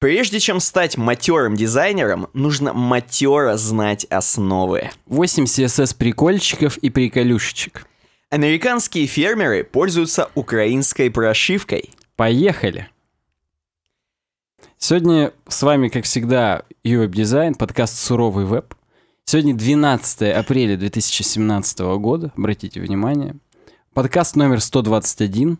Прежде чем стать матерым дизайнером, нужно матера знать основы. 8 CSS прикольчиков и приколюшечек. Американские фермеры пользуются украинской прошивкой. Поехали! Сегодня с вами, как всегда, UWeb дизайн подкаст «Суровый веб». Сегодня 12 апреля 2017 года, обратите внимание. Подкаст номер 121–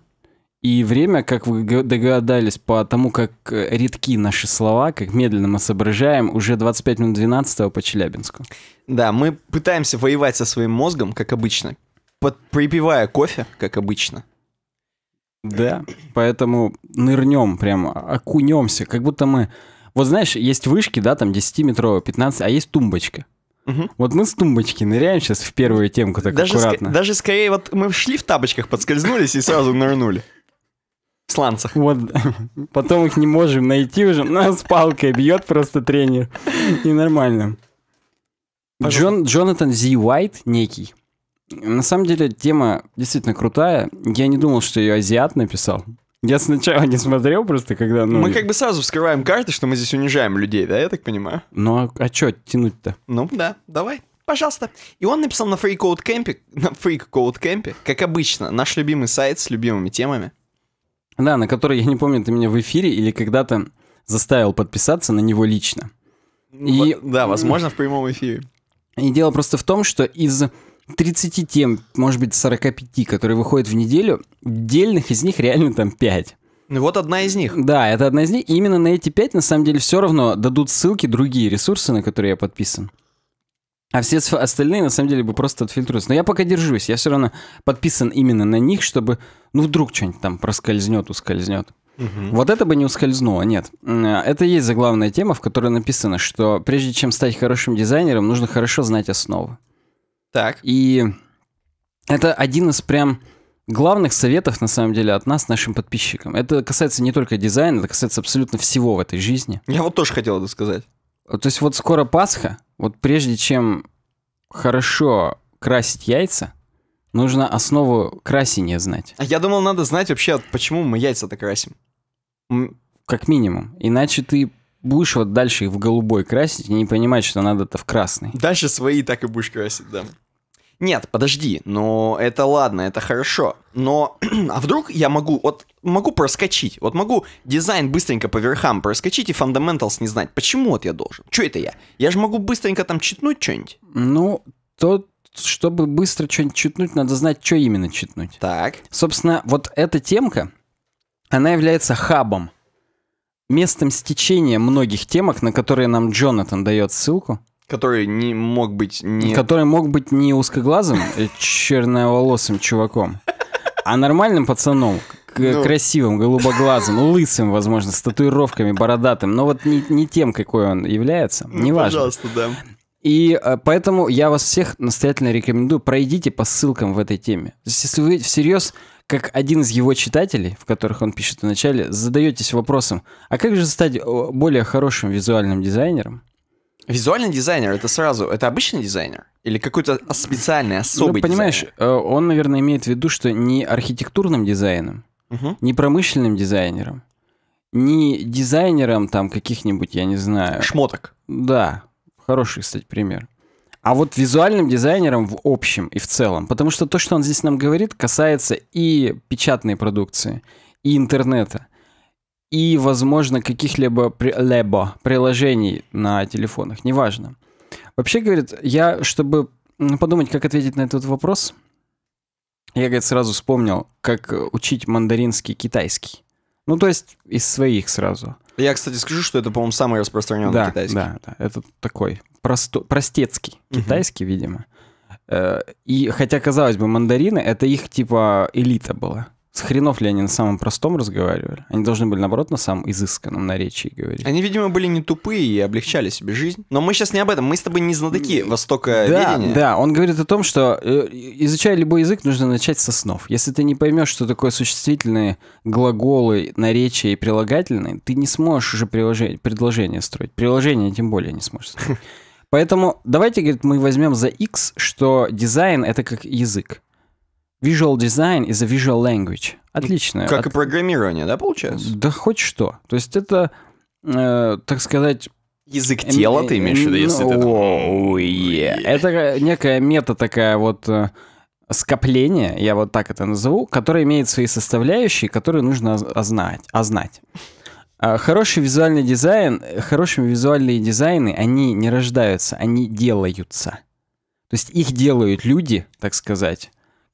и время, как вы догадались по тому, как э, редки наши слова, как медленно мы соображаем, уже 25 минут 12 по Челябинску. Да, мы пытаемся воевать со своим мозгом, как обычно, под, припивая кофе, как обычно. Да, поэтому нырнем прямо, а, окунемся, как будто мы... Вот знаешь, есть вышки, да, там 10-метровые, 15, а есть тумбочка. Угу. Вот мы с тумбочки ныряем сейчас в первую темку так даже аккуратно. Ск- даже скорее вот мы шли в тапочках, подскользнулись и сразу нырнули сланцах. Вот. Потом их не можем найти уже. Нас ну, палкой бьет просто тренер. И нормально. Джон, Джонатан Зи Уайт некий. На самом деле тема действительно крутая. Я не думал, что ее азиат написал. Я сначала не смотрел просто, когда... Ну, мы как бы сразу вскрываем карты, что мы здесь унижаем людей, да, я так понимаю? Ну, а, а что тянуть-то? Ну, да, давай, пожалуйста. И он написал на Free Code Camp, на Free Code Camp, как обычно, наш любимый сайт с любимыми темами. Да, на который, я не помню, ты меня в эфире или когда-то заставил подписаться на него лично. И... Да, возможно, в прямом эфире. И дело просто в том, что из 30 тем, может быть, 45, которые выходят в неделю, дельных из них реально там 5. Ну вот одна из них. Да, это одна из них. И именно на эти 5, на самом деле, все равно дадут ссылки другие ресурсы, на которые я подписан. А все остальные, на самом деле, бы просто отфильтруются. Но я пока держусь. Я все равно подписан именно на них, чтобы ну вдруг что-нибудь там проскользнет, ускользнет. Угу. Вот это бы не ускользнуло, нет. Это и есть заглавная тема, в которой написано, что прежде чем стать хорошим дизайнером, нужно хорошо знать основы. Так. И это один из прям главных советов, на самом деле, от нас, нашим подписчикам. Это касается не только дизайна, это касается абсолютно всего в этой жизни. Я вот тоже хотел это сказать. То есть вот скоро Пасха, вот прежде чем хорошо красить яйца, Нужно основу красения знать. А я думал, надо знать вообще, почему мы яйца так красим. Как минимум. Иначе ты будешь вот дальше их в голубой красить и не понимать, что надо это в красный. Дальше свои так и будешь красить, да. Нет, подожди, но это ладно, это хорошо. Но, а вдруг я могу, вот могу проскочить, вот могу дизайн быстренько по верхам проскочить и фундаменталс не знать. Почему вот я должен? Че это я? Я же могу быстренько там читнуть что-нибудь. Ну, то чтобы быстро что-нибудь читнуть, надо знать, что именно читнуть. Так. Собственно, вот эта темка, она является хабом, местом стечения многих темок, на которые нам Джонатан дает ссылку. Который не мог быть не... Который мог быть не узкоглазым, э, черноволосым чуваком, а нормальным пацаном, ну... красивым, голубоглазым, лысым, возможно, с татуировками, бородатым, но вот не, не тем, какой он является, ну, неважно. Пожалуйста, да. И э, поэтому я вас всех настоятельно рекомендую, пройдите по ссылкам в этой теме. То есть, если вы всерьез, как один из его читателей, в которых он пишет в начале, задаетесь вопросом, а как же стать э, более хорошим визуальным дизайнером? Визуальный дизайнер это сразу, это обычный дизайнер? Или какой-то специальный, особый ну, понимаешь, дизайнер? Э, он, наверное, имеет в виду, что не архитектурным дизайном, угу. не промышленным дизайнером, не дизайнером там каких-нибудь, я не знаю... Шмоток. Да, Хороший, кстати, пример. А вот визуальным дизайнером в общем и в целом, потому что то, что он здесь нам говорит, касается и печатной продукции, и интернета, и, возможно, каких-либо при... лебо, приложений на телефонах, неважно. Вообще, говорит, я, чтобы подумать, как ответить на этот вопрос, я, говорит, сразу вспомнил, как учить мандаринский китайский. Ну, то есть из своих сразу. Я, кстати, скажу, что это, по-моему, самый распространенный да, китайский. Да, да, это такой просто, простецкий угу. китайский, видимо. Э, и хотя, казалось бы, мандарины — это их типа элита была. С хренов ли они на самом простом разговаривали? Они должны были, наоборот, на самом изысканном наречии говорить. Они, видимо, были не тупые и облегчали себе жизнь. Но мы сейчас не об этом. Мы с тобой не знатоки Востока да, Да, он говорит о том, что э, изучая любой язык, нужно начать со снов. Если ты не поймешь, что такое существительные глаголы, наречия и прилагательные, ты не сможешь уже приложение, предложение строить. Приложение тем более не сможешь строить. Поэтому давайте, говорит, мы возьмем за X, что дизайн — это как язык. Visual design is a visual language. Отлично. Как От... и программирование, да, получается? Да хоть что. То есть это, э, так сказать... Язык тела э, ты имеешь в виду, если ты... Oh, Это некая мета такая вот э, скопление, я вот так это назову, которое имеет свои составляющие, которые нужно ознать, ознать. А хороший визуальный дизайн, хорошие визуальные дизайны, они не рождаются, они делаются. То есть их делают люди, так сказать,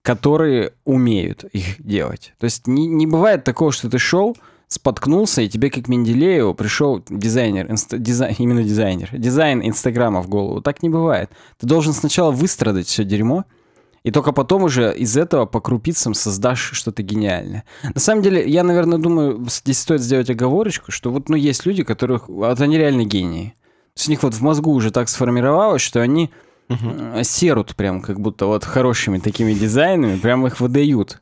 которые умеют их делать. То есть не, не бывает такого, что ты шел, споткнулся, и тебе, как Менделееву, пришел дизайнер, инста, дизайн, именно дизайнер, дизайн Инстаграма в голову. Так не бывает. Ты должен сначала выстрадать все дерьмо, и только потом уже из этого по крупицам создашь что-то гениальное. На самом деле, я, наверное, думаю, здесь стоит сделать оговорочку, что вот, ну, есть люди, которых... Вот они реально гении. То есть у них вот в мозгу уже так сформировалось, что они угу. серут прям, как будто вот хорошими такими дизайнами, прям их выдают.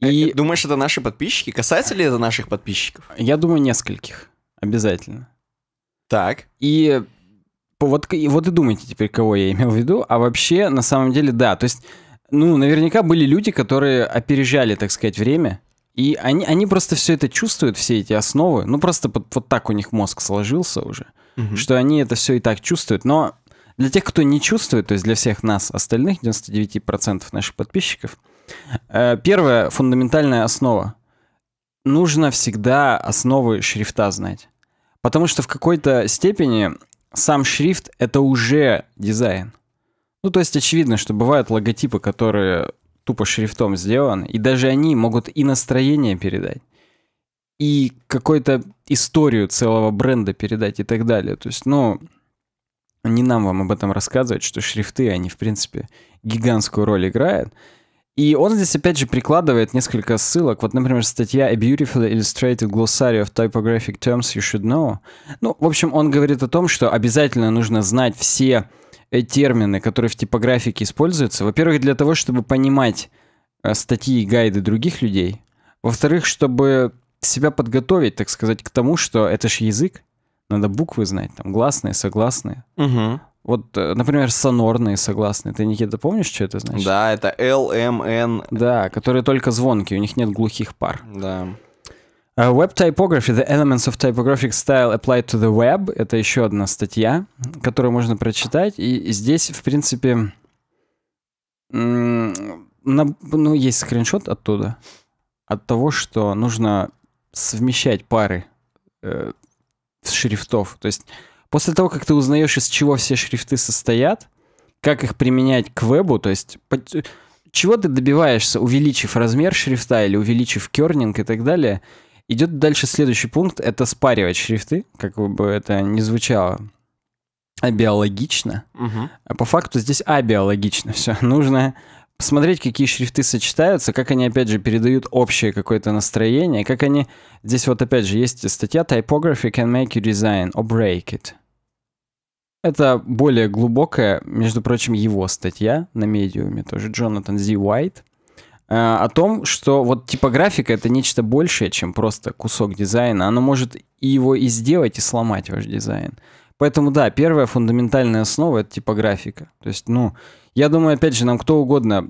Э, и... Думаешь, это наши подписчики? Касается ли это наших подписчиков? Я думаю, нескольких. Обязательно. Так. И вот, и вот и думайте теперь, кого я имел в виду. А вообще, на самом деле, да. То есть, ну, наверняка были люди, которые опережали, так сказать, время. И они, они просто все это чувствуют, все эти основы. Ну, просто под, вот так у них мозг сложился уже, угу. что они это все и так чувствуют. Но для тех, кто не чувствует, то есть для всех нас остальных, 99% наших подписчиков, э, первая фундаментальная основа. Нужно всегда основы шрифта знать. Потому что в какой-то степени сам шрифт — это уже дизайн. Ну, то есть очевидно, что бывают логотипы, которые тупо шрифтом сделаны, и даже они могут и настроение передать, и какую-то историю целого бренда передать и так далее. То есть, ну, не нам вам об этом рассказывать, что шрифты, они, в принципе, гигантскую роль играют. И он здесь, опять же, прикладывает несколько ссылок. Вот, например, статья «A beautifully illustrated glossary of typographic terms you should know». Ну, в общем, он говорит о том, что обязательно нужно знать все э, термины, которые в типографике используются. Во-первых, для того, чтобы понимать э, статьи и гайды других людей. Во-вторых, чтобы себя подготовить, так сказать, к тому, что это же язык, надо буквы знать, там, гласные, согласные. Угу. Вот, э, например, сонорные согласные. Ты, Никита, помнишь, что это значит? Да, это L, M, N. Да, которые только звонкие, у них нет глухих пар. Да. Uh, web typography, the elements of typographic style applied to the web. Это еще одна статья, которую можно прочитать. И здесь, в принципе, на, ну, есть скриншот оттуда. От того, что нужно совмещать пары э, шрифтов. То есть после того, как ты узнаешь, из чего все шрифты состоят, как их применять к вебу, то есть чего ты добиваешься, увеличив размер шрифта или увеличив кернинг и так далее, идет дальше следующий пункт, это спаривать шрифты, как бы это ни звучало абиологично, Угу. А по факту здесь абиологично все. Нужно посмотреть, какие шрифты сочетаются, как они, опять же, передают общее какое-то настроение, как они... Здесь вот, опять же, есть статья «Typography can make you design or break it». Это более глубокая, между прочим, его статья на медиуме, тоже Джонатан Зи Уайт, э, о том, что вот типографика — это нечто большее, чем просто кусок дизайна. Она может и его и сделать, и сломать ваш дизайн. Поэтому да, первая фундаментальная основа — это типографика. То есть, ну, я думаю, опять же, нам кто угодно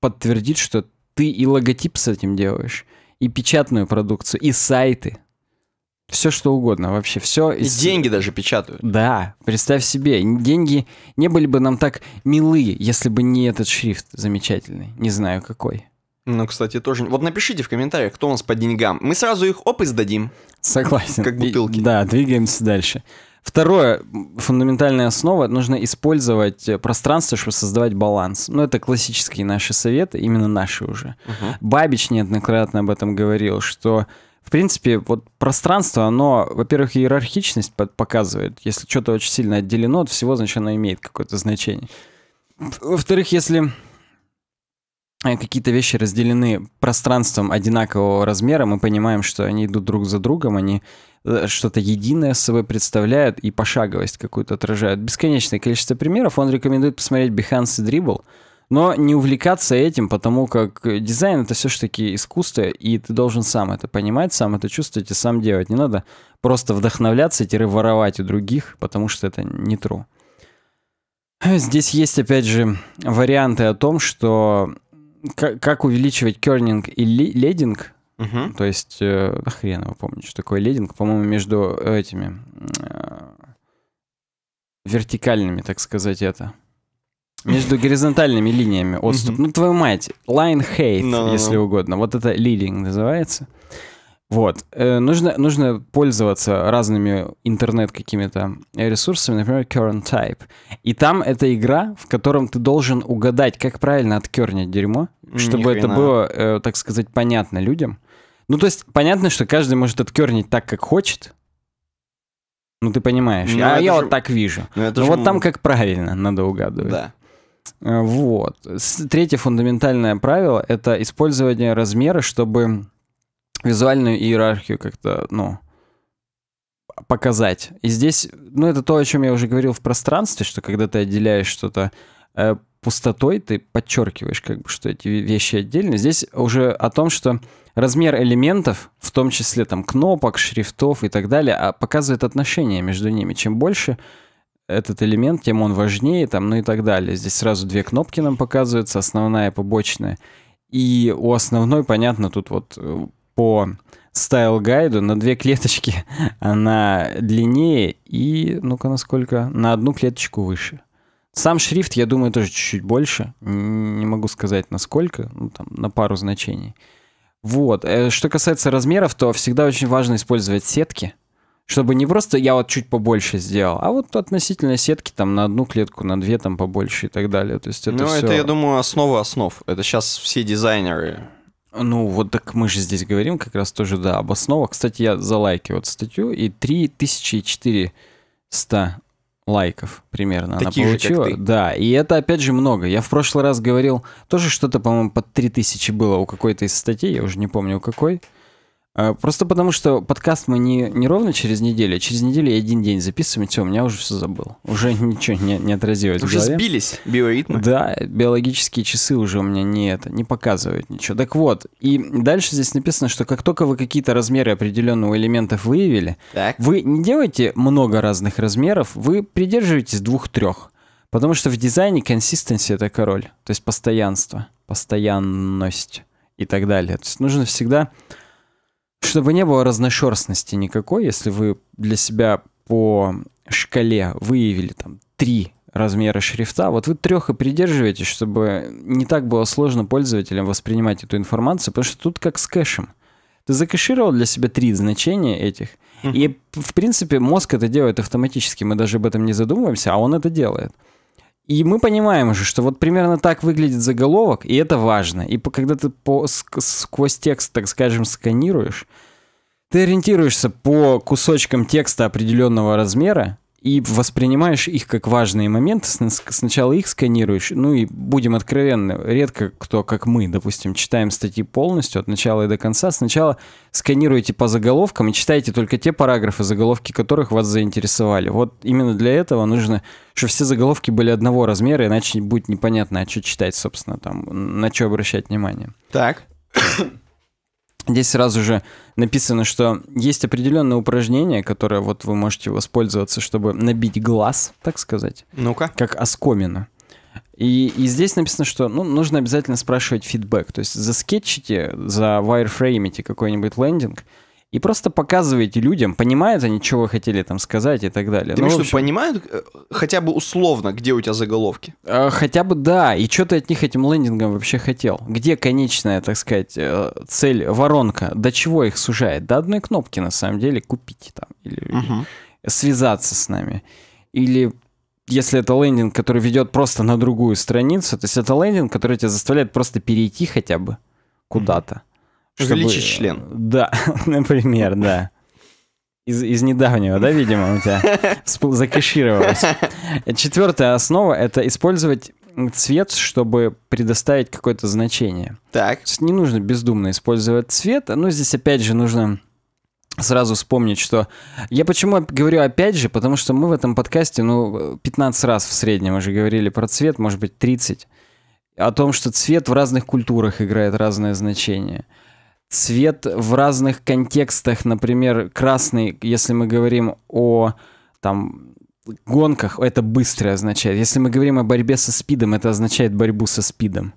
подтвердит, что ты и логотип с этим делаешь, и печатную продукцию, и сайты. Все что угодно, вообще все. И из... деньги даже печатают. Да, представь себе, деньги не были бы нам так милы, если бы не этот шрифт замечательный, не знаю какой. Ну, кстати, тоже. Вот напишите в комментариях, кто у нас по деньгам. Мы сразу их оп издадим. Согласен. Как бутылки. И, да, двигаемся дальше. Второе, фундаментальная основа, нужно использовать э, пространство, чтобы создавать баланс. Ну, это классические наши советы, именно наши уже. Угу. Бабич неоднократно об этом говорил, что в принципе, вот пространство, оно, во-первых, иерархичность показывает. Если что-то очень сильно отделено от всего, значит, оно имеет какое-то значение. Во-вторых, если э, какие-то вещи разделены пространством одинакового размера, мы понимаем, что они идут друг за другом, они Э, что-то единое с собой представляют и пошаговость какую-то отражают. Бесконечное количество примеров. Он рекомендует посмотреть Behance и Dribble, но не увлекаться этим, потому как дизайн это все-таки искусство, и ты должен сам это понимать, сам это чувствовать и сам делать. Не надо просто вдохновляться-воровать у других, потому что это не true. Здесь есть, опять же, варианты о том, что как увеличивать кернинг и лединг Угу. То есть, э, да хрен его помню, что такое лединг? По-моему, между этими э, вертикальными, так сказать, это. Между горизонтальными линиями отступ. Ну, твою мать, line hate, если угодно. Вот это лидинг называется. Вот. Э, нужно, нужно пользоваться разными интернет какими-то ресурсами, например, Current Type. И там это игра, в котором ты должен угадать, как правильно откернить дерьмо, чтобы это было, э, так сказать, понятно людям. Ну, то есть, понятно, что каждый может откернить так, как хочет. Ну, ты понимаешь. Но ну, а я же... вот так вижу. Но, ну, Но ну, вот же... там как правильно надо угадывать. Да. Э, вот. Третье фундаментальное правило — это использование размера, чтобы визуальную иерархию как-то, ну, показать. И здесь, ну, это то, о чем я уже говорил в пространстве, что когда ты отделяешь что-то э, пустотой ты подчеркиваешь, как бы, что эти вещи отдельно. Здесь уже о том, что размер элементов, в том числе там кнопок, шрифтов и так далее, а показывает отношения между ними. Чем больше этот элемент, тем он важнее, там, ну и так далее. Здесь сразу две кнопки нам показываются, основная и побочная. И у основной, понятно, тут вот э, по стайл-гайду на две клеточки она длиннее и, ну-ка, насколько, на одну клеточку выше. Сам шрифт, я думаю, тоже чуть-чуть больше. Не могу сказать, насколько, ну, там, на пару значений. Вот. Э, что касается размеров, то всегда очень важно использовать сетки, чтобы не просто я вот чуть побольше сделал, а вот относительно сетки там на одну клетку, на две там побольше и так далее. То есть это ну, все... это, я думаю, основа основ. Это сейчас все дизайнеры ну, вот так мы же здесь говорим как раз тоже, да, об основах. Кстати, я за лайки вот статью, и 3400 лайков примерно Такие она получила. Же, Да, и это опять же много. Я в прошлый раз говорил, тоже что-то, по-моему, под 3000 было у какой-то из статей, я уже не помню у какой. А, просто потому, что подкаст мы не, не ровно через неделю, а через неделю и один день записываем, все, у меня уже все забыл. Уже ничего не, не отразилось Уже сбились биоритмы. Да, биологические часы уже у меня не это, не показывают ничего. Так вот, и дальше здесь написано, что как только вы какие-то размеры определенного элементов выявили, так. вы не делаете много разных размеров, вы придерживаетесь двух-трех. Потому что в дизайне консистенция это король, то есть постоянство, постоянность и так далее. То есть нужно всегда чтобы не было разношерстности никакой, если вы для себя по шкале выявили там три размера шрифта, вот вы трех и придерживаетесь, чтобы не так было сложно пользователям воспринимать эту информацию, потому что тут как с кэшем. Ты закэшировал для себя три значения этих, mm-hmm. и в принципе мозг это делает автоматически, мы даже об этом не задумываемся, а он это делает. И мы понимаем уже, что вот примерно так выглядит заголовок, и это важно. И когда ты по, сквозь текст, так скажем, сканируешь, ты ориентируешься по кусочкам текста определенного размера, и воспринимаешь их как важные моменты, сначала их сканируешь, ну и будем откровенны, редко кто, как мы, допустим, читаем статьи полностью от начала и до конца, сначала сканируете по заголовкам и читаете только те параграфы, заголовки которых вас заинтересовали. Вот именно для этого нужно, чтобы все заголовки были одного размера, иначе будет непонятно, а что читать, собственно, там, на что обращать внимание. Так. Здесь сразу же написано, что есть определенное упражнение, которое вот вы можете воспользоваться, чтобы набить глаз, так сказать. Ну-ка. Как оскомину. И, и здесь написано, что ну, нужно обязательно спрашивать фидбэк. То есть заскетчите, за завайрфреймите какой-нибудь лендинг, и просто показываете людям, понимают они, что вы хотели там сказать и так далее. Ты ну, что, общем... понимают э, хотя бы условно, где у тебя заголовки? Э, хотя бы да, и что ты от них этим лендингом вообще хотел? Где конечная, так сказать, э, цель, воронка? До чего их сужает? До одной кнопки, на самом деле, купить там. Или, угу. или связаться с нами. Или если это лендинг, который ведет просто на другую страницу, то есть это лендинг, который тебя заставляет просто перейти хотя бы куда-то. Угу чтобы... Э, член. Да, например, да. Из, из недавнего, да, видимо, у тебя закишировалось. Четвертая основа — это использовать цвет, чтобы предоставить какое-то значение. Так. не нужно бездумно использовать цвет, но здесь опять же нужно сразу вспомнить, что... Я почему говорю опять же, потому что мы в этом подкасте, ну, 15 раз в среднем уже говорили про цвет, может быть, 30. О том, что цвет в разных культурах играет разное значение цвет в разных контекстах, например, красный, если мы говорим о там гонках, это быстрое означает. Если мы говорим о борьбе со спидом, это означает борьбу со спидом.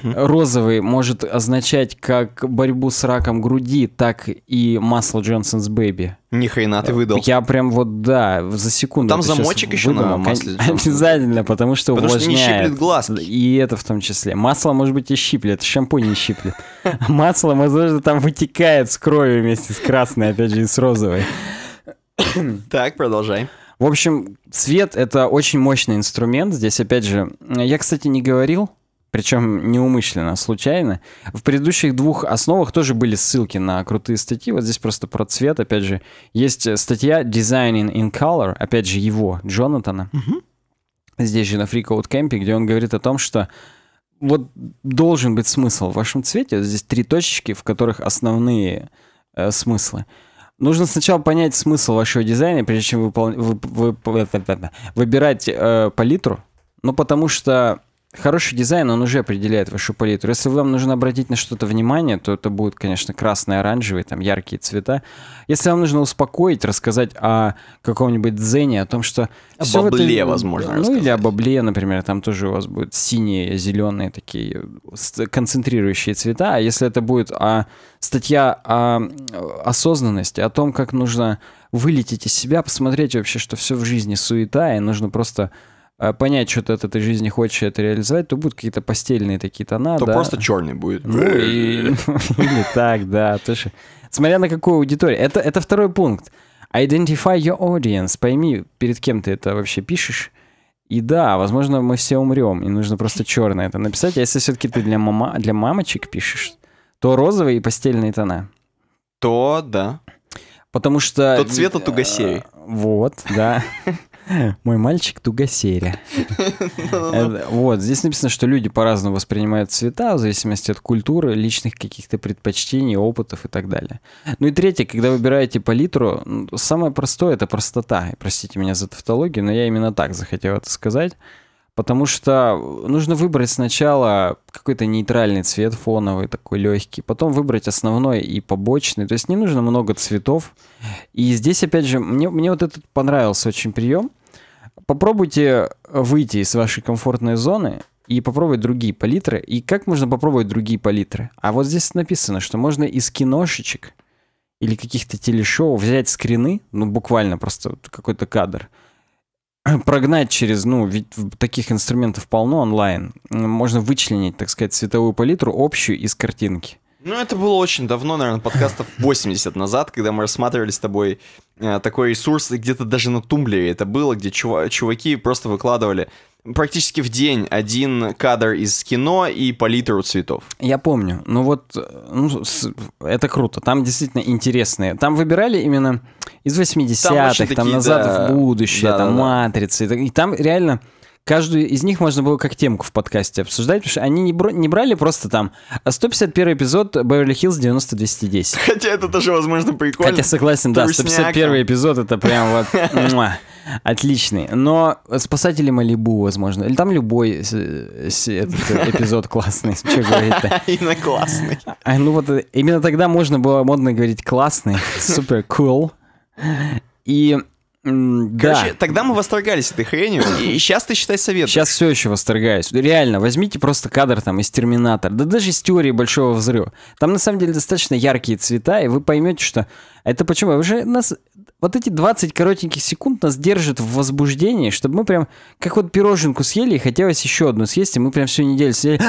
Розовый может означать как борьбу с раком груди, так и масло Джонсонс Бэби. Ни хрена ты выдал. Я прям вот, да, за секунду. Там замочек еще на а масле. Обязательно, потому что потому увлажняет. Потому что не щиплет глаз. И это в том числе. Масло, может быть, и щиплет, шампунь не щиплет. Масло, возможно, там вытекает с кровью вместе с красной, опять же, и с розовой. Так, продолжай. В общем, цвет — это очень мощный инструмент. Здесь, опять же, я, кстати, не говорил, причем неумышленно, а случайно. В предыдущих двух основах тоже были ссылки на крутые статьи. Вот здесь просто про цвет, опять же. Есть э, статья Designing in Color, опять же его, Джонатана. Угу. Здесь же на Free Code где он говорит о том, что вот должен быть смысл в вашем цвете. Вот здесь три точечки, в которых основные э, смыслы. Нужно сначала понять смысл вашего дизайна, прежде чем выпол... вы... Вы... выбирать э, палитру. Ну, потому что хороший дизайн, он уже определяет вашу палитру. Если вам нужно обратить на что-то внимание, то это будет, конечно, красный, оранжевый, там яркие цвета. Если вам нужно успокоить, рассказать о каком-нибудь дзене, о том, что... О бабле, это... возможно, Ну, рассказать. или о бабле, например, там тоже у вас будут синие, зеленые такие концентрирующие цвета. А если это будет а, о статья о осознанности, о том, как нужно вылететь из себя, посмотреть вообще, что все в жизни суета, и нужно просто а понять, что ты от этой жизни хочешь это реализовать, то будут какие-то постельные такие тона. То да. просто черный будет. Ну, и... Или так, да. Тоже. Смотря на какую аудиторию. Это, это второй пункт. Identify your audience. Пойми, перед кем ты это вообще пишешь. И да, возможно, мы все умрем, и нужно просто черное это написать. А если все-таки ты для, мама, для мамочек пишешь, то розовые и постельные тона. То да. Потому что... тот цвет от э, Тугасей. Вот, да. Мой мальчик Тугасеря. Э, вот, здесь написано, что люди по-разному воспринимают цвета, в зависимости от культуры, личных каких-то предпочтений, опытов и так далее. Ну и третье, когда выбираете палитру, ну, самое простое — это простота. Простите меня за тавтологию, но я именно так захотел это сказать. Потому что нужно выбрать сначала какой-то нейтральный цвет фоновый, такой легкий, потом выбрать основной и побочный. То есть не нужно много цветов. И здесь, опять же, мне, мне вот этот понравился очень прием. Попробуйте выйти из вашей комфортной зоны и попробовать другие палитры. И как можно попробовать другие палитры? А вот здесь написано, что можно из киношечек или каких-то телешоу взять скрины, ну буквально просто какой-то кадр, прогнать через, ну, ведь таких инструментов полно онлайн. Можно вычленить, так сказать, цветовую палитру общую из картинки. Ну, это было очень давно, наверное, подкастов 80 назад, когда мы рассматривали с тобой э, такой ресурс, где-то даже на тумблере это было, где чув- чуваки просто выкладывали практически в день один кадр из кино и палитру цветов. Я помню. Ну вот, э, ну, с, это круто. Там действительно интересные. Там выбирали именно из 80-х, там, там такие, «Назад да, в будущее», да, там да, «Матрицы». И там реально каждую из них можно было как темку в подкасте обсуждать, потому что они не, бро- не брали просто там 151 эпизод Беверли-Хиллз 90-210. Хотя это тоже, возможно, прикольно. Хотя согласен, да, 151 эпизод это прям вот... Отличный. Но «Спасатели Малибу», возможно. Или там любой э, э, этот эпизод классный. Что говорить-то? Именно классный. А, ну вот э, именно тогда можно было модно говорить «классный», «супер cool. И Короче, да. тогда мы восторгались этой хренью, и сейчас ты считай совет. Сейчас все еще восторгаюсь. Реально, возьмите просто кадр там из Терминатора, да даже из теории Большого Взрыва. Там на самом деле достаточно яркие цвета, и вы поймете, что это почему. Вы же нас вот эти 20 коротеньких секунд нас держат в возбуждении, чтобы мы прям, как вот пироженку съели, и хотелось еще одну съесть, и мы прям всю неделю съели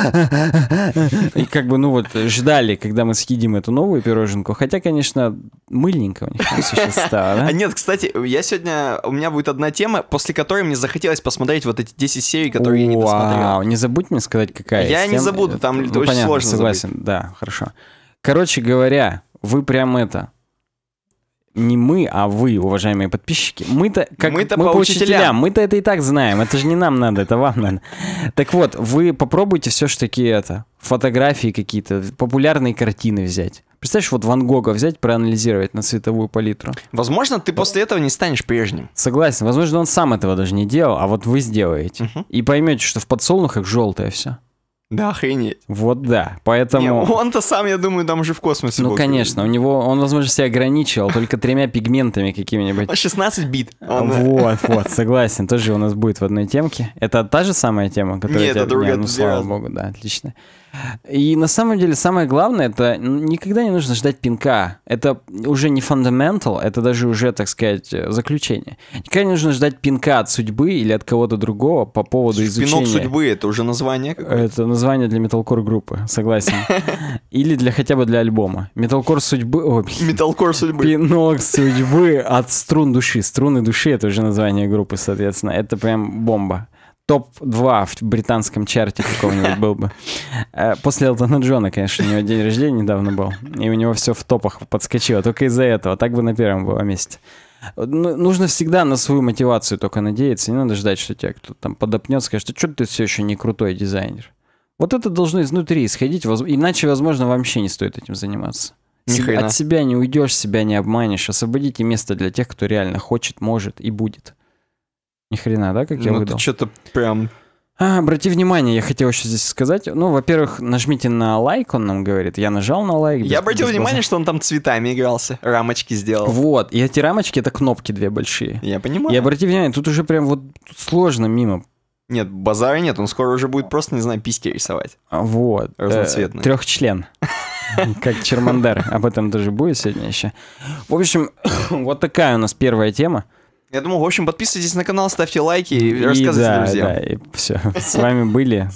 и как бы, ну вот, ждали, когда мы съедим эту новую пироженку. Хотя, конечно, мыльненько у них сейчас стало, да? А нет, кстати, я сегодня, у меня будет одна тема, после которой мне захотелось посмотреть вот эти 10 серий, которые я не досмотрел. не забудь мне сказать, какая Я не забуду, там ну, очень сложно согласен, да, хорошо. Короче говоря, вы прям это, не мы, а вы, уважаемые подписчики. Мы-то как мы-то мы по, учителям. учителям, мы-то это и так знаем. Это же не нам надо, это вам надо. Так вот, вы попробуйте все-таки это фотографии какие-то, популярные картины взять. Представляешь, вот Ван Гога взять, проанализировать на цветовую палитру. Возможно, ты после этого не станешь прежним. Согласен. Возможно, он сам этого даже не делал, а вот вы сделаете. Угу. И поймете, что в подсолнухах желтое все. Да, охренеть. Вот да, поэтому... он-то сам, я думаю, там уже в космосе Ну, был. конечно, у него, он, возможно, себя ограничивал только тремя пигментами какими-нибудь. 16 бит. А, он... Э, вот, вот, согласен, тоже у нас будет в одной темке. Это та же самая тема, которая... Нет, это другая. Ну, слава богу, да, отлично. И на самом деле самое главное, это никогда не нужно ждать пинка. Это уже не фундаментал, это даже уже, так сказать, э, заключение. Никогда не нужно ждать пинка от судьбы или от кого-то другого по поводу Пинок изучения. Пинок судьбы — это уже название Это название для металкор группы, согласен. Или для хотя бы для альбома. Металкор судьбы... Металкор судьбы. Пинок судьбы от струн души. Струны души — это уже название группы, соответственно. Это прям бомба топ-2 в британском чарте какого-нибудь был бы. Э, после Элтона Джона, конечно, у него день рождения недавно был, и у него все в топах подскочило, только из-за этого. Так бы на первом было месте. Ну, нужно всегда на свою мотивацию только надеяться. Не надо ждать, что тебя кто-то там подопнет, скажет, «А что ты все еще не крутой дизайнер. Вот это должно изнутри исходить, иначе, возможно, вообще не стоит этим заниматься. От себя не уйдешь, себя не обманешь. Освободите место для тех, кто реально хочет, может и будет. Ни хрена, да, как я ну, выдал? Ну, что-то прям... А, обрати внимание, я хотел еще здесь сказать. Ну, во-первых, нажмите на лайк, он нам говорит. Я нажал на лайк. Я обратил без внимание, глаза. что он там цветами игрался, рамочки сделал. Вот, и эти рамочки — это кнопки две большие. Я понимаю. И обрати внимание, тут уже прям вот сложно мимо нет, базара нет, он скоро уже будет просто, не знаю, письки рисовать. А, вот. Э, Разноцветные. Э, трехчлен. Как Чермандер. Об этом даже будет сегодня еще. В общем, вот такая у нас первая тема. Я думаю, в общем, подписывайтесь на канал, ставьте лайки и, и рассказывайте да, друзьям. Да, и все. С вами были.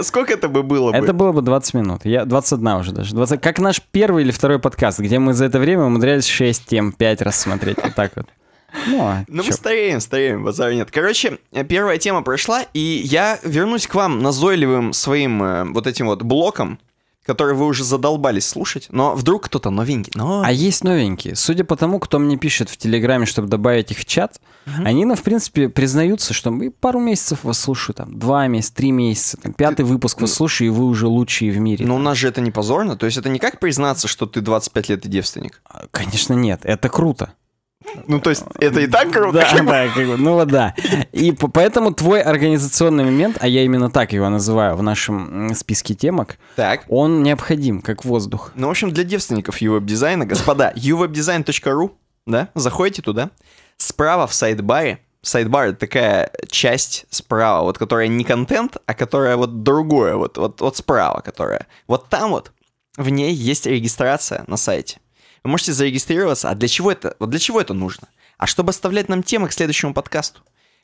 Сколько это бы было? Это было бы 20 минут. Я 21 уже даже. 20... Как наш первый или второй подкаст, где мы за это время умудрялись 6 тем 5 раз смотреть. Вот так вот. Ну, а Но ну, мы стареем, стареем, базара нет. Короче, э, первая тема прошла, и я вернусь к вам назойливым своим э, вот этим вот блоком которые вы уже задолбались слушать, но вдруг кто-то новенький. Но... А есть новенькие. Судя по тому, кто мне пишет в Телеграме, чтобы добавить их в чат, угу. они, ну, в принципе, признаются, что мы пару месяцев вас слушаю, там, два месяца, три месяца, там, пятый ты... выпуск вас слушаю, и вы уже лучшие в мире. Но ну, там. у нас же это не позорно. То есть это не как признаться, что ты 25 лет и девственник? А, конечно, нет. Это круто. Ну, то есть, это и так круто. Да, да, как бы, ну вот да. И поэтому твой организационный момент, а я именно так его называю в нашем списке темок, так. он необходим, как воздух. Ну, в общем, для девственников ювеб-дизайна, господа, uwebdesign.ru, да, заходите туда. Справа в сайт-баре сайдбар это такая часть справа, вот которая не контент, а которая вот другое, вот, вот, вот справа, которая. Вот там вот в ней есть регистрация на сайте. Вы можете зарегистрироваться. А для чего это? Вот для чего это нужно? А чтобы оставлять нам темы к следующему подкасту.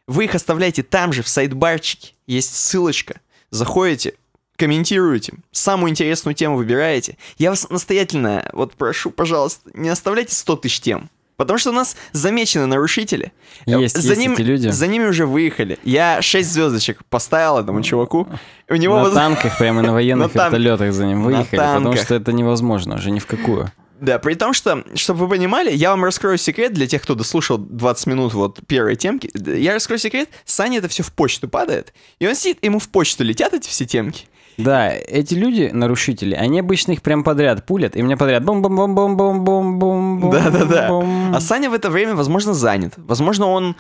Вы их оставляете там же, в сайдбарчике. Есть ссылочка. Заходите, комментируете, самую интересную тему выбираете. Я вас настоятельно вот прошу, пожалуйста, не оставляйте 100 тысяч тем. Потому что у нас замечены нарушители. Э, есть, за есть ним, эти люди. За ними уже выехали. Я 6 звездочек поставил этому чуваку. У него на воз... танках, прямо на военных вертолетах за ним выехали, потому что это невозможно уже ни в какую. Да, при том, что, чтобы вы понимали, я вам раскрою секрет для тех, кто дослушал 20 минут вот первой темки. Я раскрою секрет, Саня это все в почту падает, и он сидит, ему в почту летят эти все темки. Да, эти люди, нарушители, они обычно их прям подряд пулят, и мне подряд бум бум бум бум бум бум бум Да-да-да. А Саня в это время, возможно, занят. Возможно, он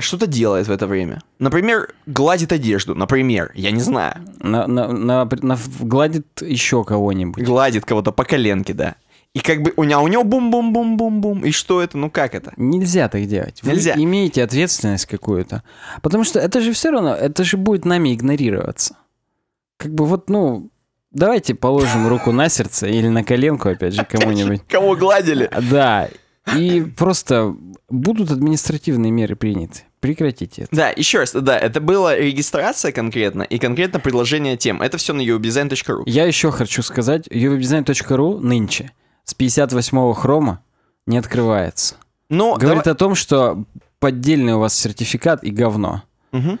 что-то делает в это время. Например, гладит одежду, например, я не знаю. На, на, на, на, гладит еще кого-нибудь. Гладит кого-то по коленке, да. И как бы у него, у него бум-бум-бум-бум-бум. И что это? Ну как это? Нельзя так делать. Вы Нельзя. имеете ответственность какую-то. Потому что это же все равно, это же будет нами игнорироваться. Как бы вот, ну, давайте положим руку на сердце или на коленку, опять же, кому-нибудь. Кому гладили. А, да. И просто будут административные меры приняты. Прекратите это. Да, еще раз, да, это была регистрация конкретно и конкретно предложение тем. Это все на uwebdesign.ru. Я еще хочу сказать, uwebdesign.ru нынче – с 58-го хрома не открывается. Но ну, Говорит давай... о том, что поддельный у вас сертификат и говно. Угу.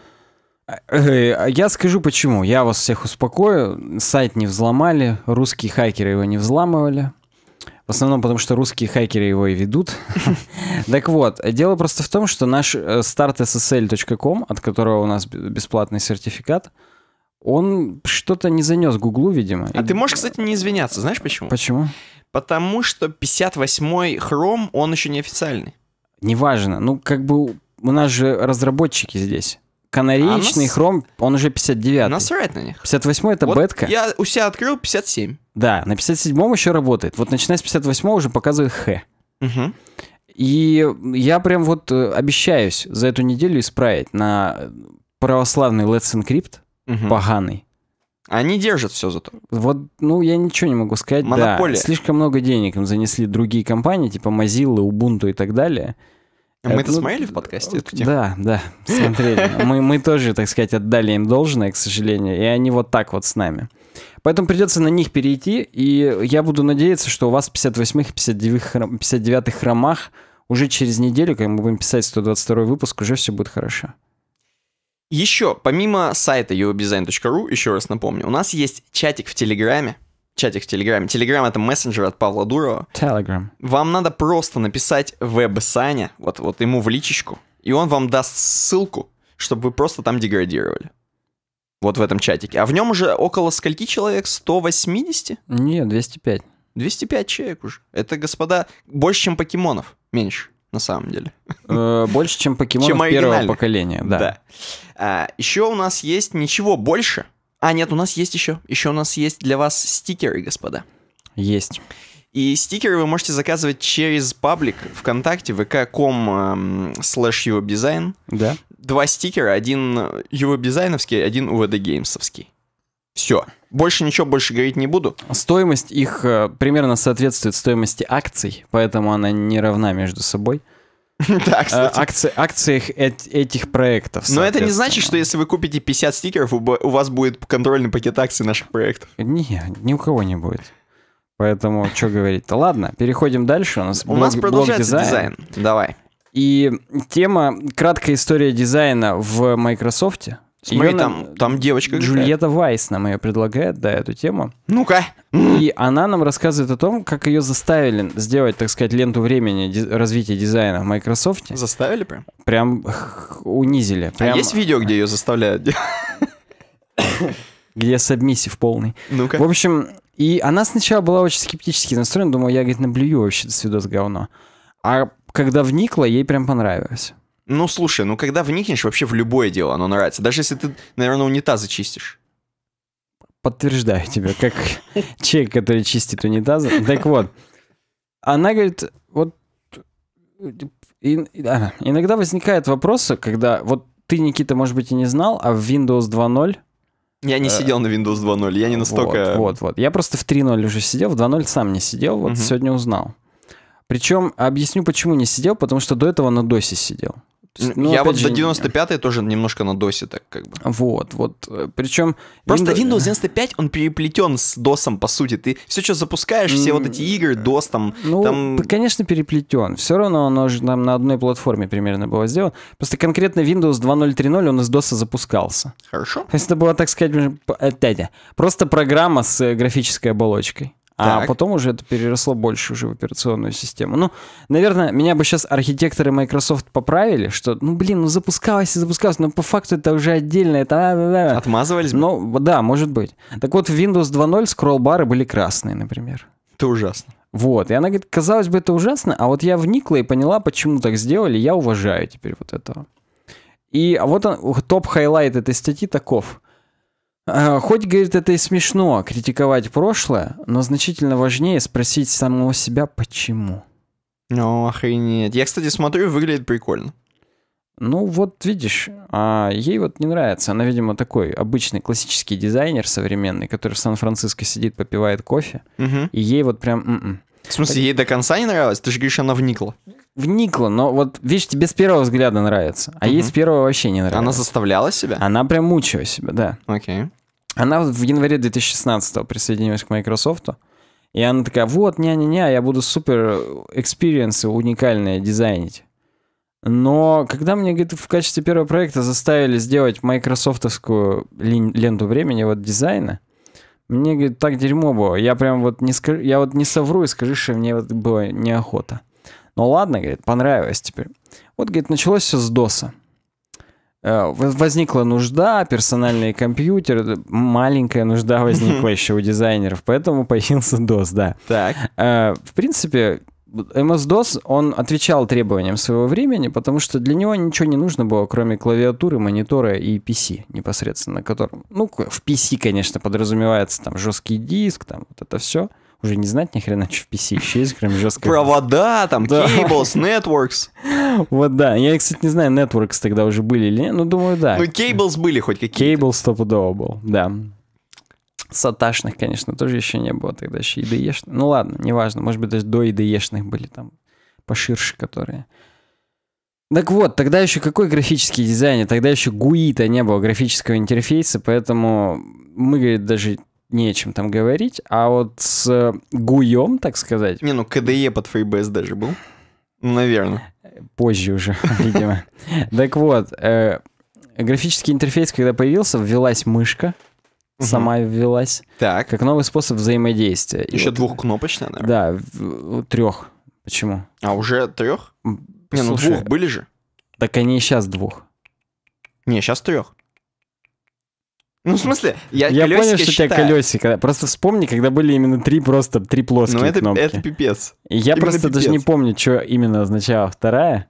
Я скажу почему. Я вас всех успокою. Сайт не взломали, русские хакеры его не взламывали. В основном потому, что русские хакеры его и ведут. Так вот, дело просто в том, что наш э, startssl.com, от которого у нас бесплатный сертификат, он что-то не занес Гуглу, видимо. А и... ты можешь, кстати, не извиняться. Знаешь почему? Почему? Потому что 58-й Chrome, он еще не официальный. Неважно. Ну, как бы у нас же разработчики здесь. Канареечный а нас... он уже 59 Насрать на них. 58 это вот бетка. Я у себя открыл 57. Да, на 57 еще работает. Вот начиная с 58 уже показывает Х. Угу. И я прям вот э, обещаюсь за эту неделю исправить на православный Let's Encrypt угу. поганый. Они держат все зато. Вот, ну, я ничего не могу сказать. Монополия. Да, слишком много денег им занесли другие компании, типа Mozilla, Ubuntu и так далее. мы это ну, смотрели в подкасте эту Да, да, смотрели. Мы, мы тоже, так сказать, отдали им должное, к сожалению, и они вот так вот с нами. Поэтому придется на них перейти, и я буду надеяться, что у вас в 58-х, 59-х хромах уже через неделю, когда мы будем писать 122 выпуск, уже все будет хорошо. Еще, помимо сайта uobdesign.ru, еще раз напомню, у нас есть чатик в Телеграме, чатик в Телеграме. Телеграм — это мессенджер от Павла Дурова. Телеграм. Вам надо просто написать веб Саня, вот, вот ему в личечку, и он вам даст ссылку, чтобы вы просто там деградировали. Вот в этом чатике. А в нем уже около скольки человек? 180? Нет, 205. 205 человек уже. Это, господа, больше, чем покемонов. Меньше на самом деле. Э, больше, чем покемонов первого поколения, да. А, еще у нас есть ничего больше. А, нет, у нас есть еще. Еще у нас есть для вас стикеры, господа. Есть. И стикеры вы можете заказывать через паблик ВКонтакте, vk.com slash uvdesign. Да. Два стикера, один uvdesignовский, один uvdgamesовский. Все. Больше ничего больше говорить не буду. Стоимость их э, примерно соответствует стоимости акций, поэтому она не равна между собой. Да, э, кстати. Акции, акциях этих проектов. Но это не значит, что если вы купите 50 стикеров, у вас будет контрольный пакет акций наших проектов. Не, ни у кого не будет. Поэтому что говорить-то? Ладно, переходим дальше. У нас, у нас продолжается дизайн. дизайн. Давай. И тема «Краткая история дизайна в Microsoft». Смотри, там, там девочка Джульетта Вайс нам ее предлагает, да, эту тему. Ну-ка. И она нам рассказывает о том, как ее заставили сделать, так сказать, ленту времени развития дизайна в Microsoft. Заставили прям? Прям унизили. А прям... А есть видео, где ее заставляют? Где сабмиссив полный. Ну-ка. В общем, и она сначала была очень скептически настроена, думала, я, говорит, наблюю вообще, свидос говно. А когда вникла, ей прям понравилось. Ну, слушай, ну когда вникнешь, вообще в любое дело оно нравится. Даже если ты, наверное, унитазы чистишь. Подтверждаю тебя, как человек, который чистит унитазы. Так вот, она говорит, вот и, да, иногда возникают вопросы, когда вот ты, Никита, может быть, и не знал, а в Windows 2.0... Я не э, сидел на Windows 2.0, я не настолько... Вот, вот, вот. Я просто в 3.0 уже сидел, в 2.0 сам не сидел, вот угу. сегодня узнал. Причем объясню, почему не сидел, потому что до этого на DOS сидел ну, я вот же, до 95 й тоже немножко на досе так как бы. Вот, вот. Э, Причем... Просто Windows, Windows 95, он переплетен с досом, по сути. Ты все, что запускаешь, все вот эти игры, э, DOS там... Ну, там... конечно, переплетен. Все равно оно же там на одной платформе примерно было сделано. Просто конкретно Windows 2.0.3.0, он из DOS запускался. Хорошо. То есть это было так сказать, опять, э, просто программа с графической оболочкой. А потом уже это переросло больше уже в операционную систему. Ну, наверное, меня бы сейчас архитекторы Microsoft поправили, что, ну, блин, ну запускалось и запускалось, но по факту это уже отдельно, это... Отмазывались бы? Ну, да, может быть. Так вот, в Windows 2.0 скролл-бары были красные, например. Это ужасно. Вот, и она говорит, казалось бы, это ужасно, а вот я вникла и поняла, почему так сделали, я уважаю теперь вот этого. И вот он, топ-хайлайт этой статьи таков – Э, хоть, говорит, это и смешно критиковать прошлое, но значительно важнее спросить самого себя, почему. Ну, охренеть. Я, кстати, смотрю, выглядит прикольно. Ну, вот видишь, а ей вот не нравится. Она, видимо, такой обычный классический дизайнер современный, который в Сан-Франциско сидит, попивает кофе. Угу. И ей вот прям... М-м. В смысле, ей до конца не нравилось? Ты же говоришь, она вникла. Вникла, но вот, видишь, тебе с первого взгляда нравится, а угу. ей с первого вообще не нравится. Она заставляла себя? Она прям мучила себя, да. Окей. Она в январе 2016 присоединилась к Microsoft. И она такая, вот, не-не-не, я буду супер экспириенсы уникальные дизайнить. Но когда мне, говорит, в качестве первого проекта заставили сделать майкрософтовскую ленту времени, вот дизайна, мне, говорит, так дерьмо было. Я прям вот не, скажу, я вот не совру и скажу, что мне вот было неохота. Ну ладно, говорит, понравилось теперь. Вот, говорит, началось все с ДОСа. Э, возникла нужда, персональный компьютер маленькая нужда возникла еще у дизайнеров, поэтому появился DOS, да. Так. Э, в принципе, MS-DOS, он отвечал требованиям своего времени, потому что для него ничего не нужно было, кроме клавиатуры, монитора и PC непосредственно, которым... Ну, в PC, конечно, подразумевается там жесткий диск, там вот это все уже не знать ни хрена, что в PC есть кроме жесткого. Провода, там, да. cables, networks. Вот да. Я, кстати, не знаю, networks тогда уже были или нет, но думаю, да. Ну, cables были хоть какие-то. Cables стопудово был, да. Саташных, конечно, тоже еще не было тогда, еще IDE-шных. Ну ладно, неважно, может быть, даже до ide были там поширше, которые. Так вот, тогда еще какой графический дизайн? Тогда еще гуи то не было графического интерфейса, поэтому мы, говорит, даже Нечем там говорить. А вот с э, Гуем, так сказать... Не, ну КДЕ под FreeBS даже был. Ну, наверное. Позже уже, видимо. Так вот, э, графический интерфейс, когда появился, ввелась мышка, сама ввелась. Так. Как новый способ взаимодействия. Еще двухкнопочная, наверное? Да, трех. Почему? А уже трех? Не, ну двух были же. Так они и сейчас двух. Не, сейчас трех. Ну, в смысле, я Я понял, что считаю. у тебя колесико. Просто вспомни, когда были именно три просто, три плоские ну, это, кнопки. это пипец. Я именно просто пипец. даже не помню, что именно означала вторая.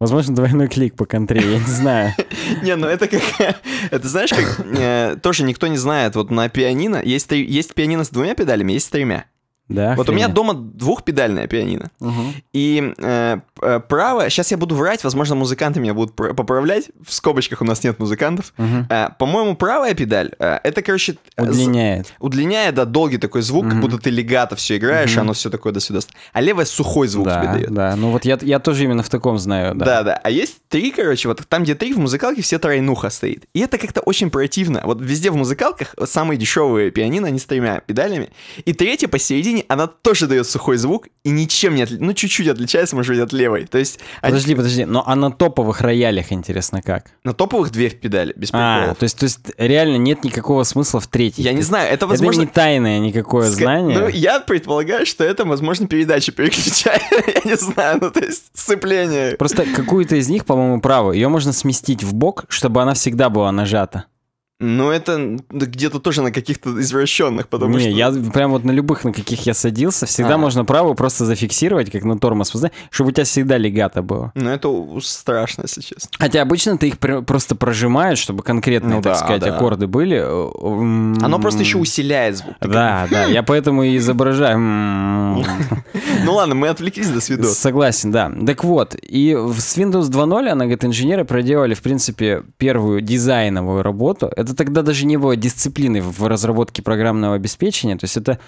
Возможно, двойной клик по контре, я не знаю. Не, ну это как... Это знаешь, как... Э, тоже никто не знает. Вот на пианино... Есть есть пианино с двумя педалями, есть с тремя. Да, вот хрень. у меня дома двухпедальная пианино. Угу. И э, э право, сейчас я буду врать, возможно, музыканты меня будут поправлять. В скобочках у нас нет музыкантов. Угу. Э, по-моему, правая педаль э, это, короче, э, удлиняет. З... Удлиняет, да, долгий такой звук, угу. как будто ты легато все играешь, угу. оно все такое до сюда. А левая сухой звук да, тебе дает. Да, ну вот я, я тоже именно в таком знаю, да. Да, да. А есть три, короче, вот там, где три, в музыкалке все тройнуха стоит. И это как-то очень противно. Вот везде в музыкалках самые дешевые пианино, они с тремя педалями. И третье посередине середине она тоже дает сухой звук и ничем не отличается, ну чуть-чуть отличается, может быть, от левой. То есть... Подожди, подожди, но а на топовых роялях интересно как? На топовых две в педали, без а, приколов. А, то есть, то есть реально нет никакого смысла в третьей. Я не знаю, это возможно... Это не тайное никакое Ск... знание. Ну, я предполагаю, что это, возможно, передача переключает, я не знаю, ну то есть сцепление. Просто какую-то из них, по-моему, правую, ее можно сместить в бок, чтобы она всегда была нажата. Ну, это где-то тоже на каких-то извращенных, потому не, что... Не, я прям вот на любых, на каких я садился, всегда а. можно правую просто зафиксировать, как на тормоз, чтобы у тебя всегда легато было. Ну, это страшно, если честно. Хотя обычно ты их просто прожимаешь, чтобы конкретные, ну, так да, сказать, да. аккорды были. Э, Оно просто еще усиляет звук. Да, да, я поэтому и изображаю. Ну ладно, мы отвлеклись до свидос. Согласен, да. Так вот, и с Windows 2.0, она говорит, инженеры проделали, в принципе, первую дизайновую работу это тогда даже не было дисциплины в разработке программного обеспечения. То есть это,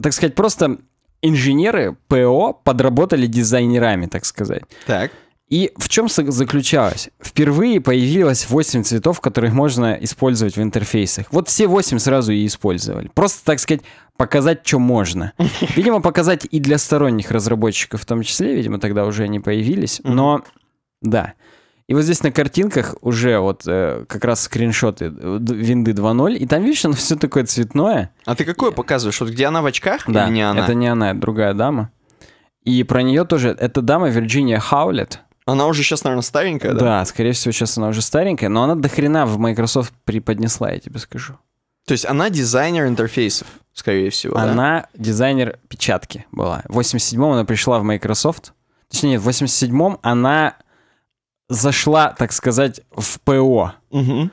так сказать, просто инженеры ПО подработали дизайнерами, так сказать. Так. И в чем заключалось? Впервые появилось 8 цветов, которые можно использовать в интерфейсах. Вот все 8 сразу и использовали. Просто, так сказать, показать, что можно. Видимо, показать и для сторонних разработчиков в том числе, видимо, тогда уже они появились. Но да. И вот здесь на картинках уже вот э, как раз скриншоты винды 2.0, и там, видишь, оно все такое цветное. А ты какое и... показываешь? Вот где она в очках да, или не она? это не она, это другая дама. И про нее тоже, эта дама Вирджиния Хаулет. Она уже сейчас, наверное, старенькая, да? Да, скорее всего, сейчас она уже старенькая, но она дохрена в Microsoft преподнесла, я тебе скажу. То есть она дизайнер интерфейсов, скорее всего, Она да? дизайнер печатки была. В 87-м она пришла в Microsoft. Точнее, нет, в 87-м она зашла, так сказать, в ПО. Угу.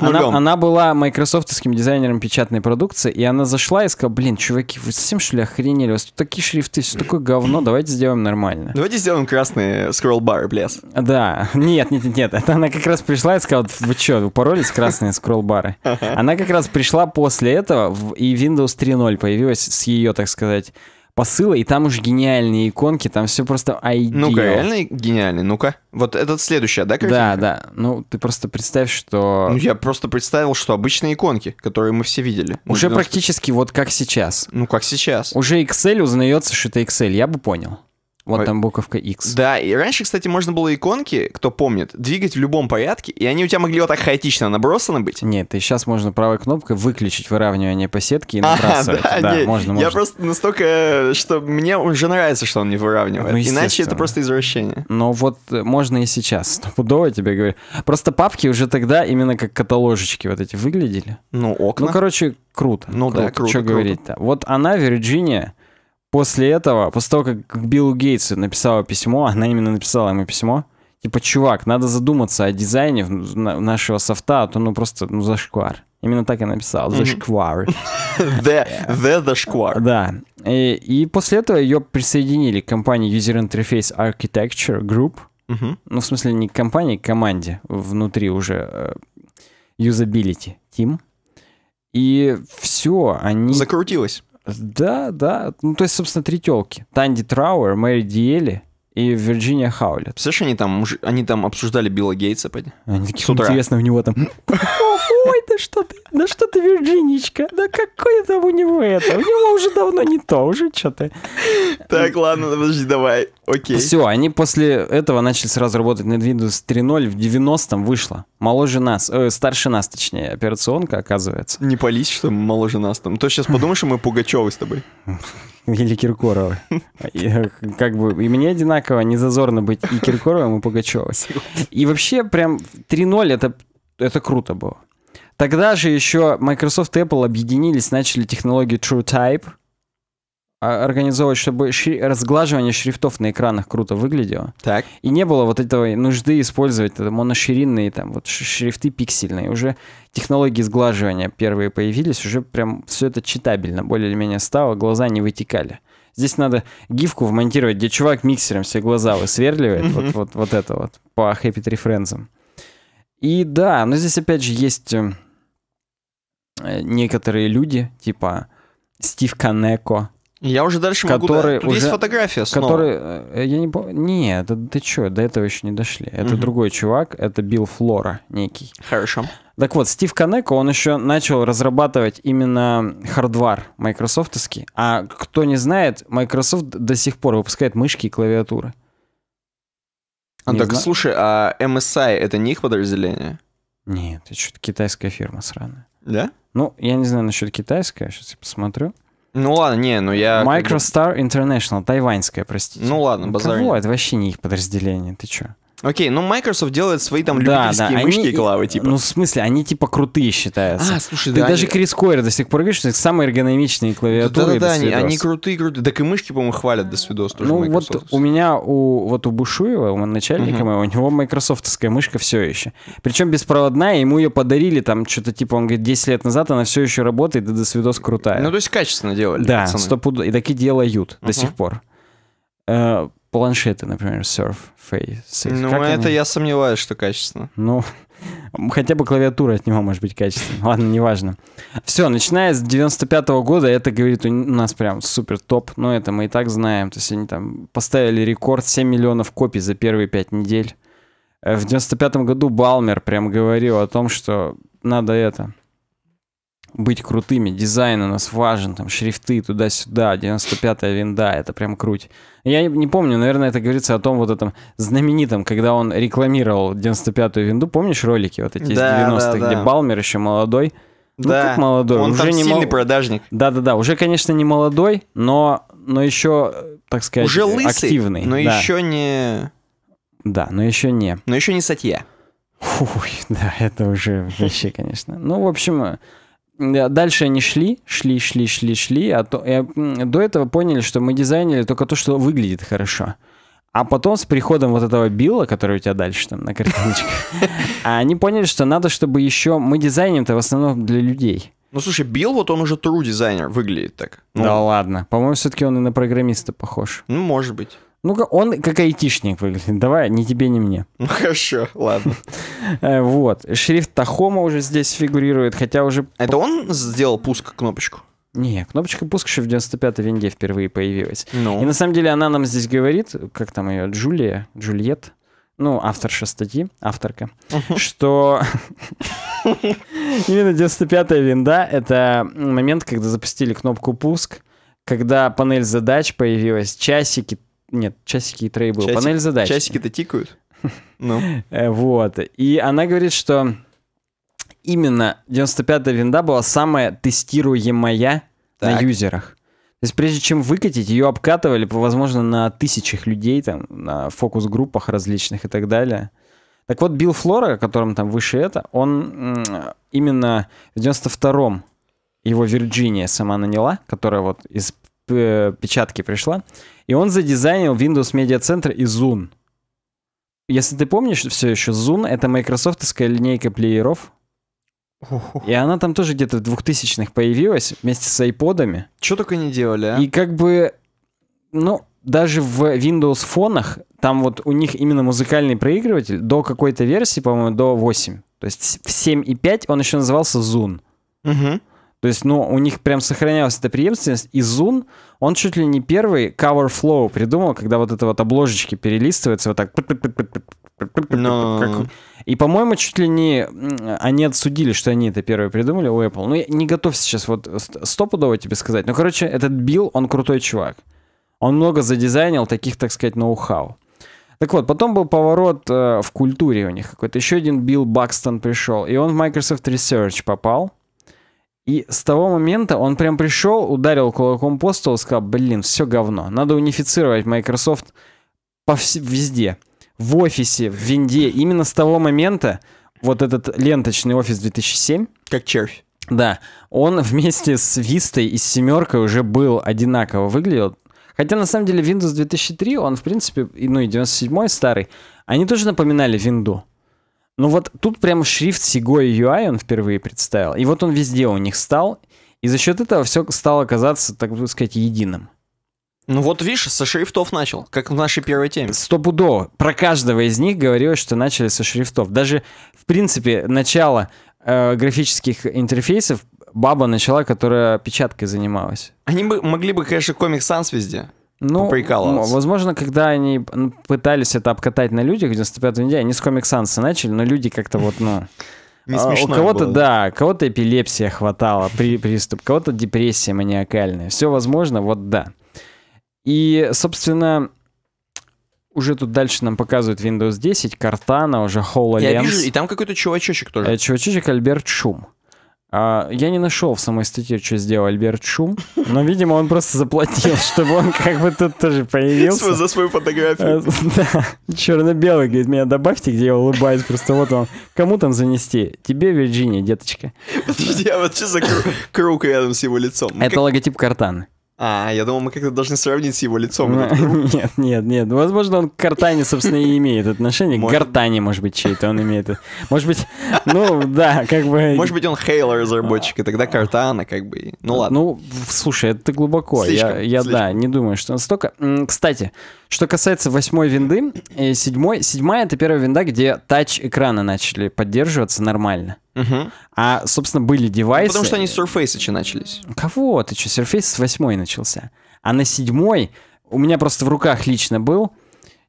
Она, она была майкрософтовским дизайнером печатной продукции, и она зашла и сказала, блин, чуваки, вы совсем что ли охренели? У вас тут такие шрифты, все такое говно, давайте сделаем нормально. Давайте сделаем красные скролл-бары, блес. Да, нет, нет, нет, нет, это она как раз пришла и сказала, вы что, вы поролись красные скролл-бары? Она как раз пришла после этого, и Windows 3.0 появилась с ее, так сказать, посыла, и там уж гениальные иконки, там все просто ideal. Ну-ка, реально гениальный, ну-ка. Вот этот следующий а, да, картинка? Да, да. Ну, ты просто представь, что... Ну, я просто представил, что обычные иконки, которые мы все видели. Уже 90... практически вот как сейчас. Ну, как сейчас. Уже Excel узнается, что это Excel, я бы понял. Вот Ой. там буковка X. Да, и раньше, кстати, можно было иконки, кто помнит, двигать в любом порядке, и они у тебя могли вот так хаотично набросаны быть. Нет, и сейчас можно правой кнопкой выключить выравнивание по сетке и а, набрасывать. А, да, да нет, можно, можно. Я просто настолько, что мне уже нравится, что он не выравнивает. Ну, Иначе это просто извращение. Но вот э, можно и сейчас, Пудово тебе говорю. Просто папки уже тогда именно как каталожечки вот эти выглядели. Ну, окна. Ну, короче, круто. Ну круто. да, круто. Что говорить-то. Вот она, Вирджиния, после этого, после того, как к Биллу Гейтсу написала письмо, она именно написала ему письмо, типа, чувак, надо задуматься о дизайне нашего софта, а то ну просто, ну, зашквар. Именно так я написал, зашквар. The, the шквар. Да. И, после этого ее присоединили к компании User Interface Architecture Group, Ну, в смысле, не к компании, к команде внутри уже э, usability team. И все, они... Закрутилось. Да, да. Ну, то есть, собственно, три телки. Танди Трауэр, Мэри Диэли и Вирджиния Хаулет. Слышишь, они там, они там обсуждали Билла Гейтса, поди? Они такие, интересно, у него там... Ой, да что ты, да что ты, Вирджиничка, да какое там у него это? У него уже давно не то, уже что-то. Так, ладно, подожди, давай, окей. Все, они после этого начали сразу работать над Windows 3.0, в 90-м вышло. Моложе нас, э, старше нас, точнее, операционка, оказывается. Не пались, что моложе нас там. То сейчас подумаешь, что мы Пугачевы с тобой. Или Киркоровы. Э, как бы и мне одинаково, не зазорно быть и Киркоровым, и Пугачевым. И вообще прям 3.0 это это круто было. Тогда же еще Microsoft и Apple объединились, начали технологию TrueType а, организовывать, чтобы шри- разглаживание шрифтов на экранах круто выглядело. Так. И не было вот этого нужды использовать это моноширинные там вот шрифты пиксельные. Уже технологии сглаживания первые появились, уже прям все это читабельно более менее стало, глаза не вытекали. Здесь надо гифку вмонтировать, где чувак миксером все глаза высверливает. Вот, вот, вот это вот по Happy Tree Friends. И да, но здесь опять же есть эм, Э, некоторые люди, типа Стив Канеко, я уже дальше могу... Который да, тут уже, есть фотография снова. Который, э, я не помню... Нет, это ты что, до этого еще не дошли. Это Uh -huh. другой чувак, это Билл Флора некий. Хорошо. Так вот, Стив Канеко, он еще начал разрабатывать именно хардвар майкрософтовский. А кто не знает, Microsoft до сих пор выпускает мышки и клавиатуры. А не так, зна... слушай, а MSI это не их подразделение? Нет, это что-то китайская фирма сраная. Да? Ну, я не знаю насчет китайская, сейчас я посмотрю. Ну ладно, не, ну я... Microstar International, тайваньская, простите. Ну ладно, ну, базар. Кого? Это вообще не их подразделение, ты чё? Окей, ну Microsoft делает свои там любительские да. Они, мышки и клавы, типа. Ну, в смысле, они типа крутые считаются. А, слушай, Ты да. даже они... Крис Койер до сих пор говоришь, что это самые эргономичные клавиатуры. Да, да, да, они, они крутые, крутые. Так и мышки, по-моему, хвалят до свидос тоже Ну, Microsoft. вот у меня, у, вот у Бушуева, у начальника uh-huh. моего, у него майкрософтовская мышка все еще. Причем беспроводная, ему ее подарили там что-то типа, он говорит, 10 лет назад она все еще работает, и до свидос крутая. Ну, то есть качественно делали. Да, стопуд... и такие делают uh-huh. до сих пор. Э, планшеты, например, Surface. Ну, как это они? я сомневаюсь, что качественно. Ну, хотя бы клавиатура от него может быть качественной. Ладно, неважно. Все, начиная с 95 -го года, это, говорит, у нас прям супер топ. Но ну, это мы и так знаем. То есть они там поставили рекорд 7 миллионов копий за первые 5 недель. Э, в 95 году Балмер прям говорил о том, что надо это быть крутыми. Дизайн у нас важен, там шрифты туда-сюда, 95-я винда, это прям круть. Я не, помню, наверное, это говорится о том вот этом знаменитом, когда он рекламировал 95-ю винду. Помнишь ролики вот эти да, из 90-х, да, да. где Балмер еще молодой? Ну, да, как молодой? он уже там не сильный мол... продажник. Да-да-да, уже, конечно, не молодой, но, но еще, так сказать, уже лысый, активный. но да. еще не... Да, но еще не. Но еще не сатья. Фух, да, это уже вообще, конечно. Ну, в общем, дальше они шли, шли, шли, шли, шли, а то, я, э, до этого поняли, что мы дизайнили только то, что выглядит хорошо. А потом с приходом вот этого Билла, который у тебя дальше там на картиночке, а они поняли, что надо, чтобы еще... Мы дизайним-то в основном для людей. Ну, слушай, Билл, вот он уже true дизайнер выглядит так. Ну. Да ладно. По-моему, все-таки он и на программиста похож. Ну, может быть. Ну, ка он как айтишник выглядит. Давай, ни тебе, ни мне. Ну, хорошо, ладно. Э, вот. Шрифт Тахома уже здесь фигурирует, хотя уже... Это он сделал пуск кнопочку? Не, кнопочка пуска еще в 95-й винде впервые появилась. Ну. И на самом деле она нам здесь говорит, как там ее, Джулия, Джульет, ну, авторша статьи, авторка, что именно 95-я винда — это момент, когда запустили кнопку пуск, когда панель задач появилась, часики, нет, часики и трейбл. Часик, панель задач. Часики-то тикают. Ну. Э, вот. И она говорит, что именно 95-я винда была самая тестируемая на юзерах. То есть прежде чем выкатить, ее обкатывали, возможно, на тысячах людей, там, на фокус-группах различных и так далее. Так вот, Билл Флора, о котором там выше это, он именно в 92-м его Вирджиния сама наняла, которая вот из э, печатки пришла, и он задизайнил Windows Media Center и Zune. Если ты помнишь все еще, Zune — это майкрософтовская линейка плееров. И она там тоже где-то в 2000-х появилась вместе с айподами. Что только не делали, а? И как бы, ну, даже в Windows фонах, там вот у них именно музыкальный проигрыватель до какой-то версии, по-моему, до 8. То есть в 7.5 он еще назывался Zune. Угу. То есть, ну, у них прям сохранялась эта преемственность, и Зун, он чуть ли не первый cover flow придумал, когда вот это вот обложечки перелистывается вот так. No. Как... И, по-моему, чуть ли не они отсудили, что они это первые придумали у Apple. Ну, я не готов сейчас вот стопудово тебе сказать. Ну, короче, этот Билл, он крутой чувак. Он много задизайнил таких, так сказать, ноу-хау. Так вот, потом был поворот э, в культуре у них какой-то. Еще один Билл Бакстон пришел, и он в Microsoft Research попал. И с того момента он прям пришел, ударил кулаком по столу, сказал, блин, все говно. Надо унифицировать Microsoft повс- везде. В офисе, в винде. Именно с того момента вот этот ленточный офис 2007. Как червь. Да, он вместе с Вистой и с семеркой уже был одинаково выглядел. Хотя на самом деле Windows 2003, он в принципе, ну и 97 старый, они тоже напоминали Винду. Ну вот тут прям шрифт Segoy UI он впервые представил. И вот он везде у них стал. И за счет этого все стало казаться, так сказать, единым. Ну вот видишь, со шрифтов начал, как в нашей первой теме. Стопудово. Про каждого из них говорилось, что начали со шрифтов. Даже, в принципе, начало э, графических интерфейсов баба начала, которая печаткой занималась. Они бы могли бы, конечно, комикс санс везде. Ну, возможно, когда они пытались это обкатать на людях в 95 день они с Comic начали, но люди как-то вот, ну... Не а, у кого-то, было. да, кого-то эпилепсия хватала, при, приступ, кого-то депрессия маниакальная. Все возможно, вот да. И, собственно, уже тут дальше нам показывают Windows 10, Картана, уже HoloLens. Я вижу, и там какой-то чувачочек тоже. Э, чувачочек Альберт Шум. А, я не нашел в самой статье, что сделал Альберт Шум, но, видимо, он просто заплатил, чтобы он как бы тут тоже появился. За свою фотографию. Э, да, черно-белый, говорит, меня добавьте, где я улыбаюсь, просто вот он. Кому там занести? Тебе, Вирджиния, деточка. Подожди, а вот что за круг рядом с его лицом? Это логотип картаны. А, я думал, мы как-то должны сравнить с его лицом. Нет, нет, нет. Ну, возможно, он к Картане, собственно, и имеет отношение. К Картане, может быть, чей-то он имеет. Может быть, ну, да, как бы... Может быть, он Хейлер разработчик, и тогда Картана, как бы... Ну, ладно. Ну, слушай, это глубоко. Слишком, я, я да, не думаю, что настолько... Кстати, что касается восьмой винды, э, седьмой, седьмая — это первая винда, где тач-экраны начали поддерживаться нормально. Угу. А, собственно, были девайсы... Ну, потому что они с Surface начались. Кого? Ты что, Surface с восьмой начался. А на седьмой у меня просто в руках лично был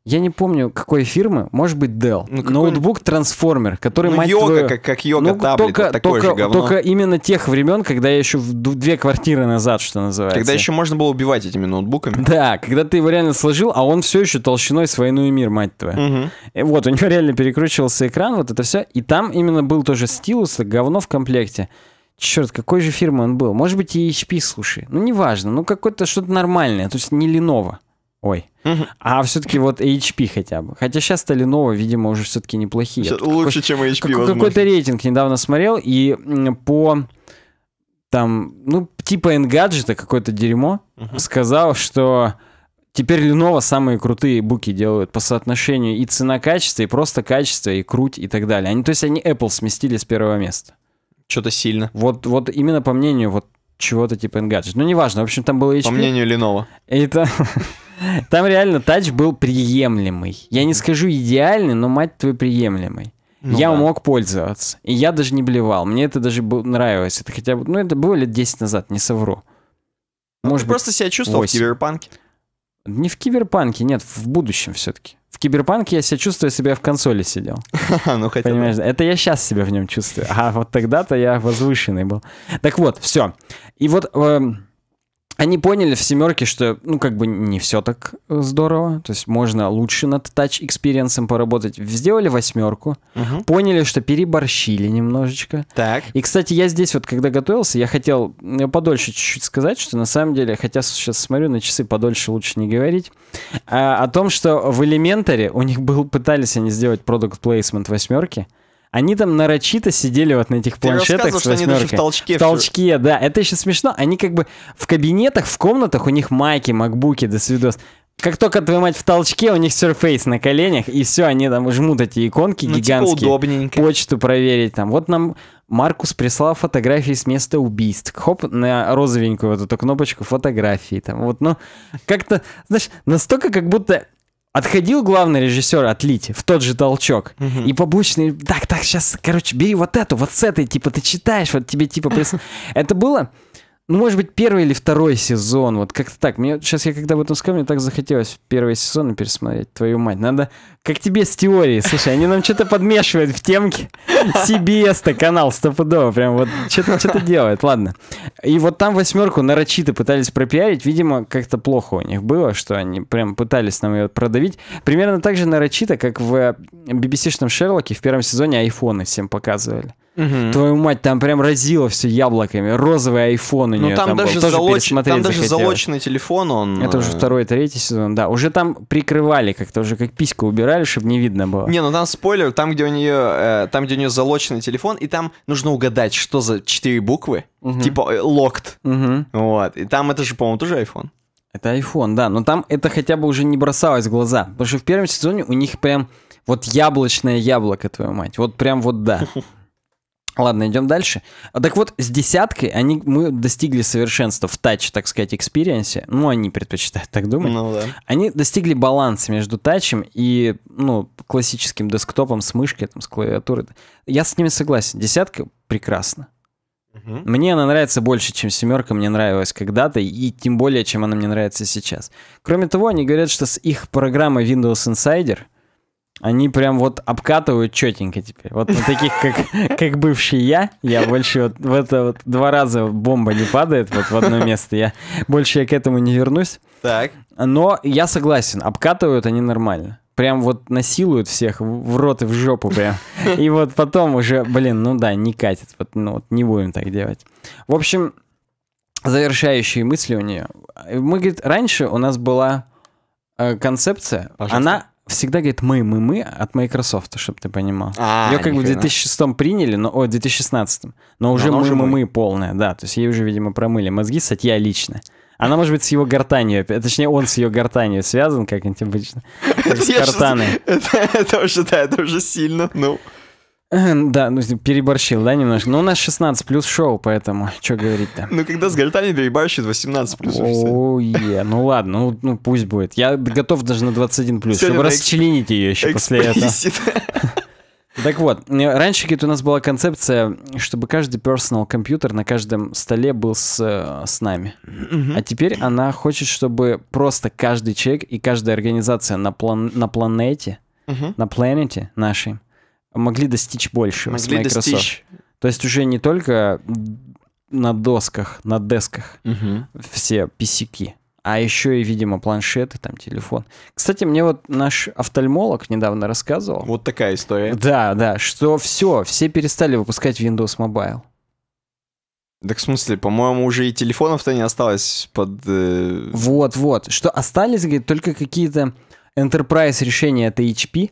я не помню, какой фирмы, может быть, Dell. Ну, Ноутбук-трансформер, который, ну, мать йога, твою... как, как йога ну, таблет, только, такое только, же говно. Только именно тех времен, когда я еще в две квартиры назад, что называется. Когда еще можно было убивать этими ноутбуками. Да, когда ты его реально сложил, а он все еще толщиной с войну и мир, мать твою. Угу. И э, вот, у него реально перекручивался экран, вот это все. И там именно был тоже стилус, говно в комплекте. Черт, какой же фирмы он был? Может быть, и HP, слушай. Ну, неважно. Ну, какой-то что-то нормальное. То есть не Lenovo. Ой. А все-таки вот HP хотя бы. Хотя сейчас Талинова, видимо, уже все-таки неплохие. Все лучше, чем HP, как, возможно. Какой-то рейтинг недавно смотрел, и по там, ну, типа Engadget, какое-то дерьмо, сказал, что теперь Lenovo самые крутые буки делают по соотношению и цена-качество, и просто качество, и круть, и так далее. Они, то есть они Apple сместили с первого места. Что-то сильно. Вот, вот именно по мнению вот чего-то типа Engadget. Ну, неважно, в общем, там было HP. По мнению Lenovo. И там, там реально тач был приемлемый. Я не скажу идеальный, но, мать твою, приемлемый. Ну, я да. мог пользоваться. И я даже не блевал. Мне это даже нравилось. Это хотя бы, ну, это было лет 10 назад, не совру. Может ну, ты быть, просто себя чувствовал 8. в киберпанке? Не в киберпанке, нет, в будущем все-таки. В Киберпанке я себя чувствую, себя в консоли сидел. ну, хотя Понимаешь, да. это я сейчас себя в нем чувствую. А вот тогда-то я возвышенный был. Так вот, все. И вот... Э, они поняли в семерке, что, ну, как бы не все так здорово, то есть можно лучше над тач экспириенсом поработать. Сделали восьмерку, угу. поняли, что переборщили немножечко. Так. И, кстати, я здесь вот, когда готовился, я хотел э, подольше чуть-чуть сказать, что на самом деле, хотя сейчас смотрю на часы, подольше лучше не говорить, а, о том, что в элементаре у них был, пытались они сделать продукт плейсмент восьмерки, они там нарочито сидели вот на этих Ты планшетах с восьмеркой. в толчке. В толчке, да. Это еще смешно. Они как бы в кабинетах, в комнатах у них майки, макбуки, до свидос. Как только твоя мать в толчке, у них Surface на коленях, и все, они там жмут эти иконки ну, типа гигантские. Типа удобненько. Почту проверить там. Вот нам Маркус прислал фотографии с места убийств. Хоп, на розовенькую вот эту кнопочку фотографии. Там вот, ну, как-то, знаешь, настолько как будто Отходил главный режиссер отлить в тот же толчок. Угу. И побочный, так, так, сейчас, короче, бери вот эту, вот с этой, типа, ты читаешь, вот тебе, типа, Это было ну, может быть, первый или второй сезон, вот как-то так. Мне сейчас я когда об этом сказал, мне так захотелось первый сезон пересмотреть. Твою мать, надо... Как тебе с теорией? Слушай, они нам что-то подмешивают в темке. CBS-то канал стопудово, прям вот что-то делает, ладно. И вот там восьмерку нарочито пытались пропиарить, видимо, как-то плохо у них было, что они прям пытались нам ее продавить. Примерно так же нарочито, как в BBC-шном э, Шерлоке в первом сезоне айфоны всем показывали. Угу. Твою мать, там прям разило все яблоками. Розовый айфон у нее ну, там, там даже был. Залоч... Тоже там даже залоченный телефон он... Это уже э, второй, третий сезон, да. Уже там прикрывали как-то, уже как письку убирали, чтобы не видно было. Не, ну там спойлер, там, где у нее, э, там, где у нее залоченный телефон, и там нужно угадать, что за четыре буквы. Угу. Типа локт. Э, угу. Вот. И там это же, по-моему, тоже айфон Это iPhone, да. Но там это хотя бы уже не бросалось в глаза. Потому что в первом сезоне у них прям вот яблочное яблоко, твою мать. Вот прям вот да. Ладно, идем дальше. Так вот, с десяткой они, мы достигли совершенства в тач, так сказать, экспириенсе. Ну, они предпочитают так думать. Ну, да. Они достигли баланса между тачем и, ну, классическим десктопом с мышкой, там, с клавиатурой. Я с ними согласен. Десятка прекрасна. Угу. Мне она нравится больше, чем семерка мне нравилась когда-то, и тем более, чем она мне нравится сейчас. Кроме того, они говорят, что с их программой Windows Insider — они прям вот обкатывают четенько теперь. Вот на таких, как, как бывший я, я больше вот в это вот два раза бомба не падает вот в одно место. Я больше я к этому не вернусь. Так. Но я согласен, обкатывают они нормально. Прям вот насилуют всех в рот и в жопу прям. И вот потом уже, блин, ну да, не катит. Вот, ну вот не будем так делать. В общем, завершающие мысли у нее. Э, мы, говорит, раньше у нас была э, концепция, Пожалуйста. она всегда говорит мы, мы, мы от Microsoft, чтобы ты понимал. А, ее как бы в 2006 приняли, но о, 2016. Но уже но мы, мы, мы, мы полная, да. То есть ей уже, видимо, промыли мозги, статья лично. Она, может быть, с его гортанью, э, точнее, он с ее гортанью связан, как-нибудь обычно. С гортаной. Это уже, да, это уже сильно, ну. Эм, да, ну переборщил, да, немножко. Но ну, у нас 16 плюс шоу, поэтому что говорить-то. Ну, когда с гальтами переборщит 18 плюс. О, е, ну ладно, ну, ну, пусть будет. Я готов даже на 21 плюс, чтобы расчленить ее еще после этого. Так вот, раньше какие у нас была концепция, чтобы каждый персонал компьютер на каждом столе был с, э, с нами. Mm-hmm. А теперь она хочет, чтобы просто каждый человек и каждая организация на, план, на планете, mm-hmm. на планете нашей, могли достичь больше могли с Microsoft. Достичь. То есть уже не только на досках, на десках угу. все писяки, а еще и, видимо, планшеты, там телефон. Кстати, мне вот наш офтальмолог недавно рассказывал. Вот такая история. Да, да, что все, все перестали выпускать Windows Mobile. Так в смысле, по-моему, уже и телефонов-то не осталось под... Э... Вот, вот. Что остались, говорит, только какие-то enterprise решения от HP,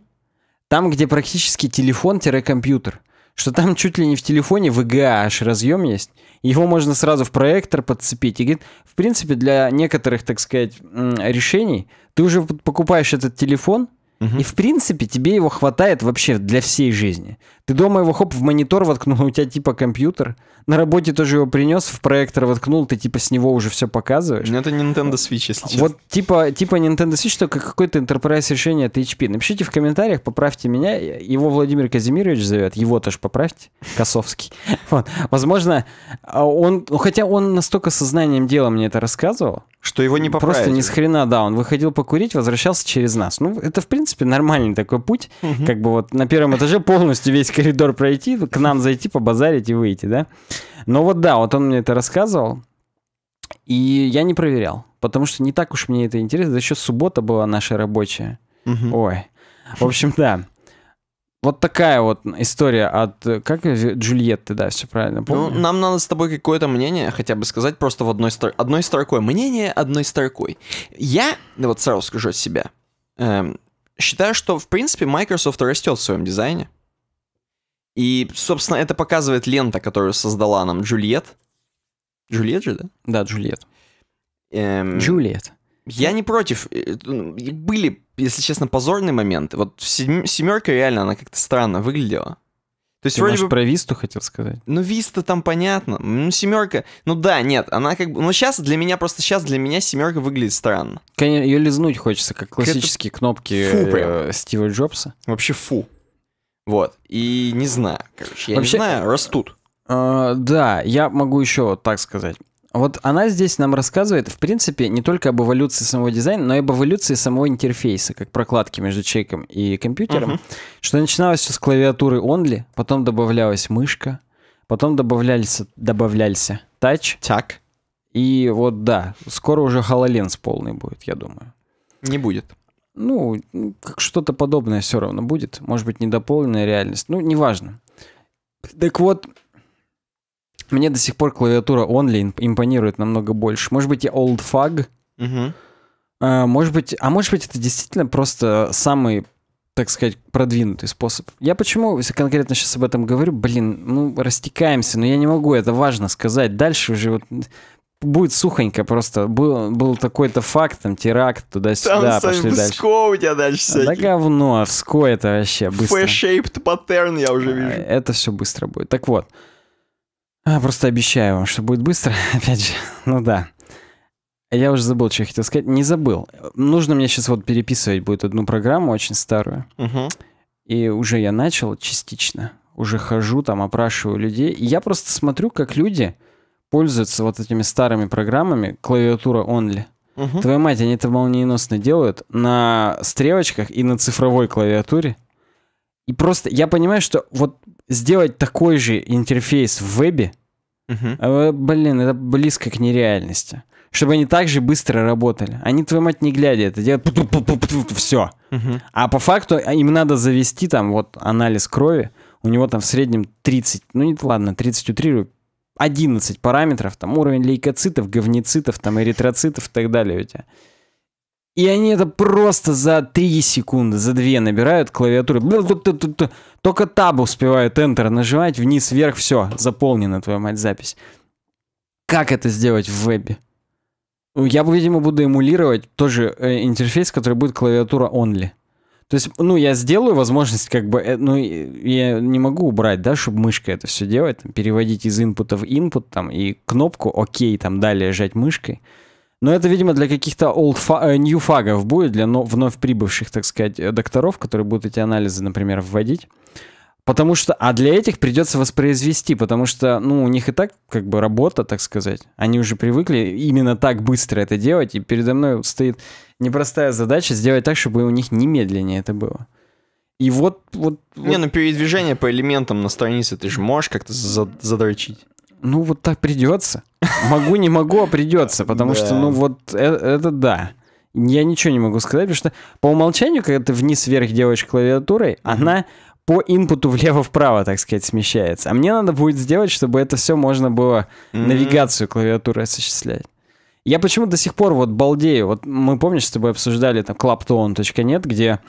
там, где практически телефон-компьютер. Что там чуть ли не в телефоне VGA аж разъем есть. Его можно сразу в проектор подцепить. И говорит, в принципе, для некоторых, так сказать, решений ты уже покупаешь этот телефон, Угу. И в принципе тебе его хватает вообще для всей жизни. Ты дома его хоп в монитор воткнул, у тебя типа компьютер, на работе тоже его принес, в проектор воткнул, ты типа с него уже все показываешь. Но ну, это Nintendo Switch, если честно. Вот типа, типа Nintendo Switch, только какое-то enterprise решение от HP. Напишите в комментариях, поправьте меня. Его Владимир Казимирович зовет, его тоже поправьте, Косовский. Вот. Возможно, а он, хотя он настолько сознанием дела мне это рассказывал, что его не поправить. Просто ни с хрена, да. Он выходил покурить, возвращался через нас. Ну, это, в принципе, нормальный такой путь. Угу. Как бы вот на первом этаже полностью весь коридор пройти, к нам зайти, побазарить и выйти, да? Но вот да, вот он мне это рассказывал, и я не проверял, потому что не так уж мне это интересно. Да еще суббота была наша рабочая. Угу. Ой. В общем, да. Вот такая вот история от... Как Джульетты, да, все правильно ну, помню. Ну, нам надо с тобой какое-то мнение хотя бы сказать просто в одной, стр... одной строкой. Мнение одной строкой. Я, вот сразу скажу от себя, эм, считаю, что, в принципе, Microsoft растет в своем дизайне. И, собственно, это показывает лента, которую создала нам Джульет. Джульет же, да? Да, Джульет. Эм... Джульет. Я не против. Э, ну, были, если честно, позорные моменты. Вот семерка реально, она как-то странно выглядела. То есть Ты вроде бы... про Висту хотел сказать? Ну, Виста там понятно. Ну, семерка... Ну да, нет, она как бы... Ну, сейчас для меня, просто сейчас для меня семерка выглядит странно. Конечно, ее лизнуть хочется, как классические это... кнопки фу, прям. Э, Стива Джобса. Вообще фу. Вот. И не знаю, короче. Я Вообще, не знаю, растут. Э, да, я могу еще вот так сказать. Вот она здесь нам рассказывает, в принципе, не только об эволюции самого дизайна, но и об эволюции самого интерфейса, как прокладки между чейком и компьютером, uh-huh. что начиналось все с клавиатуры only, потом добавлялась мышка, потом добавлялся, добавлялся тач. Так. И вот да, скоро уже HoloLens полный будет, я думаю. Не будет ну, как что-то подобное все равно будет. Может быть, недополненная реальность. Ну, неважно. Так вот, мне до сих пор клавиатура Only импонирует намного больше. Может быть, я old fag. Угу. А, может быть, а может быть, это действительно просто самый так сказать, продвинутый способ. Я почему конкретно сейчас об этом говорю? Блин, ну, растекаемся, но я не могу, это важно сказать. Дальше уже вот будет сухонько просто. Был, был такой-то факт, там, теракт, туда-сюда, там пошли дальше. Там у тебя дальше всякие. Да говно, вско это вообще быстро. F-shaped я уже а, вижу. Это все быстро будет. Так вот, а, просто обещаю вам, что будет быстро, опять же, ну да. Я уже забыл, что я хотел сказать. Не забыл. Нужно мне сейчас вот переписывать будет одну программу, очень старую. И уже я начал частично. Уже хожу там, опрашиваю людей. И я просто смотрю, как люди пользуются вот этими старыми программами, клавиатура only. Угу. Твою мать, они это молниеносно делают на стрелочках и на цифровой клавиатуре. И просто я понимаю, что вот сделать такой же интерфейс в вебе, угу. блин, это близко к нереальности. Чтобы они так же быстро работали. Они, твою мать, не глядя это делают, все. А по факту а, им надо завести там вот анализ крови, у него там в среднем 30, ну не ладно, 30 утрирую, 11 параметров, там уровень лейкоцитов, говнецитов, там эритроцитов и так далее у тебя. И они это просто за 3 секунды, за 2 набирают клавиатуры. Только таб успевает Enter нажимать, вниз, вверх, все, заполнена твоя мать запись. Как это сделать в вебе? Ну, я, видимо, буду эмулировать тоже э, интерфейс, который будет клавиатура only. То есть, ну, я сделаю возможность, как бы, э, ну, я не могу убрать, да, чтобы мышка это все делать, там, переводить из инпута в инпут, там, и кнопку ОК, там, далее жать мышкой. Но это, видимо, для каких-то old fa- э, new фагов будет, для но- вновь прибывших, так сказать, э, докторов, которые будут эти анализы, например, вводить. Потому что, а для этих придется воспроизвести, потому что, ну, у них и так как бы работа, так сказать. Они уже привыкли именно так быстро это делать, и передо мной стоит непростая задача сделать так, чтобы у них немедленнее это было. И вот, вот, вот... Не, ну передвижение по элементам на странице ты же можешь как-то за- задрочить. Ну вот так придется. Могу, не могу, а придется, потому что, ну вот э, это да. Я ничего не могу сказать, потому что по умолчанию, когда ты вниз-вверх делаешь клавиатурой, она по инпуту влево-вправо, так сказать, смещается. А мне надо будет сделать, чтобы это все можно было навигацию клавиатуры осуществлять. Я почему до сих пор вот балдею. Вот мы, помнишь, с тобой обсуждали там клаптон.нет, где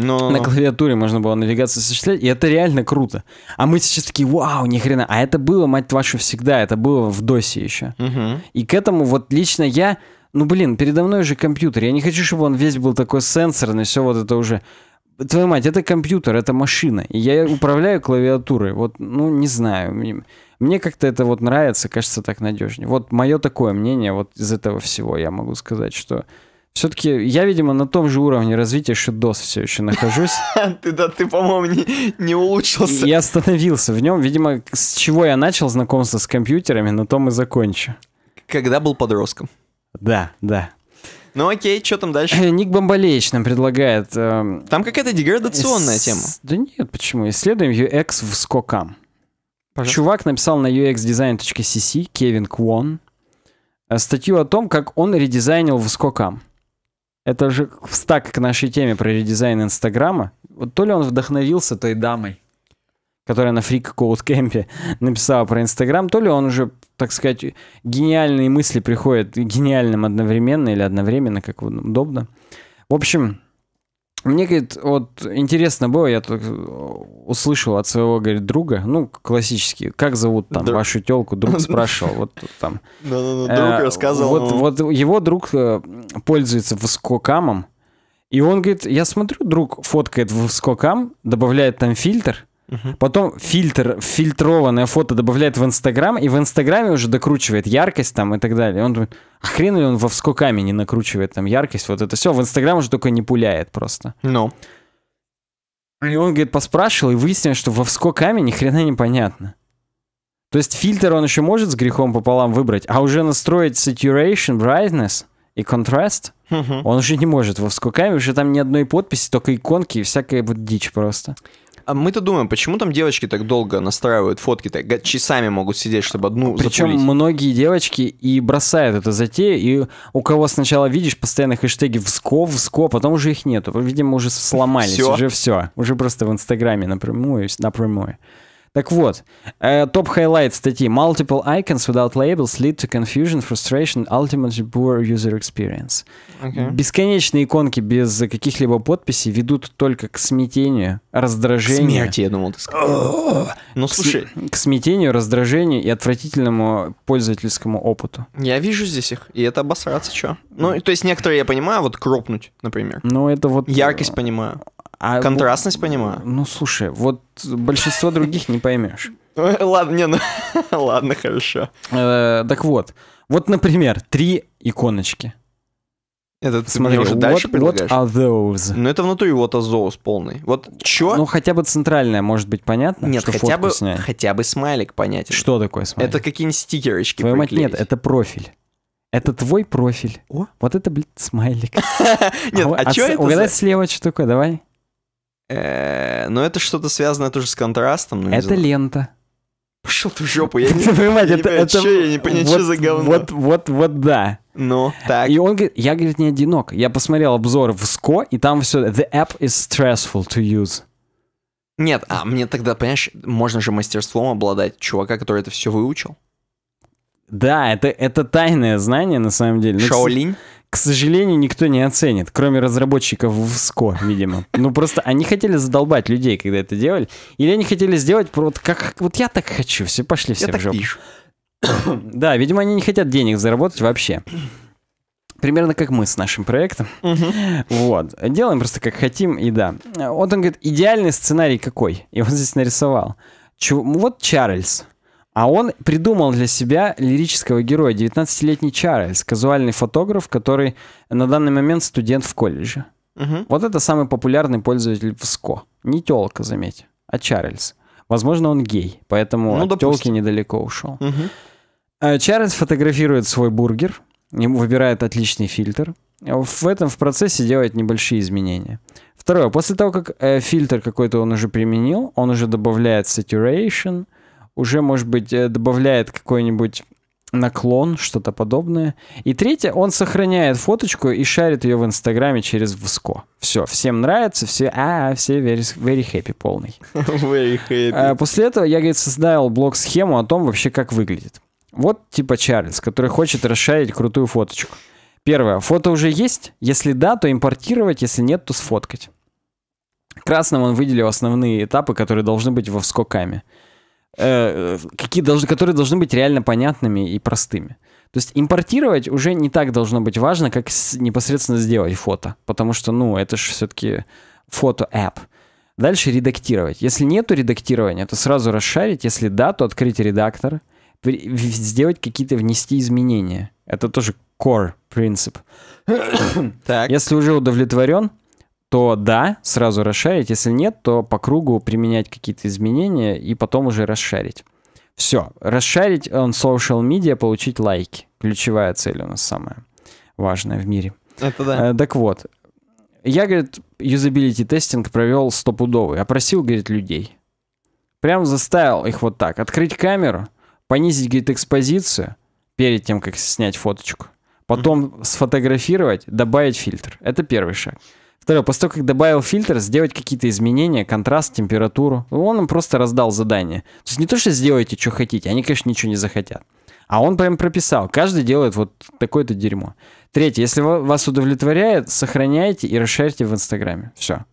но... Ну. На клавиатуре можно было навигацию осуществлять, и это реально круто. А мы сейчас такие, вау, ни хрена. А это было, мать вашу, всегда, это было в досе еще. Угу. И к этому вот лично я, ну блин, передо мной же компьютер, я не хочу, чтобы он весь был такой сенсорный, все вот это уже. Твою мать, это компьютер, это машина, и я управляю клавиатурой, вот, ну не знаю. Мне как-то это вот нравится, кажется так надежнее. Вот мое такое мнение вот из этого всего я могу сказать, что все-таки я, видимо, на том же уровне развития что DOS все еще нахожусь. Ты, да, ты, по-моему, не, не улучшился. Я остановился в нем. Видимо, с чего я начал знакомство с компьютерами, на том и закончу. Когда был подростком. Да, да. Ну окей, что там дальше? Э, Ник Бомбалеич нам предлагает... Э, там какая-то деградационная с... тема. Да нет, почему? Исследуем UX в скокам. Пожалуйста. Чувак написал на uxdesign.cc, Кевин Квон, э, статью о том, как он редизайнил воскокам. Это же встак к нашей теме про редизайн Инстаграма. Вот то ли он вдохновился той дамой, которая на фрик Коуд Кэмпе написала про Инстаграм, то ли он уже, так сказать, гениальные мысли приходят гениальным одновременно или одновременно, как удобно. В общем, мне, говорит, вот интересно было, я тут э, услышал от своего, говорит, друга, ну, классический, как зовут там друг. вашу телку, друг спрашивал, вот там. Ну-ну-ну, э, друг рассказывал. Вот, его друг э, пользуется высококамом, и он говорит, я смотрю, друг фоткает высококам, добавляет там фильтр, Потом фильтр, фильтрованное фото добавляет в Инстаграм, и в Инстаграме уже докручивает яркость там и так далее. Он думает, а хрен ли он во вскоками не накручивает там яркость, вот это все. В Инстаграм уже только не пуляет просто. Ну. И он, говорит, поспрашивал, и выяснил, что во вскоками ни хрена не понятно. То есть фильтр он еще может с грехом пополам выбрать, а уже настроить saturation, brightness и contrast он уже не может во вскоками, уже там ни одной подписи, только иконки и всякая вот дичь просто. А мы-то думаем, почему там девочки так долго настраивают фотки, так часами могут сидеть, чтобы одну Причем запулить. многие девочки и бросают эту затею, и у кого сначала видишь постоянно хэштеги «вско», «вско», а потом уже их нету. Видимо, уже сломались, все. уже все. Уже просто в Инстаграме напрямую, напрямую. Так вот, топ-хайлайт э, статьи. Multiple icons without labels lead to confusion, frustration, ultimately poor user experience. Okay. Бесконечные иконки без каких-либо подписей ведут только к смятению, раздражению. К смерти, я думал, ты сказал. ну, слушай. К, к смятению, раздражению и отвратительному пользовательскому опыту. Я вижу здесь их, и это обосраться, что? Ну, то есть некоторые я понимаю, вот кропнуть, например. Ну, это вот... Яркость э, понимаю. А Контрастность вот, понимаю. Ну, слушай, вот большинство других не поймешь. Ладно, не, ну, ладно, хорошо. Э, так вот, вот, например, три иконочки. Это ты Смотри, мне уже дальше предлагаешь? What а are those? Ну, это внутри вот азоус полный. Вот чё? Ну, хотя бы центральная, может быть, понятно? Нет, что хотя, бы, снять. хотя бы смайлик понятен. Что такое смайлик? Это какие-нибудь стикерочки Твою мать, нет, это профиль. Это твой профиль. О? Вот это, блядь, смайлик. Нет, а, а что а это Угадай слева, что такое, давай. Э, но это что-то связано тоже с контрастом. Это лента. Пошел ты в жопу, я не, понимаю. это, что, я не понимаю, вот, что за говно. Вот, вот, вот, да. Ну, так. И он говорит, я, говорит, не одинок. Я посмотрел обзор в СКО, и там все, the app is stressful to use. Нет, а мне тогда, понимаешь, можно же мастерством обладать чувака, который это все выучил. Да, это, это тайное знание, на самом деле. Ну, Шаолинь? к сожалению, никто не оценит, кроме разработчиков в СКО, видимо. Ну, просто они хотели задолбать людей, когда это делали, или они хотели сделать вот как... Вот я так хочу, все, пошли все я в так жопу. Пишу. Да, видимо, они не хотят денег заработать вообще. Примерно как мы с нашим проектом. Угу. Вот. Делаем просто как хотим, и да. Вот он говорит, идеальный сценарий какой? И он здесь нарисовал. Чу... Вот Чарльз. А он придумал для себя лирического героя, 19-летний Чарльз, казуальный фотограф, который на данный момент студент в колледже. Угу. Вот это самый популярный пользователь в СКО. Не телка, заметь, а Чарльз. Возможно, он гей, поэтому ну, от телки недалеко ушел. Угу. Э, Чарльз фотографирует свой бургер, ему выбирает отличный фильтр. В этом в процессе делает небольшие изменения. Второе, после того, как э, фильтр какой-то он уже применил, он уже добавляет saturation – уже, может быть, э, добавляет какой-нибудь наклон, что-то подобное. И третье, он сохраняет фоточку и шарит ее в Инстаграме через Вско. Все, всем нравится, все, а, все very, very happy полный. Very happy. А, после этого я, говорит, создал блок-схему о том вообще, как выглядит. Вот типа Чарльз, который хочет расшарить крутую фоточку. Первое, фото уже есть? Если да, то импортировать, если нет, то сфоткать. Красным он выделил основные этапы, которые должны быть во вскокаме. Э, какие должны, которые должны быть реально понятными и простыми. То есть импортировать уже не так должно быть важно, как с, непосредственно сделать фото, потому что, ну, это же все-таки фото-эп. Дальше редактировать. Если нету редактирования, то сразу расшарить. Если да, то открыть редактор, сделать какие-то, внести изменения. Это тоже core принцип. так. Если уже удовлетворен, то да, сразу расшарить. Если нет, то по кругу применять какие-то изменения и потом уже расшарить. Все. Расшарить он social media, получить лайки. Ключевая цель у нас самая важная в мире. Это да. Э, так вот. Я, говорит, юзабилити тестинг провел стопудовый. Опросил, говорит, людей. Прям заставил их вот так. Открыть камеру, понизить, говорит, экспозицию перед тем, как снять фоточку. Потом mm-hmm. сфотографировать, добавить фильтр. Это первый шаг. Второе, после того, как добавил фильтр, сделать какие-то изменения, контраст, температуру. Ну, он им просто раздал задание. То есть не то, что сделайте, что хотите, они, конечно, ничего не захотят. А он прям прописал, каждый делает вот такое-то дерьмо. Третье, если вас удовлетворяет, сохраняйте и расширьте в Инстаграме. Все.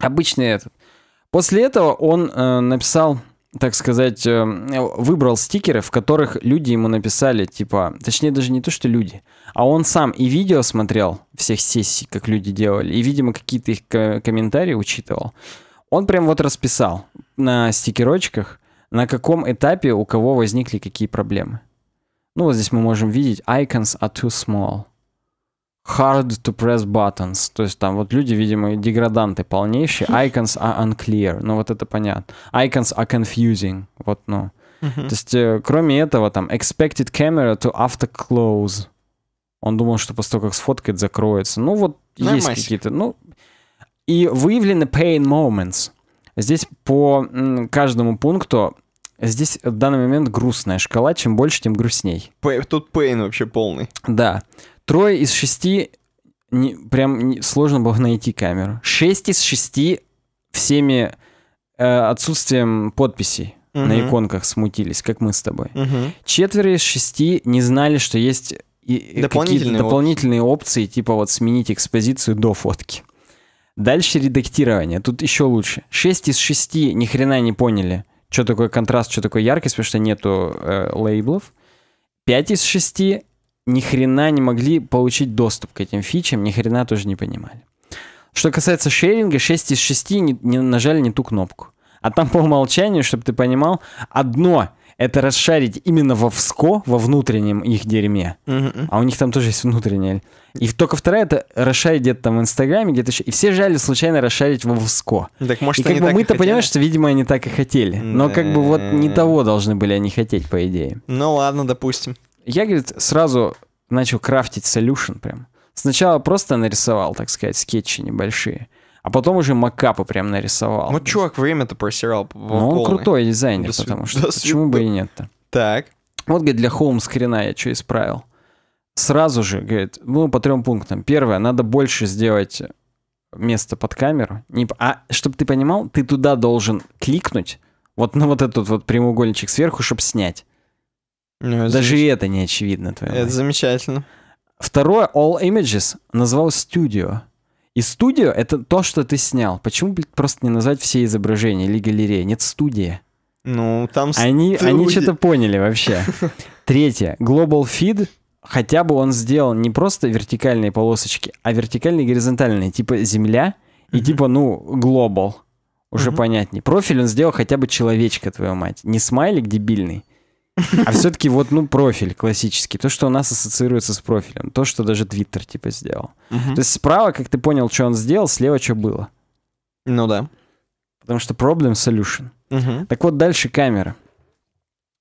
Обычный этот. После этого он э, написал так сказать, э, выбрал стикеры, в которых люди ему написали, типа, точнее даже не то, что люди, а он сам и видео смотрел всех сессий, как люди делали, и, видимо, какие-то их комментарии учитывал. Он прям вот расписал на стикерочках, на каком этапе у кого возникли какие проблемы. Ну вот здесь мы можем видеть icons are too small hard to press buttons. То есть там вот люди, видимо, деграданты полнейшие. Хм. Icons are unclear. Ну вот это понятно. Icons are confusing. Вот, ну. Uh-huh. То есть, э, кроме этого, там, expected camera to after close. Он думал, что после того, как сфоткает, закроется. Ну вот Нормасик. есть какие-то. Ну, и выявлены pain moments. Здесь по м, каждому пункту Здесь в данный момент грустная шкала. Чем больше, тем грустней. тут pain вообще полный. Да. Трое из шести... Не, прям не, сложно было найти камеру. Шесть из шести всеми э, отсутствием подписей угу. на иконках смутились, как мы с тобой. Угу. Четверо из шести не знали, что есть и дополнительные, опции. дополнительные опции, типа вот сменить экспозицию до фотки. Дальше редактирование. Тут еще лучше. Шесть из шести ни хрена не поняли, что такое контраст, что такое яркость, потому что нету э, лейблов. 5 из 6 ни хрена не могли получить доступ к этим фичам, ни хрена тоже не понимали. Что касается шеринга, 6 из 6 не, не нажали не ту кнопку. А там по умолчанию, чтобы ты понимал, одно это расшарить именно во вско, во внутреннем их дерьме. Mm-hmm. А у них там тоже есть внутренняя. И только вторая это расшарить где-то там в Инстаграме, где-то еще. И все жали случайно расшарить во вско. Так, может, и как бы мы-то понимаем, что, видимо, они так и хотели. Но как бы вот не того должны были они хотеть, по идее. Ну ладно, допустим. Я, говорит, сразу начал крафтить solution прям. Сначала просто нарисовал, так сказать, скетчи небольшие. А потом уже макапы прям нарисовал. Ну, чувак время-то просирал. Ну, он крутой дизайнер, до потому что почему бы и нет-то. Так. Вот, говорит, для хоум-скрина я что исправил. Сразу же, говорит, ну, по трем пунктам. Первое, надо больше сделать место под камеру. Не, а чтобы ты понимал, ты туда должен кликнуть, вот на вот этот вот прямоугольничек сверху, чтобы снять. Ну, э, это Даже замеч... это не очевидно. Твоя это мать. замечательно. Второе, All Images назвал студию, И студию это то, что ты снял. Почему, блядь, просто не назвать все изображения или галерея? Нет студии. Ну, там Они, студии. они что-то поняли вообще. Третье. Global Feed хотя бы он сделал не просто вертикальные полосочки, а вертикальные и горизонтальные, типа земля и mm-hmm. типа, ну, global. Уже mm-hmm. понятнее. Профиль он сделал хотя бы человечка, твою мать. Не смайлик дебильный, а все-таки вот, ну, профиль классический, то, что у нас ассоциируется с профилем, то, что даже Твиттер, типа, сделал. Угу. То есть справа, как ты понял, что он сделал, слева, что было. Ну да. Потому что problem solution. Угу. Так вот, дальше камера.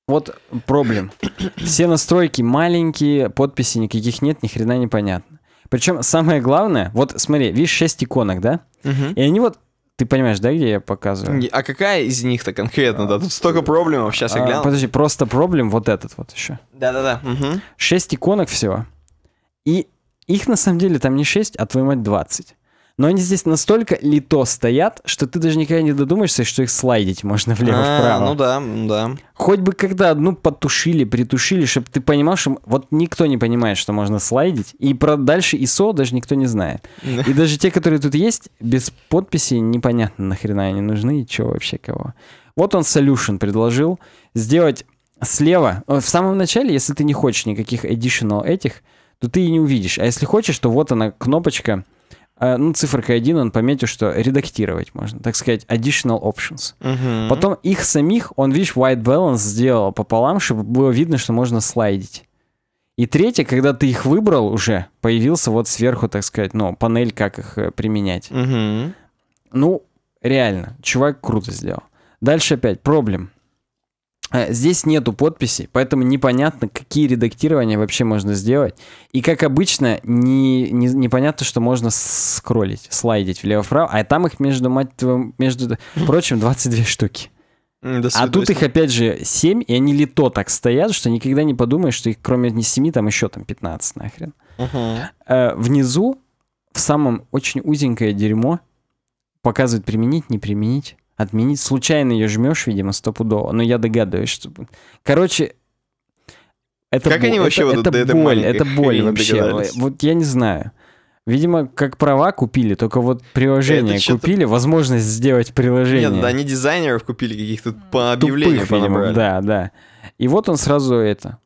Вот проблем. Все настройки маленькие, подписи никаких нет, ни хрена не понятно. Причем самое главное, вот смотри, видишь, 6 иконок, да? Угу. И они вот ты понимаешь, да, где я показываю? А какая из них-то конкретно? Да, тут столько проблемов, сейчас я а, гляну. Подожди, просто проблем вот этот вот еще. Да-да-да. Угу. Шесть иконок всего. И их на самом деле там не шесть, а твою мать 20. Но они здесь настолько лито стоят, что ты даже никогда не додумаешься, что их слайдить можно влево-вправо. А, ну да, да. Хоть бы когда одну потушили, притушили, чтобы ты понимал, что вот никто не понимает, что можно слайдить. И про дальше ISO даже никто не знает. И даже те, которые тут есть, без подписи непонятно, нахрена они нужны и что вообще кого. Вот он solution предложил сделать слева. В самом начале, если ты не хочешь никаких additional этих, то ты и не увидишь. А если хочешь, то вот она кнопочка — а, ну, цифрой 1 он пометил, что редактировать можно, так сказать, additional options. Угу. Потом их самих, он, видишь, white balance сделал пополам, чтобы было видно, что можно слайдить. И третье, когда ты их выбрал уже, появился вот сверху, так сказать, ну, панель, как их э, применять. Угу. Ну, реально, чувак круто сделал. Дальше опять, проблем. Э, здесь нету подписи, поэтому непонятно, какие редактирования вообще можно сделать. И как обычно, не, не, непонятно, что можно скроллить, слайдить влево-вправо, а там их, между, мать, между прочим, 22 штуки. а тут их опять же 7, и они лито так стоят, что никогда не подумаешь, что их кроме не 7, там еще там 15 нахрен. Э, внизу, в самом очень узенькое дерьмо, показывает применить, не применить отменить. Случайно ее жмешь, видимо, стопудово. Но я догадываюсь, что... Короче, это как бо... они вообще это, вот это, это боль, это боль вообще. Вот я не знаю. Видимо, как права купили, только вот приложение это купили, возможность сделать приложение. Нет, да, они дизайнеров купили каких-то по объявлению Тупых, видимо, да, да. И вот он сразу это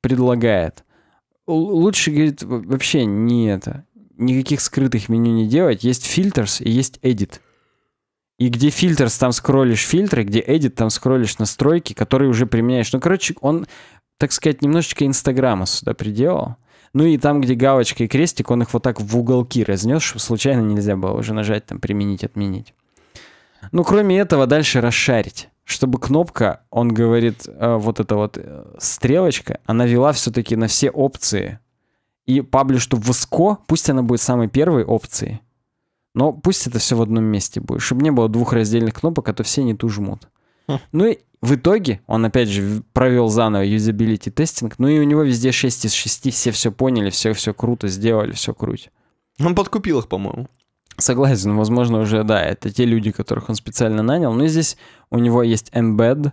предлагает. Лучше, говорит, вообще не это, никаких скрытых меню не делать. Есть фильтрс и есть edit. И где фильтр, там скроллишь фильтры, где edit, там скроллишь настройки, которые уже применяешь. Ну, короче, он, так сказать, немножечко Инстаграма сюда приделал. Ну и там, где галочка и крестик, он их вот так в уголки разнес, чтобы случайно нельзя было уже нажать, там, применить, отменить. Ну, кроме этого, дальше расшарить. Чтобы кнопка, он говорит, э, вот эта вот э, стрелочка, она вела все-таки на все опции. И паблиш в Выско, пусть она будет самой первой опцией, но пусть это все в одном месте будет, чтобы не было двух раздельных кнопок, а то все не ту жмут. Хм. Ну и в итоге он опять же провел заново юзабилити тестинг, ну и у него везде 6 из 6, все все поняли, все все круто сделали, все круть. Он подкупил их, по-моему. Согласен, возможно, уже, да, это те люди, которых он специально нанял. Но ну здесь у него есть embed,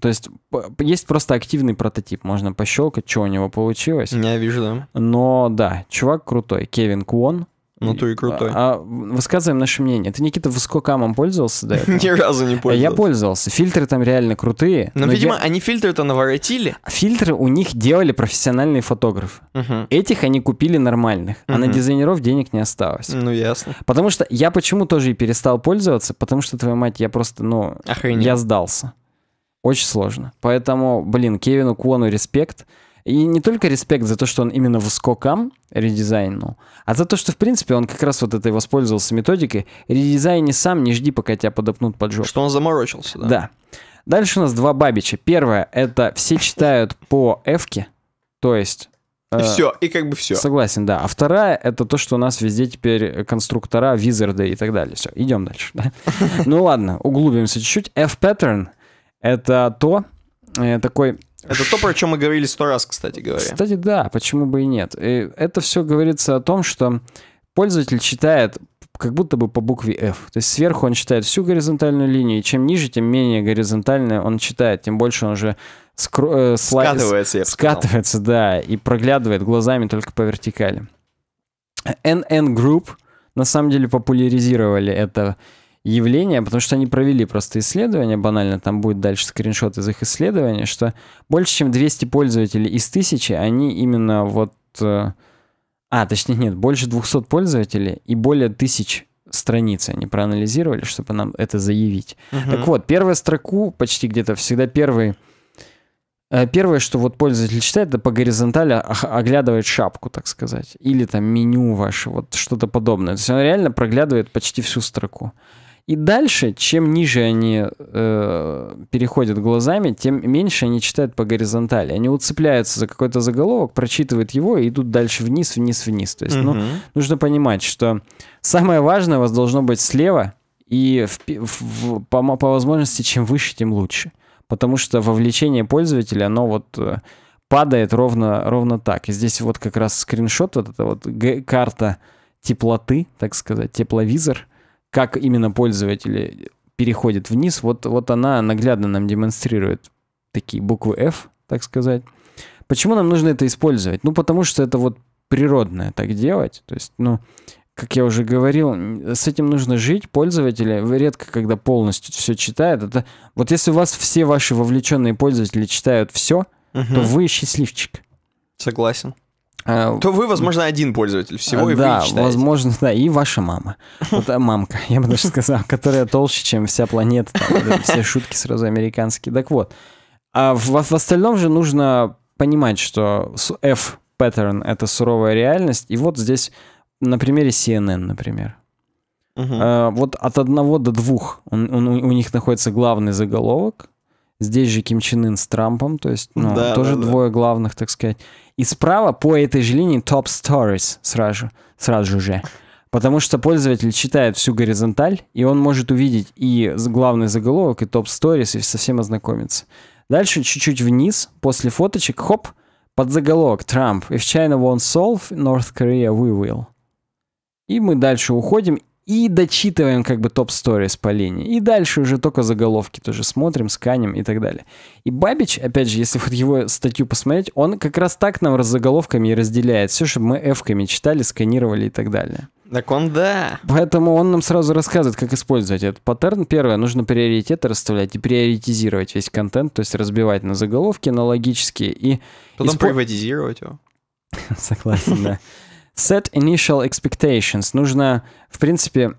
то есть есть просто активный прототип, можно пощелкать, что у него получилось. Я вижу, да. Но да, чувак крутой, Кевин Куон, ну, то и крутой. А, а, высказываем наше мнение. Ты, Никита, высококамом пользовался до этого? Ни разу не а пользовался. Я пользовался. Фильтры там реально крутые. Но, ну, но видимо, я... они фильтры-то наворотили. Фильтры у них делали профессиональные фотографы. Угу. Этих они купили нормальных, угу. а на дизайнеров денег не осталось. Ну, ясно. Потому что я почему тоже и перестал пользоваться, потому что, твою мать, я просто, ну... Охренел. Я сдался. Очень сложно. Поэтому, блин, Кевину Клону респект. И не только респект за то, что он именно в скокам редизайнул, а за то, что, в принципе, он как раз вот этой воспользовался методикой. Редизайни сам, не жди, пока тебя подопнут под жопу. Что он заморочился, да? Да. Дальше у нас два бабича. Первое, это все читают по f то есть... И э, все, и как бы все. Согласен, да. А вторая — это то, что у нас везде теперь конструктора, визарды и так далее. Все, идем дальше. Ну ладно, углубимся чуть-чуть. F-pattern — это то, э, такой это то, про чем мы говорили сто раз, кстати говоря. Кстати, да, почему бы и нет. И это все говорится о том, что пользователь читает как будто бы по букве F. То есть сверху он читает всю горизонтальную линию, и чем ниже, тем менее горизонтальная он читает, тем больше он уже скро... Э, скатывается, я скатывается, да, и проглядывает глазами только по вертикали. NN Group на самом деле популяризировали это явление, потому что они провели просто исследование, банально, там будет дальше скриншот из их исследования, что больше чем 200 пользователей из тысячи, они именно вот... Э, а, точнее, нет, больше 200 пользователей и более тысяч страниц они проанализировали, чтобы нам это заявить. Угу. Так вот, первую строку почти где-то всегда первый... Э, первое, что вот пользователь читает, это по горизонтали оглядывает шапку, так сказать. Или там меню ваше, вот что-то подобное. То есть он реально проглядывает почти всю строку. И дальше, чем ниже они э, переходят глазами, тем меньше они читают по горизонтали. Они уцепляются за какой-то заголовок, прочитывают его и идут дальше вниз, вниз, вниз. То есть, угу. ну, нужно понимать, что самое важное у вас должно быть слева, и в, в, по, по возможности, чем выше, тем лучше. Потому что вовлечение пользователя, оно вот э, падает ровно, ровно так. И здесь вот как раз скриншот, вот эта вот карта теплоты, так сказать, тепловизор – как именно пользователи переходят вниз, вот, вот она наглядно нам демонстрирует такие буквы F, так сказать. Почему нам нужно это использовать? Ну, потому что это вот природное так делать. То есть, ну, как я уже говорил, с этим нужно жить. Пользователи редко, когда полностью все читают. Это вот если у вас все ваши вовлеченные пользователи читают все, угу. то вы счастливчик. Согласен. Э, то вы, возможно, один пользователь всего, э, и да, вы да возможно, да, и ваша мама. Вот э, мамка, я бы даже сказал, которая толще, чем вся планета. все шутки сразу американские. Так вот. А в, остальном же нужно понимать, что F pattern — это суровая реальность. И вот здесь на примере CNN, например. Угу. А, вот от одного до двух он, он, у них находится главный заголовок. Здесь же Ким Чен Ын с Трампом, то есть ну, да, тоже да, двое да. главных, так сказать. И справа по этой же линии Top Stories сразу, сразу же. Потому что пользователь читает всю горизонталь, и он может увидеть и главный заголовок, и Top Stories, и совсем ознакомиться. Дальше чуть-чуть вниз, после фоточек, хоп, под заголовок Трамп. If China won't solve, North Korea we will. И мы дальше уходим, и дочитываем как бы топ-стори с по линии. И дальше уже только заголовки тоже смотрим, сканим и так далее. И Бабич, опять же, если вот его статью посмотреть, он как раз так нам раз заголовками и разделяет все, чтобы мы эфками читали, сканировали и так далее. Так он да. Поэтому он нам сразу рассказывает, как использовать этот паттерн. Первое, нужно приоритеты расставлять и приоритизировать весь контент, то есть разбивать на заголовки, на логические и... Потом исп... приватизировать его. Согласен, да. Set initial expectations. Нужно, в принципе, в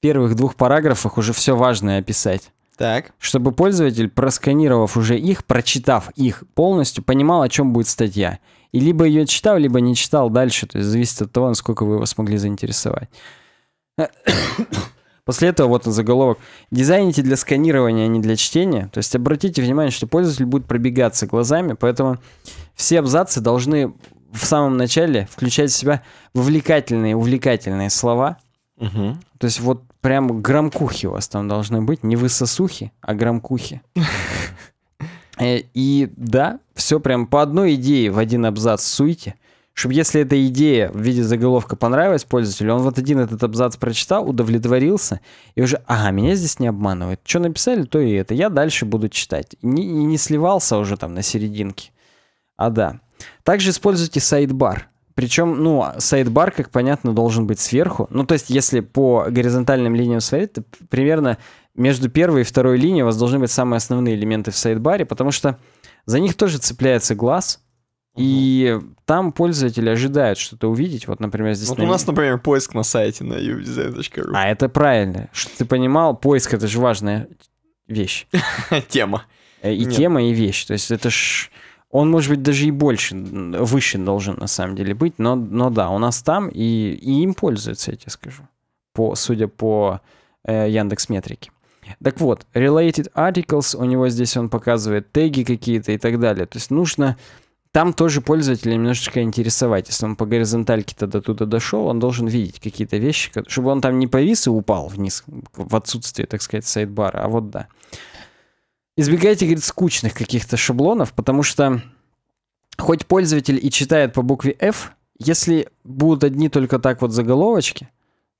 первых двух параграфах уже все важное описать. Так. Чтобы пользователь, просканировав уже их, прочитав их полностью, понимал, о чем будет статья. И либо ее читал, либо не читал дальше. То есть зависит от того, насколько вы его смогли заинтересовать. После этого вот он заголовок. Дизайните для сканирования, а не для чтения. То есть обратите внимание, что пользователь будет пробегаться глазами, поэтому все абзацы должны в самом начале включать в себя вовлекательные, увлекательные слова. Угу. То есть вот прям громкухи у вас там должны быть. Не высосухи, а громкухи. Э, и да, все прям по одной идее в один абзац суйте. Чтобы если эта идея в виде заголовка понравилась пользователю, он вот один этот абзац прочитал, удовлетворился, и уже, ага, меня здесь не обманывают. Что написали, то и это. Я дальше буду читать. И не, и не сливался уже там на серединке. А да. Также используйте сайдбар. Причем, ну, сайдбар, как понятно, должен быть сверху. Ну, то есть, если по горизонтальным линиям смотреть, то примерно между первой и второй линией у вас должны быть самые основные элементы в сайдбаре, потому что за них тоже цепляется глаз, и там пользователи ожидают что-то увидеть. Вот, например, здесь... Вот на... у нас, например, поиск на сайте на ubdesign.ru. А это правильно. Что ты понимал, поиск — это же важная вещь. Тема. Э, и тема, и вещь. То есть это ж он, может быть, даже и больше, выше должен на самом деле быть, но, но да, у нас там, и, и им пользуются, я тебе скажу, по, судя по э, Яндекс Метрике. Так вот, related articles, у него здесь он показывает теги какие-то и так далее. То есть нужно там тоже пользователя немножечко интересовать. Если он по горизонтальке-то до туда дошел, он должен видеть какие-то вещи, чтобы он там не повис и упал вниз в отсутствие, так сказать, сайдбара. А вот да избегайте, говорит, скучных каких-то шаблонов, потому что хоть пользователь и читает по букве F, если будут одни только так вот заголовочки,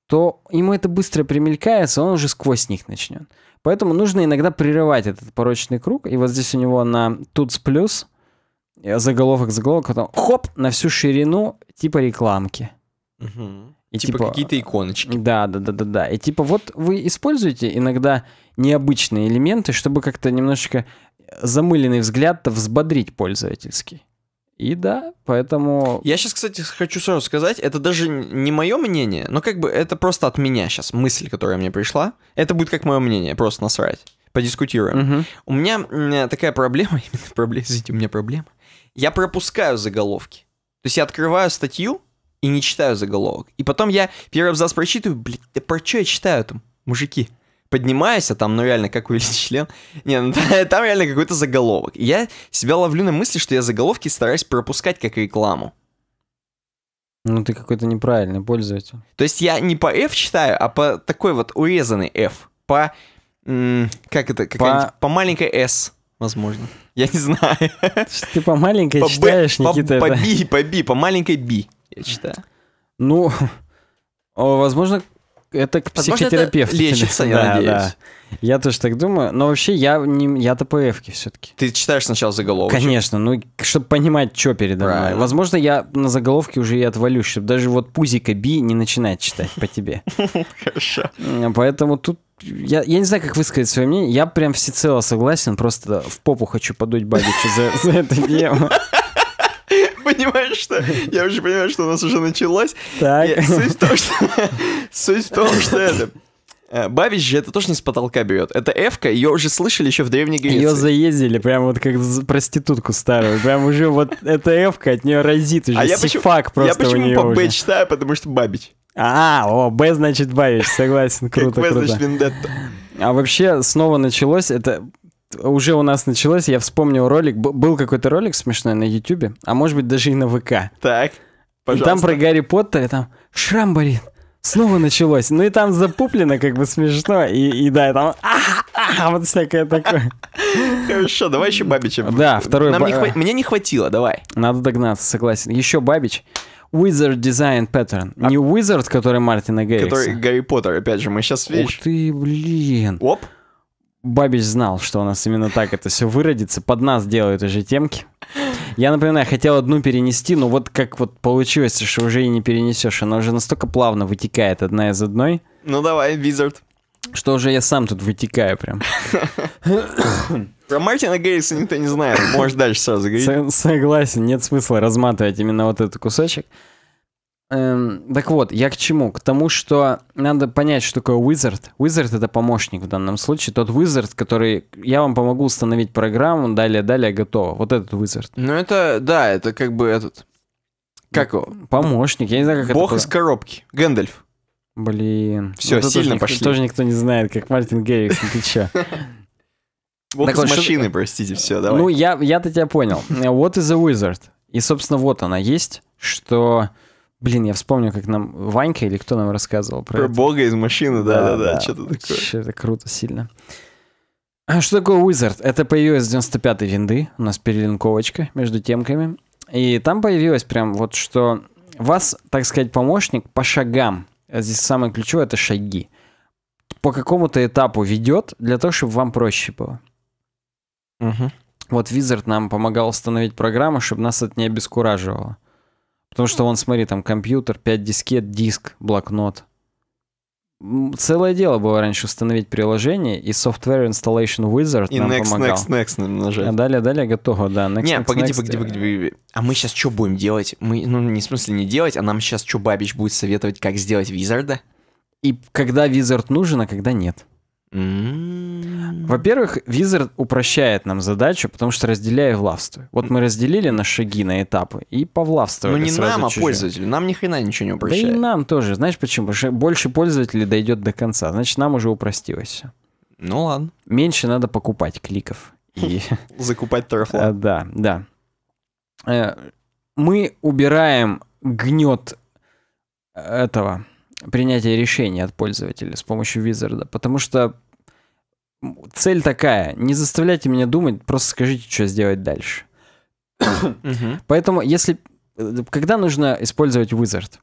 то ему это быстро примелькается, он уже сквозь них начнет. Поэтому нужно иногда прерывать этот порочный круг. И вот здесь у него на тут плюс заголовок заголовок, потом хоп, на всю ширину типа рекламки. Угу. И типа, типа какие-то э, иконочки. Да, да, да, да, да. И типа вот вы используете иногда необычные элементы, чтобы как-то немножечко э, замыленный взгляд-то взбодрить пользовательский. И да, поэтому... Я сейчас, кстати, хочу сразу сказать, это даже не мое мнение, но как бы это просто от меня сейчас мысль, которая мне пришла. Это будет как мое мнение, просто насрать. Подискутируем. Угу. У меня э, такая проблема, именно проблема, извините, у меня проблема. Я пропускаю заголовки. То есть я открываю статью, и не читаю заголовок. И потом я первый абзац прочитываю, блядь, да про что я читаю там, мужики? Поднимаюсь, а там, ну реально, как увеличить член? Не, ну там реально какой-то заголовок. я себя ловлю на мысли, что я заголовки стараюсь пропускать как рекламу. Ну ты какой-то неправильный пользователь. То есть я не по F читаю, а по такой вот урезанный F. По, как это, по... по маленькой S возможно. Я не знаю. Ты по маленькой читаешь, Б, Никита. По, это... по B, по B, по маленькой B я считаю. Ну, возможно, это к психотерапевту. лечится, я надеюсь. Я тоже так думаю. Но вообще я не я тпф все-таки. Ты читаешь сначала заголовок. Конечно, ну, чтобы понимать, что передо мной. Возможно, я на заголовке уже и отвалюсь, чтобы даже вот пузика Би не начинает читать по тебе. Хорошо. Поэтому тут я, я не знаю, как высказать свое мнение. Я прям всецело согласен, просто в попу хочу подуть бабичу за, за эту тему. понимаю, что... Я уже понимаю, что у нас уже началось. Так. И суть в том, что... Суть в том, что это... Э, Бабич же это тоже не с потолка берет. Это Эвка, ее уже слышали еще в Древней Греции. Ее заездили, прям вот как проститутку старую. Прям уже вот эта Эвка, от нее разит уже. А я почему, просто я почему по Б читаю, потому что Бабич. А, о, Б значит Бабич, согласен, круто, как Б круто. значит Вендетта. А вообще снова началось, это уже у нас началось, я вспомнил ролик, был какой-то ролик смешной на Ютубе, а может быть даже и на ВК. Так, пожалуйста. И там про Гарри Поттера, там Шрамбарин. снова началось. Ну и там запуплено как бы смешно, и, и да, и там а, вот всякое такое. Хорошо, давай еще Бабича. Да, второй Нам ба... не хва... Мне не хватило, давай. Надо догнаться, согласен. Еще Бабич. Wizard Design Pattern. А... Не Wizard, который Мартина Гэри. Который Гарри Поттер, опять же, мы сейчас видишь. Ух ты, блин. Оп. Бабич знал, что у нас именно так это все выродится. Под нас делают уже темки. Я напоминаю, хотел одну перенести, но вот как вот получилось, что уже и не перенесешь. Она уже настолько плавно вытекает одна из одной. Ну давай, визард, Что уже я сам тут вытекаю прям. Про Мартина Гейса никто не знает. Можешь дальше сразу говорить. Согласен, нет смысла разматывать именно вот этот кусочек. Эм, так вот, я к чему? К тому, что надо понять, что такое wizard. Wizard это помощник в данном случае. Тот wizard, который я вам помогу установить программу, далее, далее, готово. Вот этот wizard. Ну это, да, это как бы этот... Как его? Помощник, я не знаю, как Бог это... Бог из коробки. Гэндальф. Блин. Все, ну, сильно тоже пошли. Тоже никто не знает, как Мартин Геррикс, ты че? Вот из машины, простите, все, давай. Ну, я-то тебя понял. What is a wizard? И, собственно, вот она есть, что Блин, я вспомню, как нам Ванька или кто нам рассказывал про, про это. бога из машины, да-да-да, да, что-то такое. че Это круто сильно. А Что такое Wizard? Это появилось с 95-й винды, у нас перелинковочка между темками. И там появилось прям вот что вас, так сказать, помощник по шагам, а здесь самое ключевое — это шаги, по какому-то этапу ведет для того, чтобы вам проще было. Угу. Вот Wizard нам помогал установить программу, чтобы нас это не обескураживало. Потому что он смотри, там компьютер, 5 дискет, диск, блокнот. Целое дело было раньше установить приложение, и Software Installation Wizard и нам next, помогал. next, next нажать. А далее, далее готово, да. Next, не, next, погоди, next, погоди, погоди, погоди. А мы сейчас что будем делать? Мы, ну, не в смысле не делать, а нам сейчас что Бабич будет советовать, как сделать Wizard? И когда Wizard нужен, а когда нет. Во-первых, визор упрощает нам задачу, потому что разделяя влавствуй. Вот мы разделили на шаги, на этапы и повлавствовали. Ну не нам, а чужим. пользователю. Нам ни хрена ничего не упрощает. Да и нам тоже. Знаешь почему? Потому что больше пользователей дойдет до конца. Значит, нам уже упростилось все. Ну ладно. Меньше надо покупать кликов. И... Хм. Закупать Terraform. А, да, да. Э, мы убираем гнет этого принятие решений от пользователя с помощью визарда, потому что цель такая, не заставляйте меня думать, просто скажите, что сделать дальше. Поэтому, если э, когда нужно использовать Wizard?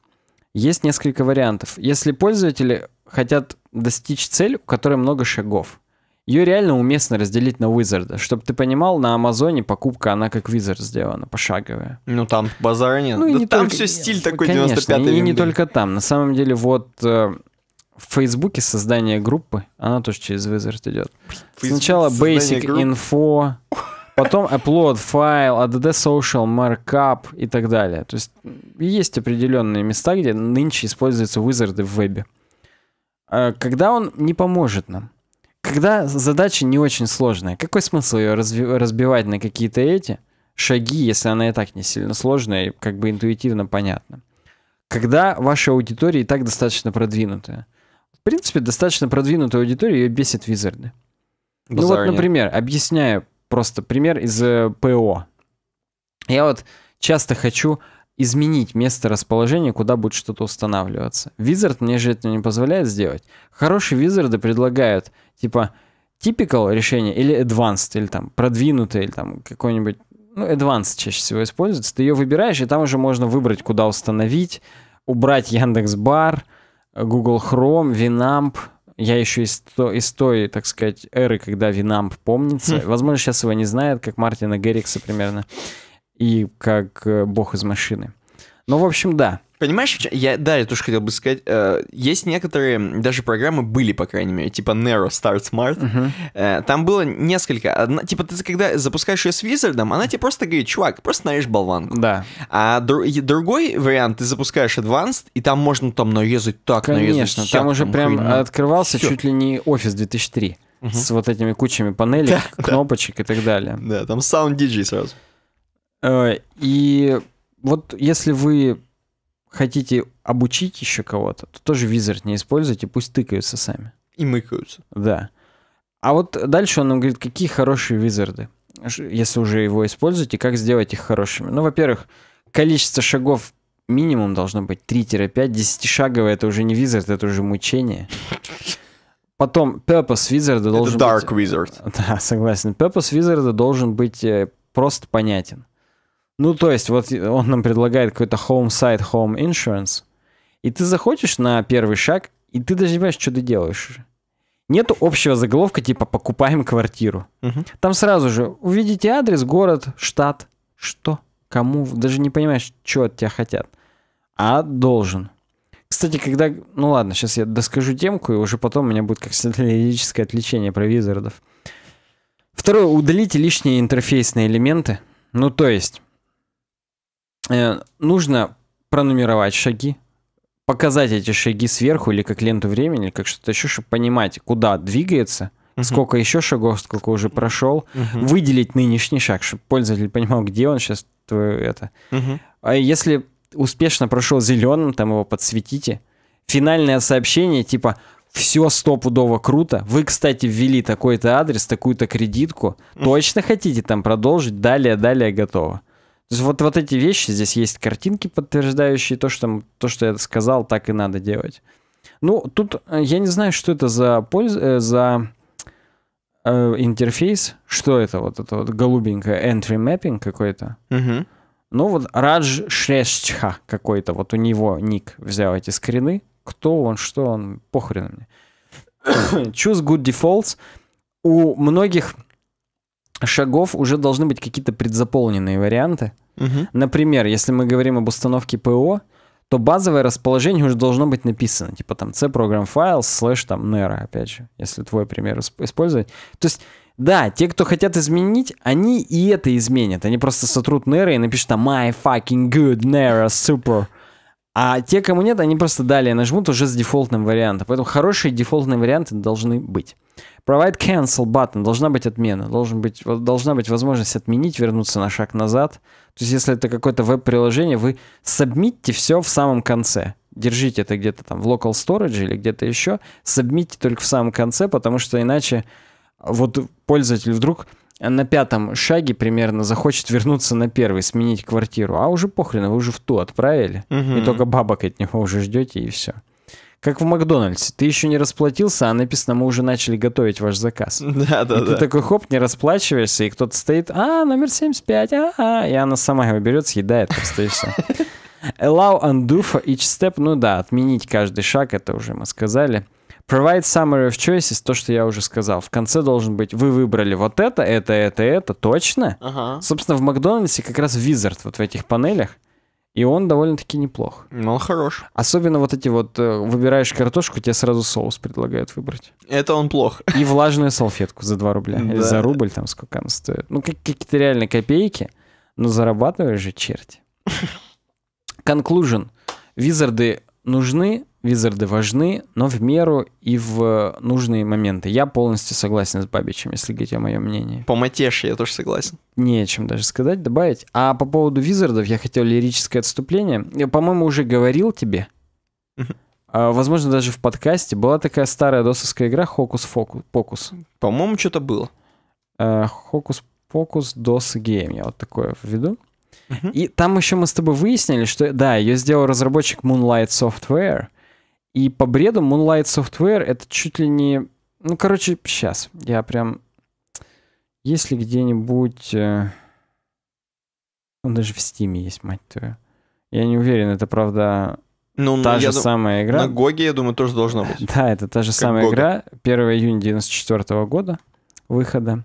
Есть несколько вариантов. Если пользователи хотят достичь цель, у которой много шагов, ее реально уместно разделить на Wizard. Чтобы ты понимал, на Амазоне покупка, она как Wizard сделана, пошаговая. Ну там базара нет. Ну, да не там только... все стиль такой Конечно, 95 и, и не только там. На самом деле вот э, в Фейсбуке создание группы, она тоже через Wizard идет. Facebook Сначала Basic групп? Info, потом Upload файл, ADD Social, Markup и так далее. То есть есть определенные места, где нынче используются Wizard в вебе. Э, когда он не поможет нам? Когда задача не очень сложная, какой смысл ее разбивать на какие-то эти шаги, если она и так не сильно сложная и как бы интуитивно понятна? Когда ваша аудитория и так достаточно продвинутая. В принципе, достаточно продвинутая аудитория ее бесит визарды. Ну вот, например, объясняю просто пример из э, ПО. Я вот часто хочу изменить место расположения, куда будет что-то устанавливаться. Wizard мне же это не позволяет сделать. Хорошие визарды предлагают, типа, typical решение или advanced, или там продвинутое, или там какой-нибудь, ну, advanced чаще всего используется. Ты ее выбираешь, и там уже можно выбрать, куда установить, убрать Яндекс.Бар, Google Chrome, Winamp, я еще из, то, из той, так сказать, эры, когда Винамп помнится. Хм. Возможно, сейчас его не знает, как Мартина Геррикса примерно и как э, бог из машины. Ну, в общем, да. Понимаешь, я, да, я тоже хотел бы сказать, э, есть некоторые, даже программы были, по крайней мере, типа Nero Start Smart, uh-huh. э, там было несколько, одна, типа ты когда запускаешь ее с визардом, она тебе просто говорит, чувак, просто нарежь болванку. Да. А дру- другой вариант, ты запускаешь Advanced, и там можно там нарезать так, Конечно, нарезать там уже там прям хрень, открывался всё. чуть ли не офис 2003 uh-huh. с вот этими кучами панелей, да, кнопочек да. и так далее. Да, там Sound DJ сразу. Э, и вот если вы хотите обучить еще кого-то, то тоже визард не используйте, пусть тыкаются сами. И мыкаются. Да. А вот дальше он нам говорит, какие хорошие визарды, если уже его используете, как сделать их хорошими. Ну, во-первых, количество шагов минимум должно быть 3-5, десятишаговое это уже не визард, это уже мучение. Потом purpose визарда должен dark быть... dark wizard. Да, согласен. Purpose визарда должен быть э, просто понятен. Ну, то есть, вот он нам предлагает какой-то home site, home insurance, и ты заходишь на первый шаг, и ты даже не понимаешь, что ты делаешь. Нету общего заголовка типа «покупаем квартиру». Угу. Там сразу же увидите адрес, город, штат, что, кому, даже не понимаешь, что от тебя хотят. А должен. Кстати, когда... Ну ладно, сейчас я доскажу темку, и уже потом у меня будет как стратегическое отвлечение про визардов. Второе, удалите лишние интерфейсные элементы. Ну, то есть, Э, нужно пронумеровать шаги, показать эти шаги сверху или как ленту времени, или как что-то еще, чтобы понимать, куда двигается, угу. сколько еще шагов, сколько уже прошел, угу. выделить нынешний шаг, чтобы пользователь понимал, где он сейчас твое это. Угу. А если успешно прошел зеленым, там его подсветите. Финальное сообщение типа все стопудово круто. Вы, кстати, ввели такой-то адрес, такую-то кредитку. Точно хотите там продолжить? Далее, далее, готово вот, вот эти вещи, здесь есть картинки, подтверждающие то, что, то, что я сказал, так и надо делать. Ну, тут э, я не знаю, что это за, польз... Э, за э, интерфейс, что это вот это вот голубенькое entry mapping какой-то. Угу. Ну вот Радж Шрешчха какой-то, вот у него ник взял эти скрины. Кто он, что он, похрен мне. Choose good defaults. У многих шагов уже должны быть какие-то предзаполненные варианты. Угу. Например, если мы говорим об установке ПО, то базовое расположение уже должно быть написано. Типа там C program file слэш там Nero опять же, если твой пример использовать. То есть да, те, кто хотят изменить, они и это изменят. Они просто сотрут Nero и напишут там «My fucking good, Nero super». А те, кому нет, они просто далее нажмут уже с дефолтным вариантом. Поэтому хорошие дефолтные варианты должны быть. Provide cancel button. Должна быть отмена. Должен быть, должна быть возможность отменить, вернуться на шаг назад. То есть, если это какое-то веб-приложение, вы сабмитьте все в самом конце. Держите это где-то там в local storage или где-то еще. Сабмитьте только в самом конце, потому что иначе вот пользователь вдруг на пятом шаге примерно захочет вернуться на первый, сменить квартиру, а уже похрен, вы уже в ту отправили, угу. и только бабок от него уже ждете, и все. Как в Макдональдсе. Ты еще не расплатился, а написано, мы уже начали готовить ваш заказ. Да, да, и да. ты такой, хоп, не расплачиваешься, и кто-то стоит, а, номер 75, а, а, и она сама его берет, съедает просто и все. Allow undo for each step, ну да, отменить каждый шаг, это уже мы сказали. Provide summary of choices, то, что я уже сказал. В конце должен быть, вы выбрали вот это, это, это, это, точно. Ага. Собственно, в Макдональдсе как раз Wizard вот в этих панелях и он довольно-таки неплох. Ну, он хорош. Особенно вот эти вот, э, выбираешь картошку, тебе сразу соус предлагают выбрать. Это он плох. И влажную салфетку за 2 рубля. Или за рубль там сколько она стоит. Ну, какие-то реальные копейки, но зарабатываешь же черти. Конклюжен. Визарды нужны, визарды важны, но в меру и в э, нужные моменты. Я полностью согласен с Бабичем, если говорить о моем мнении. По Матеше я тоже согласен. Нечем даже сказать, добавить. А по поводу визардов я хотел лирическое отступление. Я, по-моему, уже говорил тебе. А, возможно, даже в подкасте была такая старая досовская игра Хокус-Покус. По-моему, что-то было. А, Хокус-Покус Дос Гейм. Я вот такое в введу. И там еще мы с тобой выяснили, что да, ее сделал разработчик Moonlight Software, и по бреду Moonlight Software это чуть ли не... Ну, короче, сейчас. Я прям... Если где-нибудь... Он э, ну, даже в Стиме есть, мать твою. Я не уверен, это правда ну, ну та же дум... самая игра. На Гоге, я думаю, тоже должна быть. Да, это та же как самая Гога. игра. 1 июня 94 года выхода.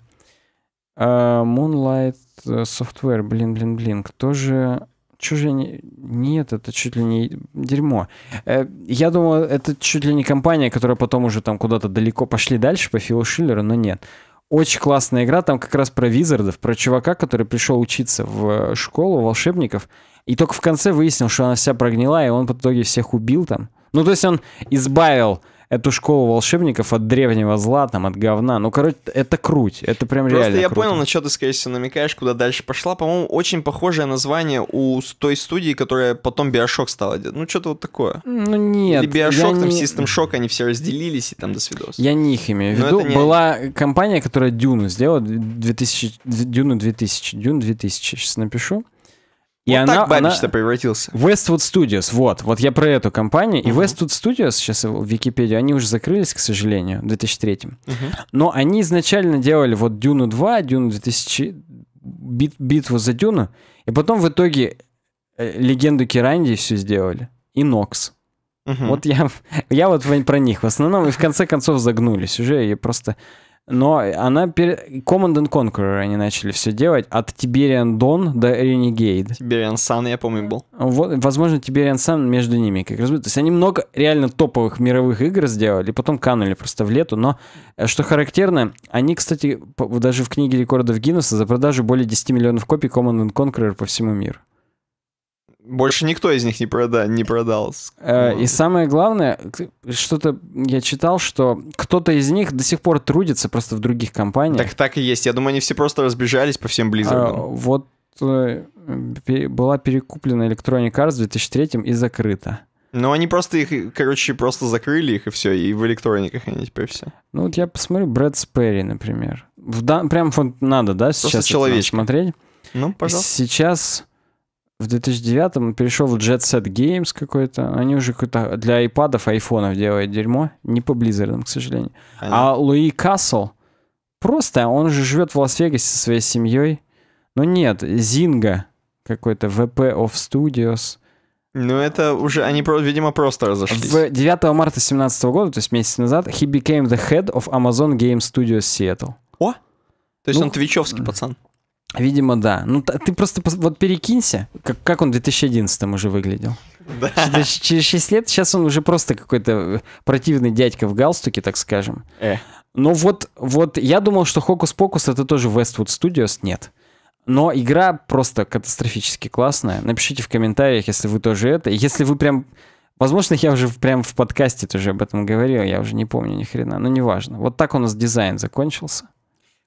Uh, Moonlight э, Software, блин, блин, блин. Кто же что же не... Нет, это чуть ли не дерьмо. Э, я думал, это чуть ли не компания, которая потом уже там куда-то далеко пошли дальше по Филу Шиллеру, но нет. Очень классная игра, там как раз про визардов, про чувака, который пришел учиться в э, школу волшебников, и только в конце выяснил, что она вся прогнила, и он в итоге всех убил там. Ну, то есть он избавил эту школу волшебников от древнего зла, там, от говна. Ну, короче, это круть, это прям Просто реально я круто. понял, на что ты, скорее всего, намекаешь, куда дальше пошла. По-моему, очень похожее название у той студии, которая потом Биошок стала Ну, что-то вот такое. Ну, нет. Или Биошок, там, не... System Shock, они все разделились, и там до свидос. Я не их имею в виду. Не... Была компания, которая Дюну сделала, 2000, Дюну 2000, Дюн 2000, сейчас напишу. И вот она, так Бабич-то она... превратился. Westwood Studios, вот. Вот я про эту компанию. Uh-huh. И Westwood Studios, сейчас в Википедию, они уже закрылись, к сожалению, в 2003. Uh-huh. Но они изначально делали вот Дюну 2, Дюну 2000... Бит... Битву за Дюну. И потом в итоге э, Легенду Киранди все сделали. И Нокс. Угу. Вот я, я вот про них в основном, и в конце концов загнулись уже, и просто но она... перед Command and Conqueror они начали все делать. От Тибериан Дон до Renegade. Тибериан Сан, я помню, был. Вот, возможно, Тибериан Сан между ними как раз будет. То есть они много реально топовых мировых игр сделали, потом канули просто в лету. Но, э, что характерно, они, кстати, даже в книге рекордов Гиннесса за продажу более 10 миллионов копий Command and Conqueror по всему миру. Больше никто из них не, прода не продал. Э, и самое главное, что-то я читал, что кто-то из них до сих пор трудится просто в других компаниях. Так так и есть. Я думаю, они все просто разбежались по всем а, Blizzard. вот э, была перекуплена Electronic Arts в 2003 и закрыта. Ну, они просто их, короче, просто закрыли их, и все, и в электрониках они теперь все. Ну, вот я посмотрю Брэд Спэри, например. В да... Прям вот надо, да, сейчас просто смотреть? Ну, пожалуйста. Сейчас в 2009 он перешел в Jet Set Games какой-то. Они уже какой-то для айпадов, айфонов делают дерьмо. Не по Blizzard, к сожалению. А Луи Касл просто, он же живет в Лас-Вегасе со своей семьей. Но нет, Зинга какой-то, VP of Studios. Ну, это уже, они, видимо, просто разошлись. В 9 марта 2017 года, то есть месяц назад, he became the head of Amazon Game Studios Seattle. О! То есть ну, он твичевский пацан. Видимо, да. Ну, ты просто вот перекинься, как, как он в 2011 уже выглядел. Да. Через 6 лет сейчас он уже просто какой-то э, противный дядька в галстуке, так скажем. Э. Но вот, вот я думал, что Хокус-Покус это тоже Westwood Studios, нет. Но игра просто катастрофически классная. Напишите в комментариях, если вы тоже это. Если вы прям... Возможно, я уже прям в подкасте тоже об этом говорил, я уже не помню ни хрена, но неважно. Вот так у нас дизайн закончился.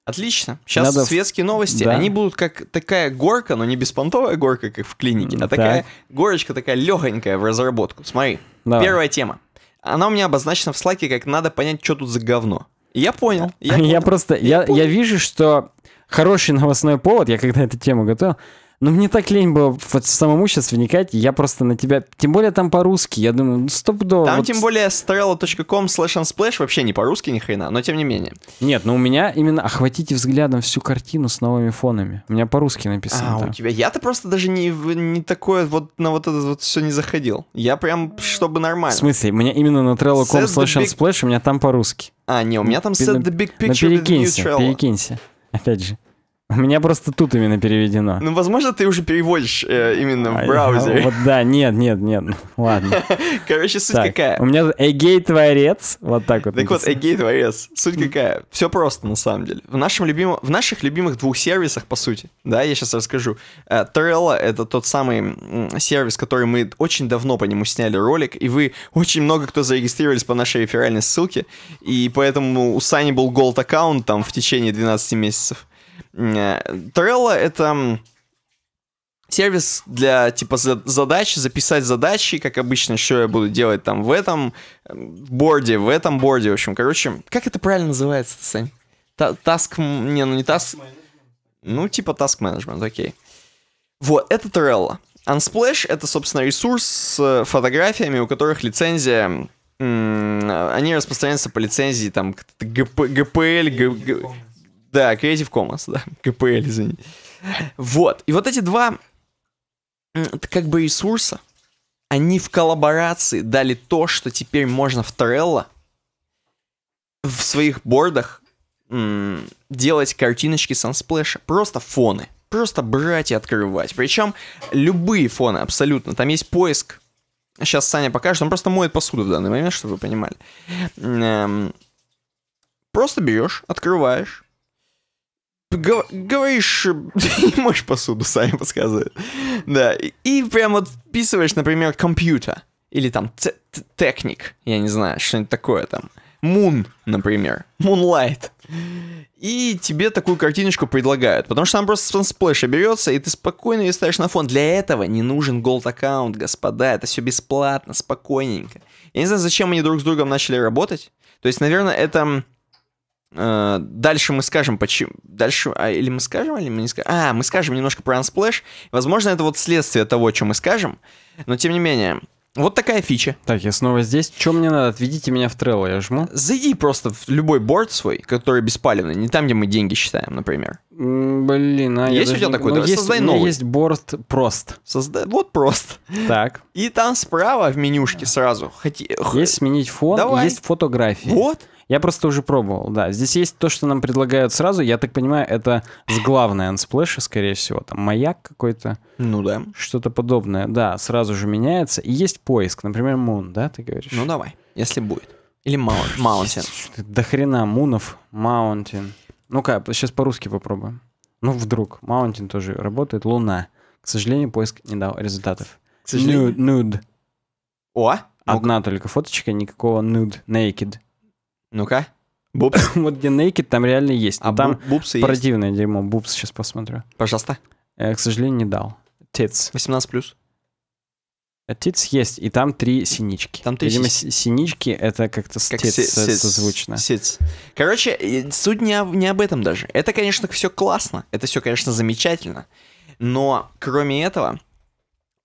Отлично. Сейчас Надо... светские новости. Да. Они будут как такая горка, но не беспонтовая горка, как в клинике, а такая так. горочка такая легонькая в разработку. Смотри, Давай. первая тема. Она у меня обозначена в слайке, как надо понять, что тут за говно. я понял. Я, понял. просто, я, я, я вижу, что хороший новостной повод, я когда эту тему готовил, но ну, мне так лень было вот самому сейчас вникать, я просто на тебя... Тем более там по-русски, я думаю, ну стопудово. Там вот... тем более strello.com slash unsplash вообще не по-русски ни хрена, но тем не менее. Нет, но ну, у меня именно охватите взглядом всю картину с новыми фонами. У меня по-русски написано. А, там. у тебя... Я-то просто даже не, не такое вот на вот это вот все не заходил. Я прям, чтобы нормально. В смысле? У меня именно на trello.com slash unsplash, big... у меня там по-русски. А, не, у меня там set the big picture перекинься, перекинься. Опять же. У меня просто тут именно переведено. Ну, возможно, ты уже переводишь э, именно в браузере. вот да, нет, нет, нет. Ну, ладно. Короче, суть так, какая. У меня Эгей творец. Вот так вот. Так написано. вот, Эгей творец. Суть какая. Все просто, на самом деле. В, нашем любимом, в наших любимых двух сервисах, по сути, да, я сейчас расскажу. Э, Trello — это тот самый сервис, который мы очень давно по нему сняли ролик, и вы очень много кто зарегистрировались по нашей реферальной ссылке, и поэтому у Сани был голд аккаунт там в течение 12 месяцев. Э, Trello — это сервис для, типа, задач, записать задачи, как обычно, что я буду делать там в этом борде, в этом борде, в общем, короче, как это правильно называется, Сань? Таск, не, ну не таск, ну, типа таск менеджмент окей. Вот, это Trello. Unsplash — это, собственно, ресурс с э, фотографиями, у которых лицензия... Э, они распространяются по лицензии, там, GPL ГПЛ, да, Creative Commons, да, КПЛ, извини. Вот, и вот эти два как бы ресурса, они в коллаборации дали то, что теперь можно в Трелло в своих бордах делать картиночки сансплэша, просто фоны. Просто брать и открывать. Причем любые фоны абсолютно. Там есть поиск. Сейчас Саня покажет. Он просто моет посуду в данный момент, чтобы вы понимали. просто берешь, открываешь говоришь, э, не можешь посуду сами подсказывать. Да, и прям вот вписываешь, например, компьютер. Или там техник, я не знаю, что-нибудь такое там. Moon, например. Moonlight. И тебе такую картиночку предлагают. Потому что там просто фансплэша берется, и ты спокойно ее ставишь на фон. Для этого не нужен голд аккаунт, господа. Это все бесплатно, спокойненько. Я не знаю, зачем они друг с другом начали работать. То есть, наверное, это Э, дальше мы скажем, почему... Дальше... А, или мы скажем, или мы не скажем? А, мы скажем немножко про Unsplash. Возможно, это вот следствие того, что мы скажем. Но, тем не менее, вот такая фича. Так, я снова здесь. что мне надо? Отведите меня в Trello, я жму. Зайди просто в любой борт свой, который беспалевный, не там, где мы деньги считаем, например. Блин, а Есть у тебя не... такой? Ну, Давай есть, создай новый. У меня есть борт прост. Создай... Вот прост. Так. И там справа в менюшке сразу. Хоти... Э, есть сменить фон, Давай. есть фотографии. Вот. Я просто уже пробовал, да. Здесь есть то, что нам предлагают сразу. Я так понимаю, это с главной Unsplash, скорее всего. Там маяк какой-то. Ну да. Что-то подобное. Да, сразу же меняется. И есть поиск. Например, Moon, да, ты говоришь? Ну давай, если будет. Или Mountain. До хрена Мунов, Mountain. Ну-ка, сейчас по-русски попробуем. Ну вдруг. Mountain тоже работает. Луна. К сожалению, поиск не дал результатов. К сожалению. Нюд. О, а Одна только фоточка, никакого nude, naked. Ну-ка. Бупс. вот где Naked там реально есть. а там бупсы противное есть? дерьмо. Бупс сейчас посмотрю. Пожалуйста. Я, э, к сожалению, не дал. Тец. 18 плюс. Э, тиц есть, и там три синички. Там три Видимо, си... синички это как-то как тиц си... Э, созвучно. Сиц. Короче, суть не, об, не об этом даже. Это, конечно, все классно, это все, конечно, замечательно. Но, кроме этого,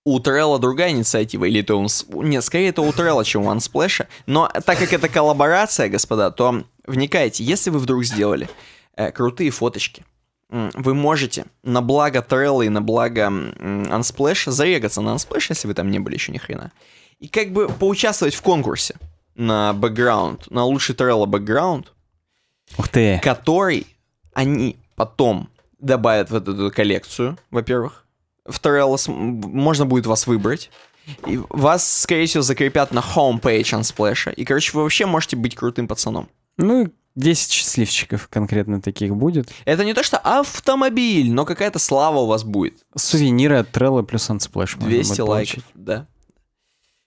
у Трелла другая инициатива, или это он... Нет, скорее это у Трелла, чем у OneSplash. Но так как это коллаборация, господа, то вникайте. Если вы вдруг сделали э, крутые фоточки, вы можете на благо Трелла и на благо Unsplash зарегаться на Unsplash, если вы там не были еще ни хрена, и как бы поучаствовать в конкурсе на бэкграунд, на лучший Трелла бэкграунд, Ух ты. который они потом добавят в эту, эту коллекцию, во-первых, в Треллос можно будет вас выбрать. И вас, скорее всего, закрепят на хоумпейдж Unsplash. И, короче, вы вообще можете быть крутым пацаном. Ну, 10 счастливчиков конкретно таких будет. Это не то, что автомобиль, но какая-то слава у вас будет. Сувениры от Трелла плюс Unsplash. 200 лайков, да.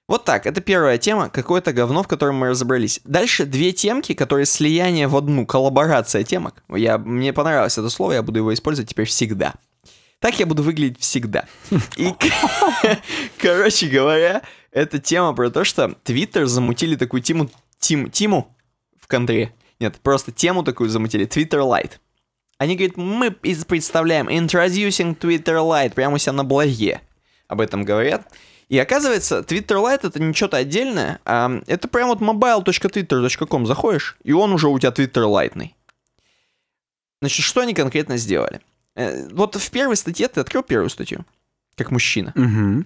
Вот так, это первая тема, какое-то говно, в котором мы разобрались. Дальше две темки, которые слияние в одну, коллаборация темок. Я, мне понравилось это слово, я буду его использовать теперь всегда. Так я буду выглядеть всегда. И, короче говоря, эта тема про то, что Твиттер замутили такую тему... Тим, тиму в контре. Нет, просто тему такую замутили. Твиттер Лайт. Они говорят, мы представляем Introducing Twitter Lite прямо у себя на блоге. Об этом говорят. И оказывается, Twitter Lite это не что-то отдельное, а это прям вот mobile.twitter.com заходишь, и он уже у тебя Twitter Lite. Значит, что они конкретно сделали? Э, вот в первой статье ты открыл первую статью, как мужчина. Угу.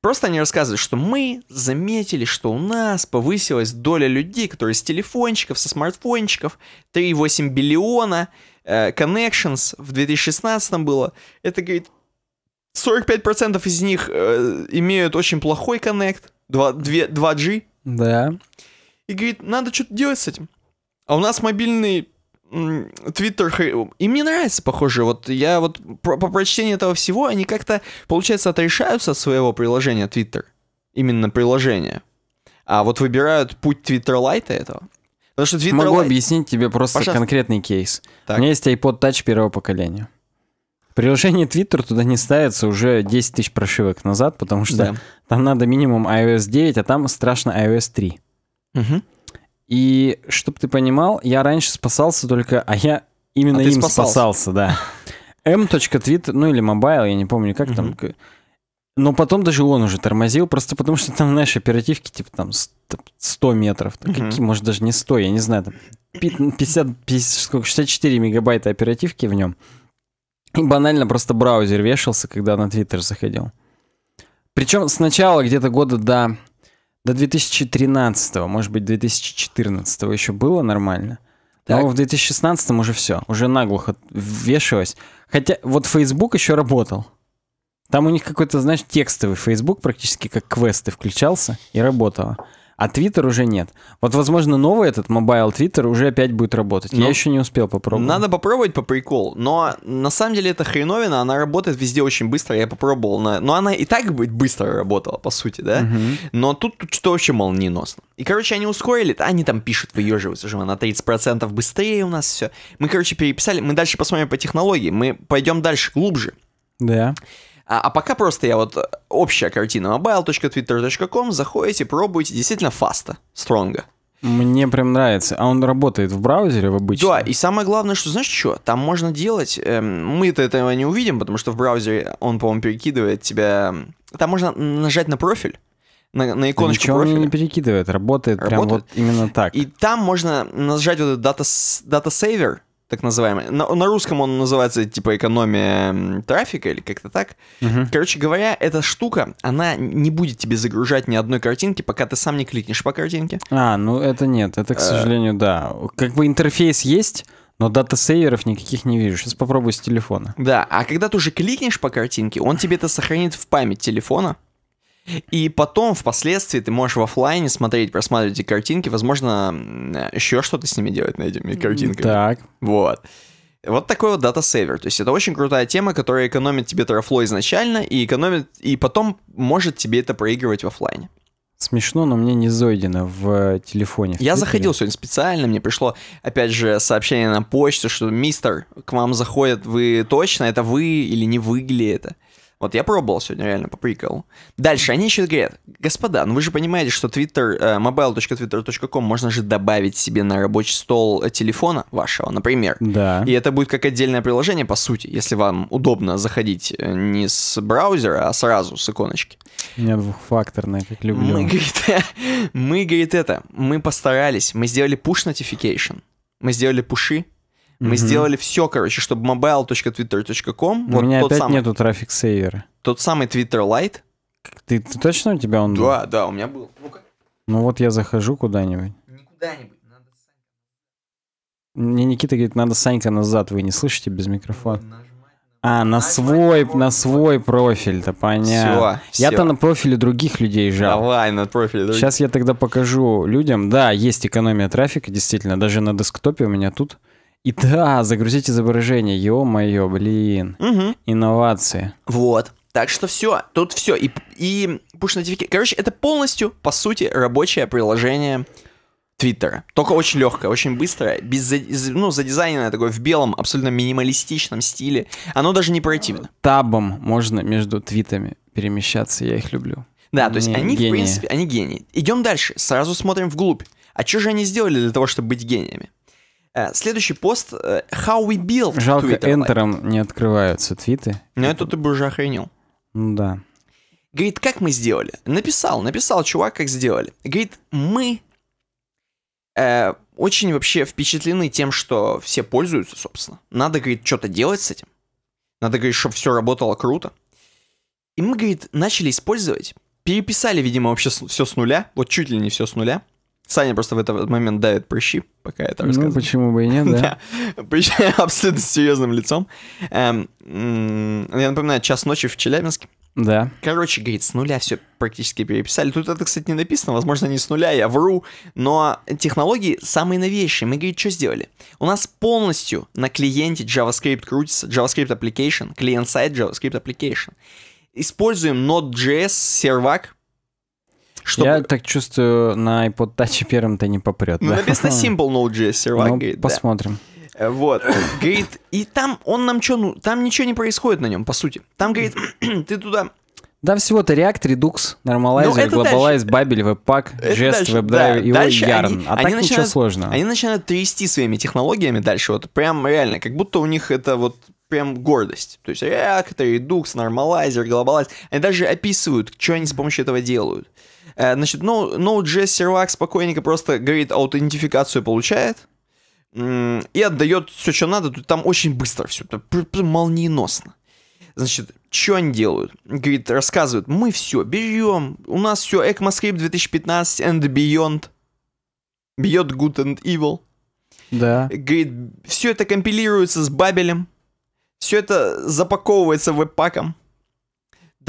Просто они рассказывают, что мы заметили, что у нас повысилась доля людей, которые с телефончиков, со смартфончиков, 3,8 биллиона, э, connections в 2016 было. Это, говорит, 45% из них э, имеют очень плохой коннект, 2, 2, 2G. Да. И говорит, надо что-то делать с этим. А у нас мобильный Твиттер И мне нравится, похоже, вот я вот по, по прочтению этого всего, они как-то, получается, отрешаются от своего приложения Твиттер. Именно приложение. А вот выбирают путь Твиттер Лайта этого. Потому что Twitter Могу Lite... объяснить тебе просто Пожалуйста. конкретный кейс. Так. У меня есть iPod Touch первого поколения. Приложение Twitter туда не ставится уже 10 тысяч прошивок назад, потому что да. там надо минимум iOS 9, а там страшно iOS 3. Угу. И чтобы ты понимал, я раньше спасался только, а я именно а им спасался, спасался да. М.Твит, ну или мобайл, я не помню, как там. Но потом даже он уже тормозил, просто потому что там, знаешь, оперативки типа там 100 метров, угу. какие, может, даже не 100, я не знаю, там 50, 50, сколько, 64 мегабайта оперативки в нем. И банально просто браузер вешался, когда на Твиттер заходил. Причем сначала где-то года до до 2013, может быть, 2014 еще было нормально. Так. Но в 2016 уже все, уже наглухо вешалось. Хотя вот Facebook еще работал. Там у них какой-то, знаешь, текстовый Facebook практически как квесты включался и работало а Твиттер уже нет. Вот, возможно, новый этот мобайл Твиттер уже опять будет работать. Но Я ну, еще не успел попробовать. Надо попробовать по приколу, но на самом деле это хреновина, она работает везде очень быстро, я попробовал. На... Но она и так быстро работала, по сути, да? Угу. Но тут, тут что вообще молниеносно. И, короче, они ускорили, а они там пишут, выеживаются же, на 30% быстрее у нас все. Мы, короче, переписали, мы дальше посмотрим по технологии, мы пойдем дальше, глубже. Да. Yeah. А, а пока просто я вот э, общая картина mobile.twitter.com, заходите, пробуйте, действительно фаста, стронга. Мне прям нравится. А он работает в браузере в обычном? Да, и самое главное, что, знаешь что, там можно делать... Эм, мы-то этого не увидим, потому что в браузере он, по-моему, перекидывает тебя... Эм, там можно нажать на профиль, на, на иконочку Ничего профиля. он не перекидывает, работает, работает прям вот именно так. И там можно нажать вот этот дата, дата-сейвер, так называемый. На, на русском он называется типа экономия трафика или как-то так. Угу. Короче говоря, эта штука, она не будет тебе загружать ни одной картинки, пока ты сам не кликнешь по картинке. А, ну это нет, это, к э. сожалению, да. Как бы интерфейс есть, но дата-сейверов никаких не вижу. Сейчас попробую с телефона. Да, а когда ты уже кликнешь по картинке, он тебе это сохранит в память телефона. И потом, впоследствии, ты можешь в офлайне смотреть, просматривать эти картинки. Возможно, еще что-то с ними делать, на этими картинками. Так. Вот. Вот такой вот дата сейвер. То есть это очень крутая тема, которая экономит тебе трафло изначально и экономит, и потом может тебе это проигрывать в офлайне. Смешно, но мне не зайдено в э, телефоне. В я заходил сегодня специально, мне пришло, опять же, сообщение на почту, что «Мистер, к вам заходит, вы точно, это вы или не вы ли это?» Вот я пробовал сегодня, реально, поприкал. Дальше, они еще говорят, господа, ну вы же понимаете, что Twitter, э, mobile.twitter.com можно же добавить себе на рабочий стол э, телефона вашего, например. Да. И это будет как отдельное приложение, по сути, если вам удобно заходить э, не с браузера, а сразу с иконочки. У меня двухфакторная, как люблю. Мы, говорит, мы, говорит, это, мы постарались, мы сделали push notification, мы сделали пуши, мы mm-hmm. сделали все, короче, чтобы mobile.twitter.com... У вот меня опять самый, нету трафик сейвера. Тот самый Twitter Lite. Ты, ты точно у тебя он да, был? Да, да, у меня был. ну Ну вот я захожу куда-нибудь. Никуда-нибудь. Надо... Мне Никита говорит, надо Санька назад, вы не слышите без микрофона? А, на свой, на свой профиль-то, понятно. Я-то на профиле других людей жал. Давай, на профиле других. Сейчас я тогда покажу людям. Да, есть экономия трафика, действительно. Даже на десктопе у меня тут и да, загрузить изображение, ё-моё, блин, угу. инновации. Вот, так что все, тут все. И, и push notification. Короче, это полностью, по сути, рабочее приложение Твиттера. Только очень легкое, очень быстрое, без, ну, задизайненное такое в белом, абсолютно минималистичном стиле. Оно даже не противно. Табом можно между твитами перемещаться, я их люблю. Да, то есть не, они, гении. в принципе, они гении. Идем дальше, сразу смотрим вглубь. А что же они сделали для того, чтобы быть гениями? Э, следующий пост э, How we build Жалко, Twitter. энтером не открываются твиты. Ну, это ты бы уже охренел. Ну, да. Говорит, как мы сделали? Написал, написал чувак, как сделали. Говорит, мы э, очень вообще впечатлены тем, что все пользуются, собственно. Надо, говорит, что-то делать с этим. Надо, говорит, чтобы все работало круто. И мы, говорит, начали использовать. Переписали, видимо, вообще все с нуля. Вот чуть ли не все с нуля. Саня просто в этот момент давит прыщи, пока я это рассказываю. Ну, почему бы и нет, да? да. Прыщи абсолютно серьезным лицом. Эм, я напоминаю, час ночи в Челябинске. Да. Короче, говорит, с нуля все практически переписали. Тут это, кстати, не написано, возможно, не с нуля, я вру. Но технологии самые новейшие. Мы, говорит, что сделали? У нас полностью на клиенте JavaScript крутится, JavaScript Application, клиент-сайт JavaScript Application. Используем Node.js, сервак, чтобы... Я так чувствую, на iPod Touch первым-то не попрет. Ну, да? написано Simple Node.js, Server ну, Gate. Посмотрим. Да. Э, вот, говорит, и там он нам что, ну, там ничего не происходит на нем, по сути. Там, говорит, ты туда да, всего-то React, Redux, Normalizer, ну, Globalize, Babel, Webpack, Jest, WebDrive и да. Yarn. Они, а так они ничего сложного. Они начинают трясти своими технологиями дальше, вот прям реально, как будто у них это вот прям гордость. То есть React, Redux, Normalizer, Globalize. Они даже описывают, что они с помощью этого делают. Э, значит, ну, Node.js сервак спокойненько просто говорит, аутентификацию получает и отдает все, что надо. Тут там очень быстро все, молниеносно. Значит, что они делают? Говорит, рассказывают, мы все берем, у нас все ECMAScript 2015 and beyond, beyond good and evil. Да. Говорит, все это компилируется с бабелем, все это запаковывается веб-паком,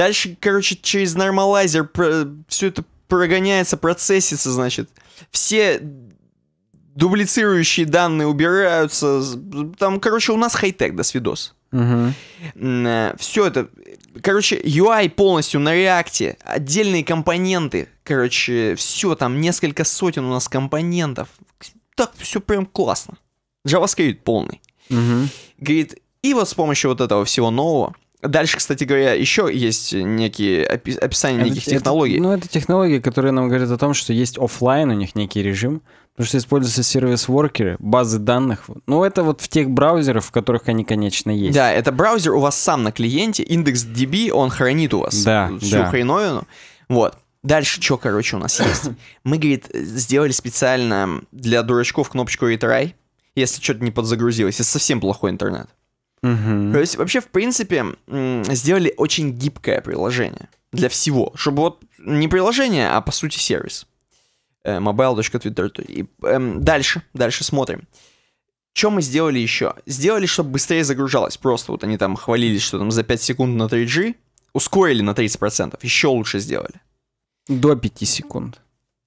Дальше, короче, через нормалайзер про... все это прогоняется, процессится, значит. Все дублицирующие данные убираются. Там, короче, у нас хай-тек, до свидос. Угу. Э, все это... Короче, UI полностью на реакте, отдельные компоненты, короче, все там, несколько сотен у нас компонентов. Так все прям классно. JavaScript полный. Угу. Говорит, и вот с помощью вот этого всего нового Дальше, кстати говоря, еще есть некие опи- описания это, неких это, технологий. ну, это технологии, которые нам говорят о том, что есть офлайн у них некий режим, потому что используются сервис-воркеры, базы данных. Ну, это вот в тех браузерах, в которых они, конечно, есть. Да, это браузер у вас сам на клиенте, индекс DB, он хранит у вас да, всю да. хреновину. Вот. Дальше что, короче, у нас есть? Мы, говорит, сделали специально для дурачков кнопочку retry, если что-то не подзагрузилось, если совсем плохой интернет. Угу. То есть вообще, в принципе, сделали очень гибкое приложение для всего, чтобы вот не приложение, а по сути сервис. Э, mobile.twitter. И, эм, дальше, дальше смотрим. Что мы сделали еще? Сделали, чтобы быстрее загружалось. Просто вот они там хвалились, что там за 5 секунд на 3G ускорили на 30%. Еще лучше сделали. До 5 секунд.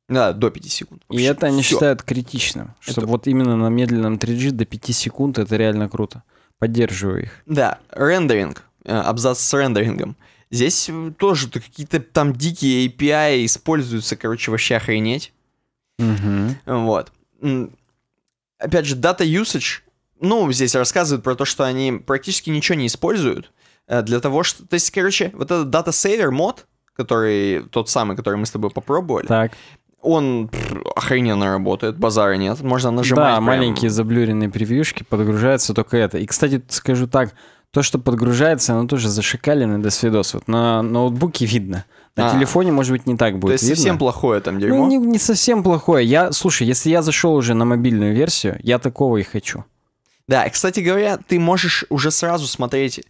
Да, до 5 секунд. Вообще. И это они Всё. считают критичным. что это... вот именно на медленном 3G до 5 секунд это реально круто. Поддерживаю их. Да, рендеринг, э, абзац с рендерингом. Здесь э, тоже какие-то там дикие API используются, короче, вообще охренеть. Угу. Вот. Опять же, data usage, ну, здесь рассказывают про то, что они практически ничего не используют э, для того, что... То есть, короче, вот этот Data Saver мод, который тот самый, который мы с тобой попробовали, так он пфф, охрененно работает, базара нет, можно нажимать. Да, прям... маленькие заблюренные превьюшки, подгружается только это. И, кстати, скажу так, то, что подгружается, оно тоже зашикаленное до свидос. Вот на ноутбуке видно. На а, телефоне, может быть, не так будет. То есть видно. совсем плохое там ну, дерьмо? Ну, не, не совсем плохое. Я, слушай, если я зашел уже на мобильную версию, я такого и хочу. Да, и кстати говоря, ты можешь уже сразу смотреть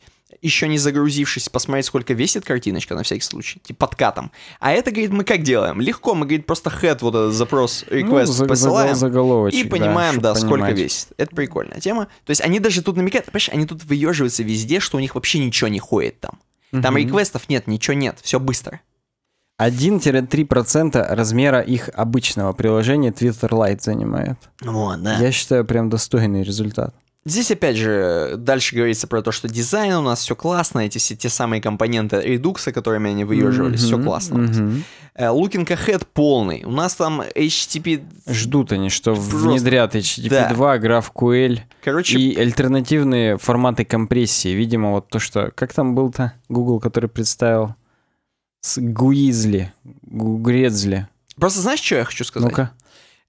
еще не загрузившись, посмотреть, сколько весит картиночка на всякий случай, типа подкатом. А это, говорит, мы как делаем? Легко, мы, говорит, просто head вот этот запрос, ну, request ну, за, посылаем загол, и понимаем, да, да сколько весит. Это прикольная тема. То есть они даже тут намекают, понимаешь, они тут выеживаются везде, что у них вообще ничего не ходит там. Там mm-hmm. реквестов нет, ничего нет, все быстро. 1-3% размера их обычного приложения Twitter Lite занимает. Вот, да. Я считаю, прям достойный результат. Здесь опять же э, дальше говорится про то, что дизайн у нас все классно, эти все те самые компоненты редукса, которыми они выеживались, mm-hmm, все классно. Mm-hmm. Looking ahead полный. У нас там HTTP... Ждут они, что Просто... внедрят HTTP да. 2, GraphQL Короче... и альтернативные форматы компрессии. Видимо, вот то, что... Как там был-то Google, который представил? С Гуизли, Грецли. Просто знаешь, что я хочу сказать? Ну-ка.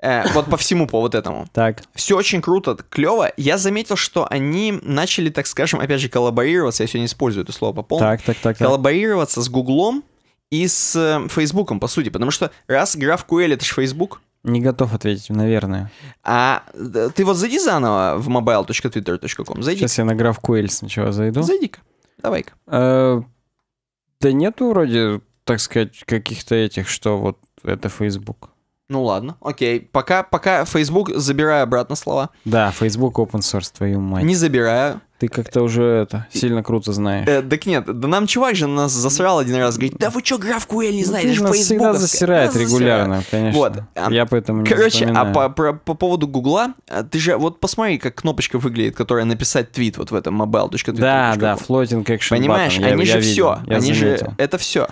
Э, вот по всему, по вот этому. Так. Все очень круто, клево. Я заметил, что они начали, так скажем, опять же, коллаборироваться. Я сегодня использую это слово по полной. Так, так, так. Коллаборироваться с Гуглом и с э, Фейсбуком, по сути. Потому что раз граф Куэль, это же Фейсбук. Не готов ответить, наверное. А э, ты вот зайди заново в mobile.twitter.com. Зайди. Сейчас я на граф Куэль сначала зайду. Зайди-ка. Давай-ка. да нету вроде, так сказать, каких-то этих, что вот это Facebook. Ну ладно, окей. Пока, пока Facebook, забираю обратно слова. Да, Facebook open source, твою мать. Не забираю. Ты как-то уже это сильно круто знаешь. Э, так нет, да нам чувак же нас засрал один раз, говорит, да вы чё, граф Куэль не знаете, ну, это же нас всегда засирает нас регулярно, засирает. конечно. Вот. А, я поэтому не Короче, а запоминаю. а по, про, по поводу Гугла, а, ты же вот посмотри, как кнопочка выглядит, которая написать твит вот в этом mobile.twitter. Да, да, floating action Понимаешь, button. Я, они я же видел, все, они заметил. же, это все.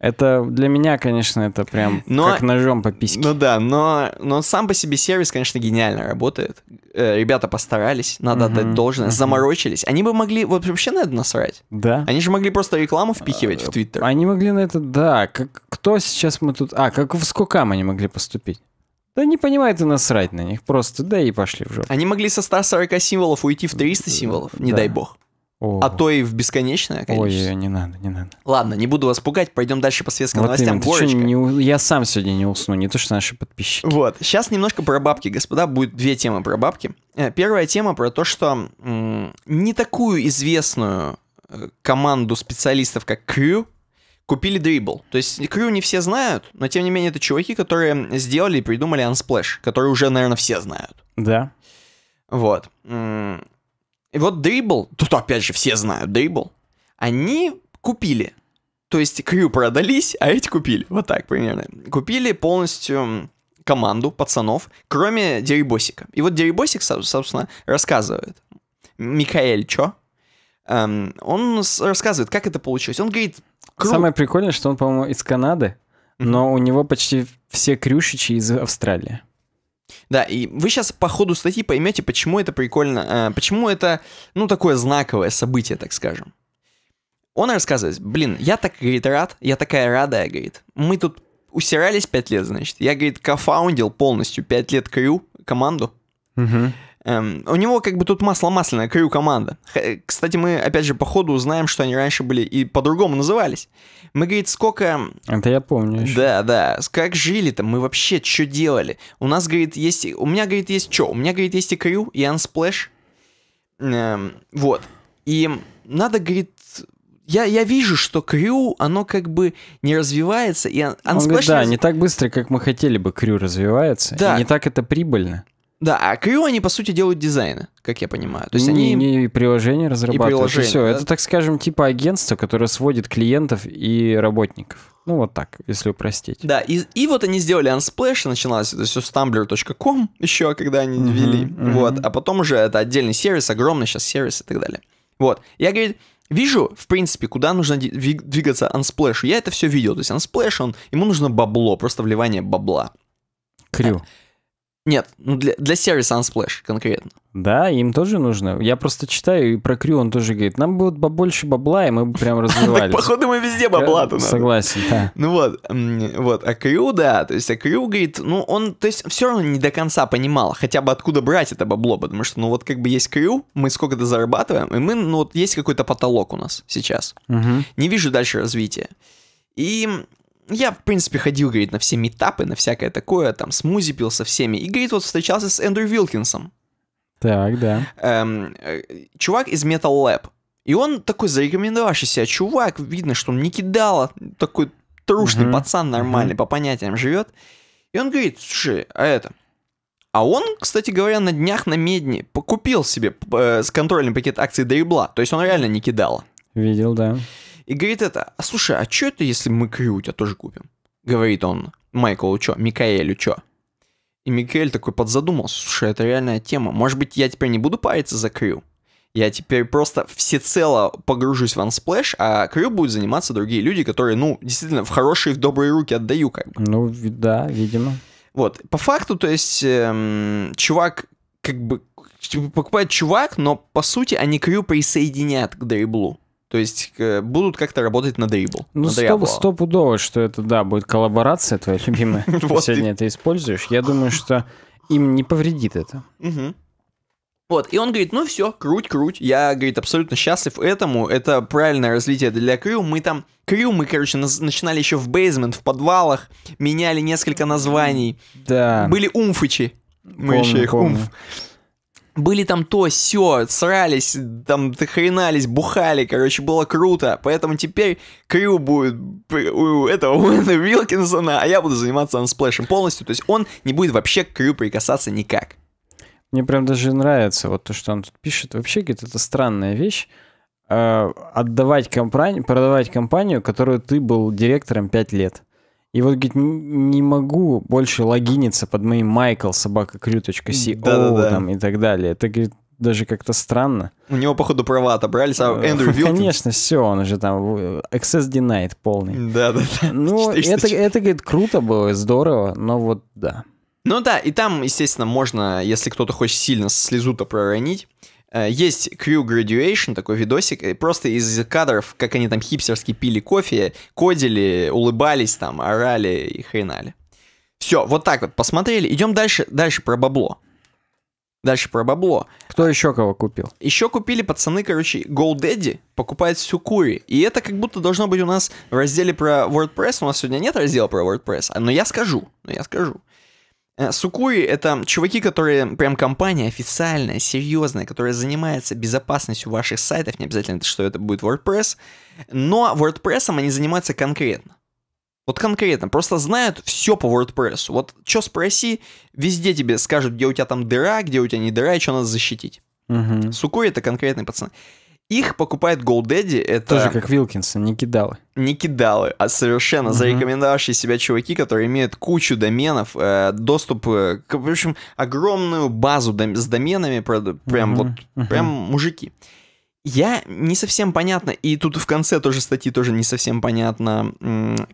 Это для меня, конечно, это прям но, как ножом по письке. Ну да, но, но сам по себе сервис, конечно, гениально работает. Э, ребята постарались, надо угу, отдать должное, угу. заморочились. Они бы могли вот вообще на это насрать. Да. Они же могли просто рекламу впихивать а, в э, Твиттер. Они могли на это, да. Как, кто сейчас мы тут... А, как в Скукам они могли поступить. Да не понимают и насрать на них, просто да и пошли в жопу. Они могли со 140 символов уйти в 300 символов, не да. дай бог. О. А то и в бесконечное, конечно. Ой, не надо, не надо. Ладно, не буду вас пугать, пойдем дальше по светским вот новостям. Именно, не, не, я сам сегодня не усну, не то что наши подписчики. Вот, сейчас немножко про бабки, господа, будет две темы про бабки. Э, первая тема про то, что м- не такую известную э, команду специалистов, как Крю, купили Dribble. То есть Крю не все знают, но тем не менее это чуваки, которые сделали и придумали Unsplash, которые уже, наверное, все знают. Да. Вот. М- и вот Дрибл, тут опять же все знают Дрибл, они купили. То есть Крю продались, а эти купили. Вот так примерно. Купили полностью команду пацанов, кроме Дерибосика. И вот Дерибосик, собственно, рассказывает. Михаэль, чё? Эм, он рассказывает, как это получилось. Он говорит... Кру... Самое прикольное, что он, по-моему, из Канады, но у него почти все крюшичи из Австралии. Да, и вы сейчас по ходу статьи поймете, почему это прикольно, э, почему это, ну, такое знаковое событие, так скажем. Он рассказывает, блин, я так, говорит, рад, я такая рада, говорит. Мы тут усирались пять лет, значит. Я, говорит, кофаундил полностью пять лет крю, команду. Угу. Эм, у него как бы тут масло масляное, Крю команда. Э, кстати, мы опять же по ходу узнаем, что они раньше были и по-другому назывались. Мы, говорит, сколько... Это я помню еще. Да, да. Как жили-то, мы вообще что делали? У нас, говорит, есть... У меня, говорит, есть что? У меня, говорит, есть и Крю, и ансплэш. Эм, вот. И надо, говорит, я, я вижу, что крю, оно как бы не развивается. И он, он говорит, да, не так быстро, как мы хотели бы крю развивается. Да. И не так это прибыльно. Да, а Крю они, по сути, делают дизайны, как я понимаю. То есть они... И, и приложения разрабатывают, и, приложения, все. Да? Это, так скажем, типа агентство, которое сводит клиентов и работников. Ну, вот так, если упростить. Да, и, и вот они сделали Unsplash, начиналось это все с tumblr.com еще, когда они uh-huh, Uh-huh. Вот, а потом уже это отдельный сервис, огромный сейчас сервис и так далее. Вот, я, говорит, вижу, в принципе, куда нужно двигаться Unsplash. Я это все видел. То есть Unsplash, он, ему нужно бабло, просто вливание бабла. Крю. А, нет, ну для, для сервиса Unsplash конкретно. Да, им тоже нужно. Я просто читаю, и про Крю он тоже говорит, нам бы вот побольше бабла, и мы бы прям развивались. Походу, мы везде бабла то Согласен, да. Ну вот, вот, а Крю, да, то есть, а Крю, говорит, ну он, то есть, все равно не до конца понимал, хотя бы откуда брать это бабло, потому что, ну вот, как бы есть Крю, мы сколько-то зарабатываем, и мы, ну вот, есть какой-то потолок у нас сейчас. Не вижу дальше развития. И я, в принципе, ходил, говорит, на все метапы, на всякое такое, там, смузи пил со всеми. И, говорит, вот встречался с Эндрю Вилкинсом. Так, да. Эм, э, чувак из Metal Lab. И он такой зарекомендовавший себя чувак, видно, что он не кидало, такой трушный uh-huh. пацан нормальный, uh-huh. по понятиям живет. И он говорит, слушай, а это... А он, кстати говоря, на днях на Медне покупил себе э, контрольный пакет акций Дребла, то есть он реально не кидал. Видел, да. И говорит это, а слушай, а что это, если мы Крю у тебя тоже купим? Говорит он Майклу, чё, Микаэлю, чё? И Микаэль такой подзадумался, слушай, это реальная тема. Может быть, я теперь не буду париться за Крю? Я теперь просто всецело погружусь в Unsplash, а Крю будут заниматься другие люди, которые, ну, действительно, в хорошие, в добрые руки отдаю, как бы. Ну, да, видимо. Вот, по факту, то есть, эм, чувак, как бы, покупает чувак, но, по сути, они Крю присоединят к дриблу. То есть э, будут как-то работать на дрибл. Ну, стоп, стопудово, что это, да, будет коллаборация твоя любимая. Ты сегодня это используешь. Я думаю, что им не повредит это. Вот, и он говорит, ну все, круть, круть. Я, говорит, абсолютно счастлив этому. Это правильное развитие для Крю. Мы там... Крю мы, короче, начинали еще в бейзмент, в подвалах. Меняли несколько названий. Да. Были умфычи. Мы помню, еще их умф были там то, все, срались, там дохренались, бухали, короче, было круто. Поэтому теперь Крю будет у этого Уэна Вилкинсона, а я буду заниматься ансплэшем полностью. То есть он не будет вообще к Крю прикасаться никак. Мне прям даже нравится вот то, что он тут пишет. Вообще, говорит, это странная вещь. Э, отдавать компанию, продавать компанию, которую ты был директором 5 лет. И вот, говорит, не могу больше логиниться под моим Майкл собака крю.co да, да, да. там и так далее. Это, говорит, даже как-то странно. У него, походу, права отобрали а э, Эндрю Вилкинс... Конечно, все, он же там access denied полный. Да-да-да. Ну, это, это, говорит, круто было, здорово, но вот да. Ну да, и там, естественно, можно, если кто-то хочет сильно слезу-то проронить, Э, есть crew Graduation, такой видосик, э, просто из кадров, как они там хипстерски пили кофе, кодили, улыбались там, орали и хренали. Все, вот так вот посмотрели. Идем дальше, дальше про бабло. Дальше про бабло. Кто еще кого купил? Еще купили пацаны, короче, GoDaddy покупает всю кури. И это как будто должно быть у нас в разделе про WordPress. У нас сегодня нет раздела про WordPress, а, но я скажу, но я скажу. Э, Сукуи — это чуваки, которые прям компания официальная, серьезная, которая занимается безопасностью ваших сайтов, не обязательно, что это будет WordPress, но WordPress они занимаются конкретно. Вот конкретно, просто знают все по WordPress. Вот что спроси, везде тебе скажут, где у тебя там дыра, где у тебя не дыра, и что надо защитить. Угу. Сукуи — это конкретные пацаны. Их покупает GoDaddy. Это... Тоже как Вилкинсон, не кидалы. Не кидалы, а совершенно угу. зарекомендовавшие себя чуваки, которые имеют кучу доменов, э, доступ э, к, в общем, огромную базу дом... с доменами, правда, прям угу. вот, угу. прям мужики. Я не совсем понятно, и тут в конце тоже статьи тоже не совсем понятно,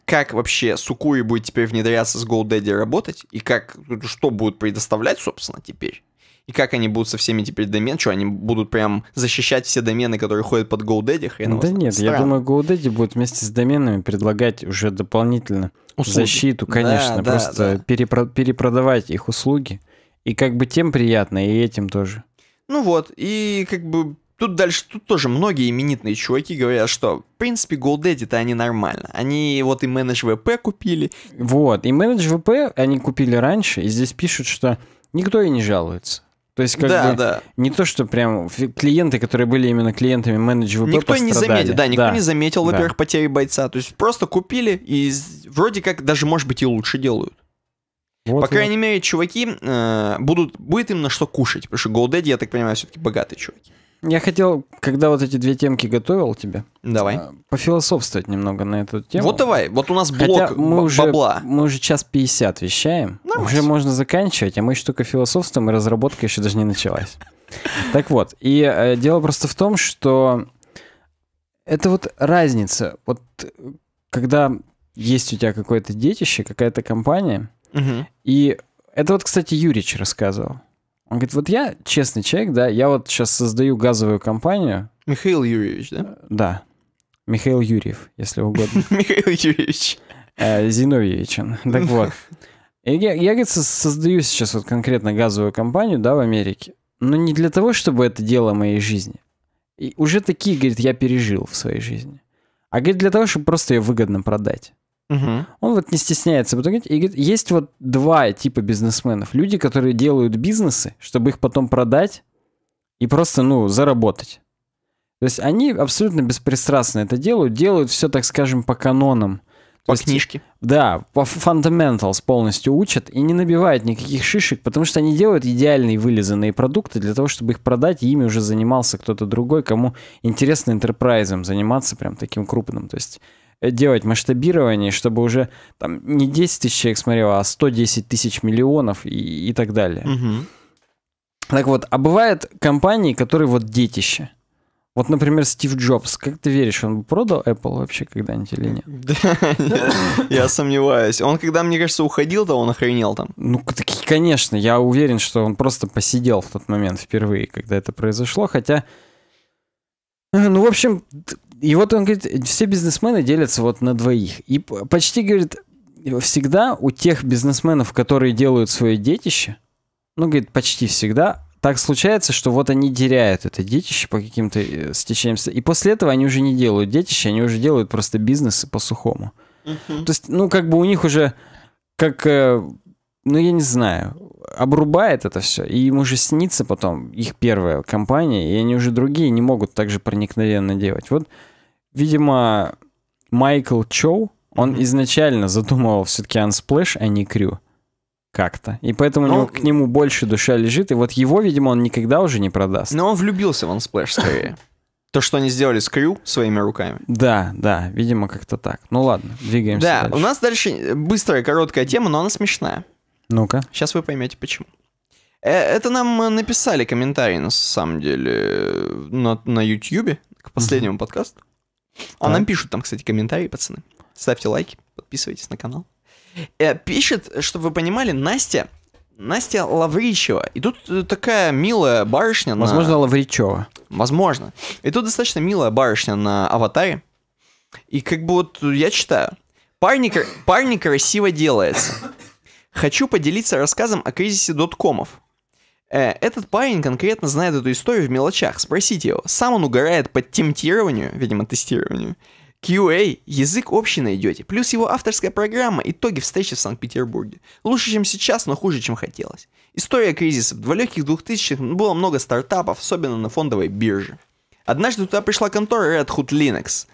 как вообще Сукури будет теперь внедряться с GoDaddy работать, и как, что будет предоставлять, собственно, теперь. И как они будут со всеми теперь домен? Что, они будут прям защищать все домены, которые ходят под GoDaddy? Хрен да нет, Странно. я думаю, GoDaddy будет вместе с доменами предлагать уже дополнительно услуги. защиту, конечно. Да, просто да. Перепро- перепродавать их услуги. И как бы тем приятно, и этим тоже. Ну вот, и как бы тут дальше, тут тоже многие именитные чуваки говорят, что, в принципе, GoDaddy-то они нормально. Они вот и менедж ВП купили. Вот, и менедж ВП они купили раньше, и здесь пишут, что никто и не жалуется. То есть, как да, бы, да. не то, что прям клиенты, которые были именно клиентами менеджер Никто пострадали. не заметил, да, никто да. не заметил, во-первых, да. потери бойца. То есть, просто купили и вроде как даже, может быть, и лучше делают. Вот, По вот. крайней мере, чуваки э, будут, будет им на что кушать, потому что GoDaddy, я так понимаю, все-таки богатые чуваки. Я хотел, когда вот эти две темки готовил тебе, давай. А, пофилософствовать немного на эту тему. Вот давай, вот у нас блок Хотя мы уже, бабла. Мы уже час 50 вещаем, Нормально. уже все. можно заканчивать, а мы еще только философствуем, и разработка еще даже не началась. Так вот, и э, дело просто в том, что это вот разница. Вот когда есть у тебя какое-то детище, какая-то компания, и это вот, кстати, Юрич рассказывал. Он говорит, вот я честный человек, да, я вот сейчас создаю газовую компанию. Михаил Юрьевич, да? Да. Михаил Юрьев, если угодно. Михаил Юрьевич. Э, Зиновьевич Так вот. Я, я, говорит, создаю сейчас вот конкретно газовую компанию, да, в Америке. Но не для того, чтобы это дело моей жизни. И уже такие, говорит, я пережил в своей жизни. А, говорит, для того, чтобы просто ее выгодно продать. Угу. Он вот не стесняется. Потом говорит, и говорит, есть вот два типа бизнесменов. Люди, которые делают бизнесы, чтобы их потом продать и просто, ну, заработать. То есть они абсолютно беспристрастно это делают, делают все, так скажем, по канонам. То по есть, книжке. Да, по фундаменталс полностью учат и не набивают никаких шишек, потому что они делают идеальные вылизанные продукты для того, чтобы их продать, и ими уже занимался кто-то другой, кому интересно интерпрайзом заниматься прям таким крупным. То есть делать масштабирование, чтобы уже там не 10 тысяч человек смотрело, а 110 тысяч миллионов и, и так далее. Угу. Так вот, а бывают компании, которые вот детище. Вот, например, Стив Джобс. Как ты веришь, он бы продал Apple вообще когда-нибудь или нет? Да, я сомневаюсь. Он когда, мне кажется, уходил, то он охренел там. Ну, конечно, я уверен, что он просто посидел в тот момент впервые, когда это произошло. Хотя, э, ну, в общем, и вот он говорит, все бизнесмены делятся вот на двоих. И почти, говорит, всегда у тех бизнесменов, которые делают свое детище, ну, говорит, почти всегда так случается, что вот они теряют это детище по каким-то э, стечениям. И после этого они уже не делают детище, они уже делают просто бизнес по-сухому. uh То есть, ну, как бы у них уже, как, э, ну, я не знаю, обрубает это все, и им уже снится потом их первая компания, и они уже другие не могут так же проникновенно делать. Вот видимо, Майкл Чоу, он mm-hmm. изначально задумывал все-таки Unsplash, а не Крю. Как-то. И поэтому Но... у него, к нему больше душа лежит. И вот его, видимо, он никогда уже не продаст. Но он влюбился в Unsplash скорее. То, что они сделали с Крю своими руками. Да, да, видимо, как-то так. Ну ладно, двигаемся Да, дальше. у нас дальше быстрая, короткая тема, но она смешная. Ну-ка. Сейчас вы поймете, почему. Э, это нам э, написали комментарии, на самом деле, э, на, на YouTube, к последнему mm-hmm. подкасту. Он а нам пишет там, кстати, комментарии, пацаны. Ставьте лайки, подписывайтесь на канал. Э, пишет, чтобы вы понимали, Настя... Настя Лавричева. И тут э, такая милая барышня Возможно, на... Лавричева. Возможно. И тут достаточно милая барышня на аватаре. И как бы вот я читаю. Парни, парни красиво делается. Хочу поделиться рассказом о кризисе доткомов. Э, этот парень конкретно знает эту историю в мелочах. Спросите его. Сам он угорает под темтированию, видимо, тестированию. QA, язык общий найдете, плюс его авторская программа, итоги встречи в Санкт-Петербурге. Лучше, чем сейчас, но хуже, чем хотелось. История кризисов. В далеких 2000-х было много стартапов, особенно на фондовой бирже. Однажды туда пришла контора Red Hood Linux.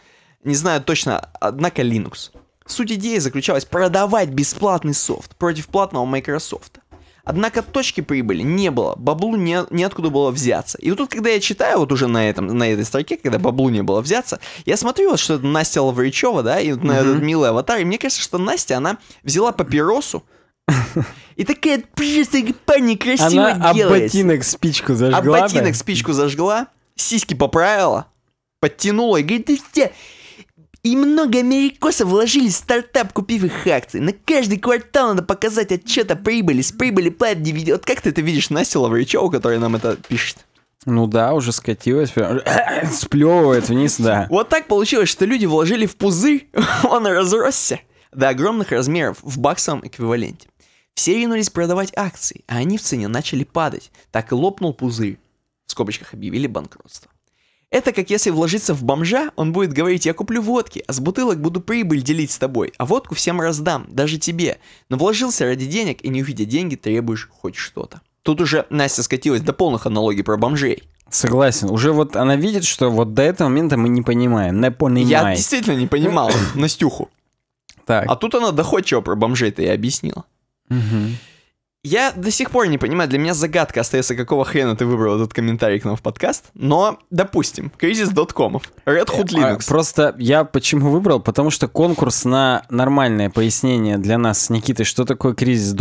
Не знаю точно, однако Linux. Суть идеи заключалась продавать бесплатный софт против платного Microsoft. Однако точки прибыли не было, баблу не, неоткуда было взяться. И вот тут, когда я читаю вот уже на, этом, на этой строке, когда баблу не было взяться, я смотрю вот, что это Настя Лавричева, да, и вот на этот милый аватар, и мне кажется, что Настя, она взяла папиросу, и такая просто парни красиво Она делает. ботинок спичку зажгла. А ботинок спичку зажгла, сиськи поправила, подтянула и говорит, и много америкосов вложили в стартап, купив их акции. На каждый квартал надо показать отчет о прибыли. С прибыли платят дивиденды. Вот как ты это видишь, Настя Лавричева, которая нам это пишет? Ну да, уже скатилась, сплевывает вниз, да. Вот так получилось, что люди вложили в пузы, он разросся до огромных размеров в баксовом эквиваленте. Все ринулись продавать акции, а они в цене начали падать. Так и лопнул пузырь. В скобочках объявили банкротство. Это как если вложиться в бомжа, он будет говорить, я куплю водки, а с бутылок буду прибыль делить с тобой, а водку всем раздам, даже тебе. Но вложился ради денег и не увидя деньги, требуешь хоть что-то. Тут уже Настя скатилась до полных аналогий про бомжей. Согласен. Уже вот она видит, что вот до этого момента мы не понимаем. Не понимаем. Я действительно не понимал Настюху. Так. А тут она доходчиво про бомжей-то и объяснила. Угу. Я до сих пор не понимаю, для меня загадка остается, какого хрена ты выбрал этот комментарий к нам в подкаст, но, допустим, кризис доткомов, Red Hood а, Linux. Просто я почему выбрал? Потому что конкурс на нормальное пояснение для нас с Никитой, что такое кризис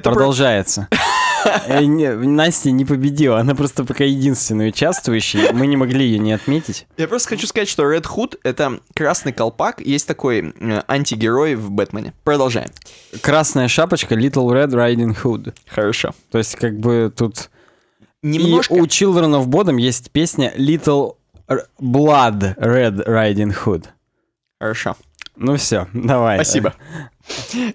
продолжается. Про... Э, Настя не победила, она просто пока единственная участвующая, мы не могли ее не отметить. Я просто хочу сказать, что Red Hood это красный колпак, есть такой э, антигерой в Бэтмене. Продолжаем. Красная шапочка Little Red Riding Hood. Хорошо. То есть как бы тут... Немножко... И у Children of Bodom есть песня Little Blood Red Riding Hood. Хорошо. Ну все, давай. Спасибо.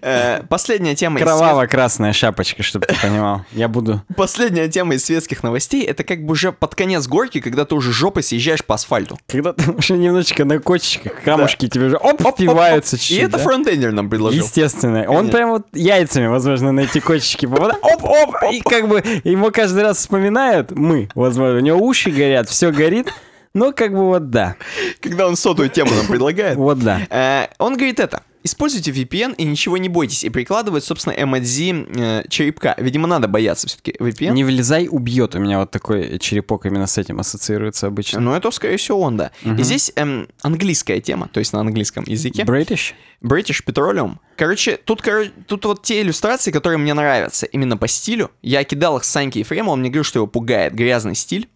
Э, последняя тема... Кроваво-красная шапочка, чтобы ты понимал. Я буду... Последняя тема из светских новостей — это как бы уже под конец горки, когда ты уже жопой съезжаешь по асфальту. Когда ты уже немножечко на кочечках, камушки тебе уже оп, впиваются чуть И это фронтендер нам предложил. Естественно. Он прям вот яйцами, возможно, на эти кочечки попадает. Оп-оп! И как бы ему каждый раз вспоминают мы, возможно. У него уши горят, все горит. Ну, как бы вот да. Когда он сотую тему нам предлагает. Вот да. Э, он говорит это. Используйте VPN и ничего не бойтесь. И прикладывает, собственно, MNZ э, черепка. Видимо, надо бояться все-таки VPN. Не влезай, убьет. У меня вот такой черепок именно с этим ассоциируется обычно. Ну, это, скорее всего, он, да. Угу. И здесь эм, английская тема, то есть на английском языке. British? British Petroleum. Короче, тут, короче, тут вот те иллюстрации, которые мне нравятся именно по стилю. Я кидал их Саньке Ефремову, он мне говорил, что его пугает грязный стиль.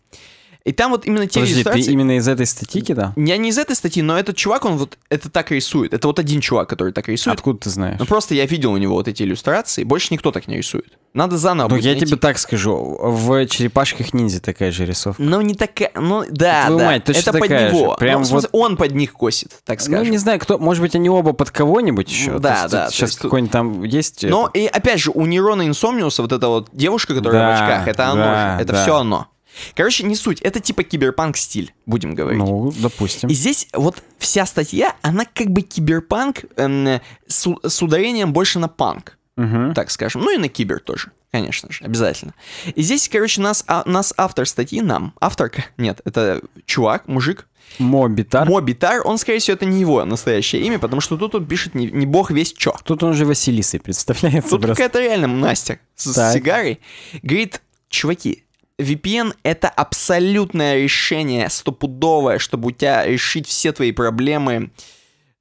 И там вот именно те Подожди, иллюстрации... ты именно из этой статики, да? Я не из этой статьи, но этот чувак, он вот это так рисует. Это вот один чувак, который так рисует. Откуда ты знаешь? Ну просто я видел у него вот эти иллюстрации. Больше никто так не рисует. Надо заново. Ну, я найти. тебе так скажу. В черепашках ниндзя такая же рисовка. Ну, не такая. Ну, да. Твою да. мать, точно это такая под него. Же. Ну, Прям ну, вот... смысле, он под них косит, так ну, скажем. Ну, не знаю, кто. Может быть, они оба под кого-нибудь еще. Да, есть, да. Сейчас тут... какой-нибудь там есть. Э, но, это... и опять же, у Нейрона Инсомниуса вот эта вот девушка, которая да, в очках, это оно да, же. Это да. все оно. Короче, не суть. Это типа киберпанк стиль, будем говорить. Ну, допустим. И здесь вот вся статья, она как бы киберпанк э, с, с ударением больше на панк, угу. так скажем. Ну и на кибер тоже, конечно же, обязательно. И здесь, короче, нас, а, нас автор статьи, нам, авторка, нет, это чувак, мужик. Мобитар. Мобитар, он, скорее всего, это не его настоящее имя, потому что тут он пишет не, не бог весь чё. Тут он же Василисой представляется. Тут какая-то реально Настя с, с сигарой. Говорит, чуваки, VPN — это абсолютное решение, стопудовое, чтобы у тебя решить все твои проблемы.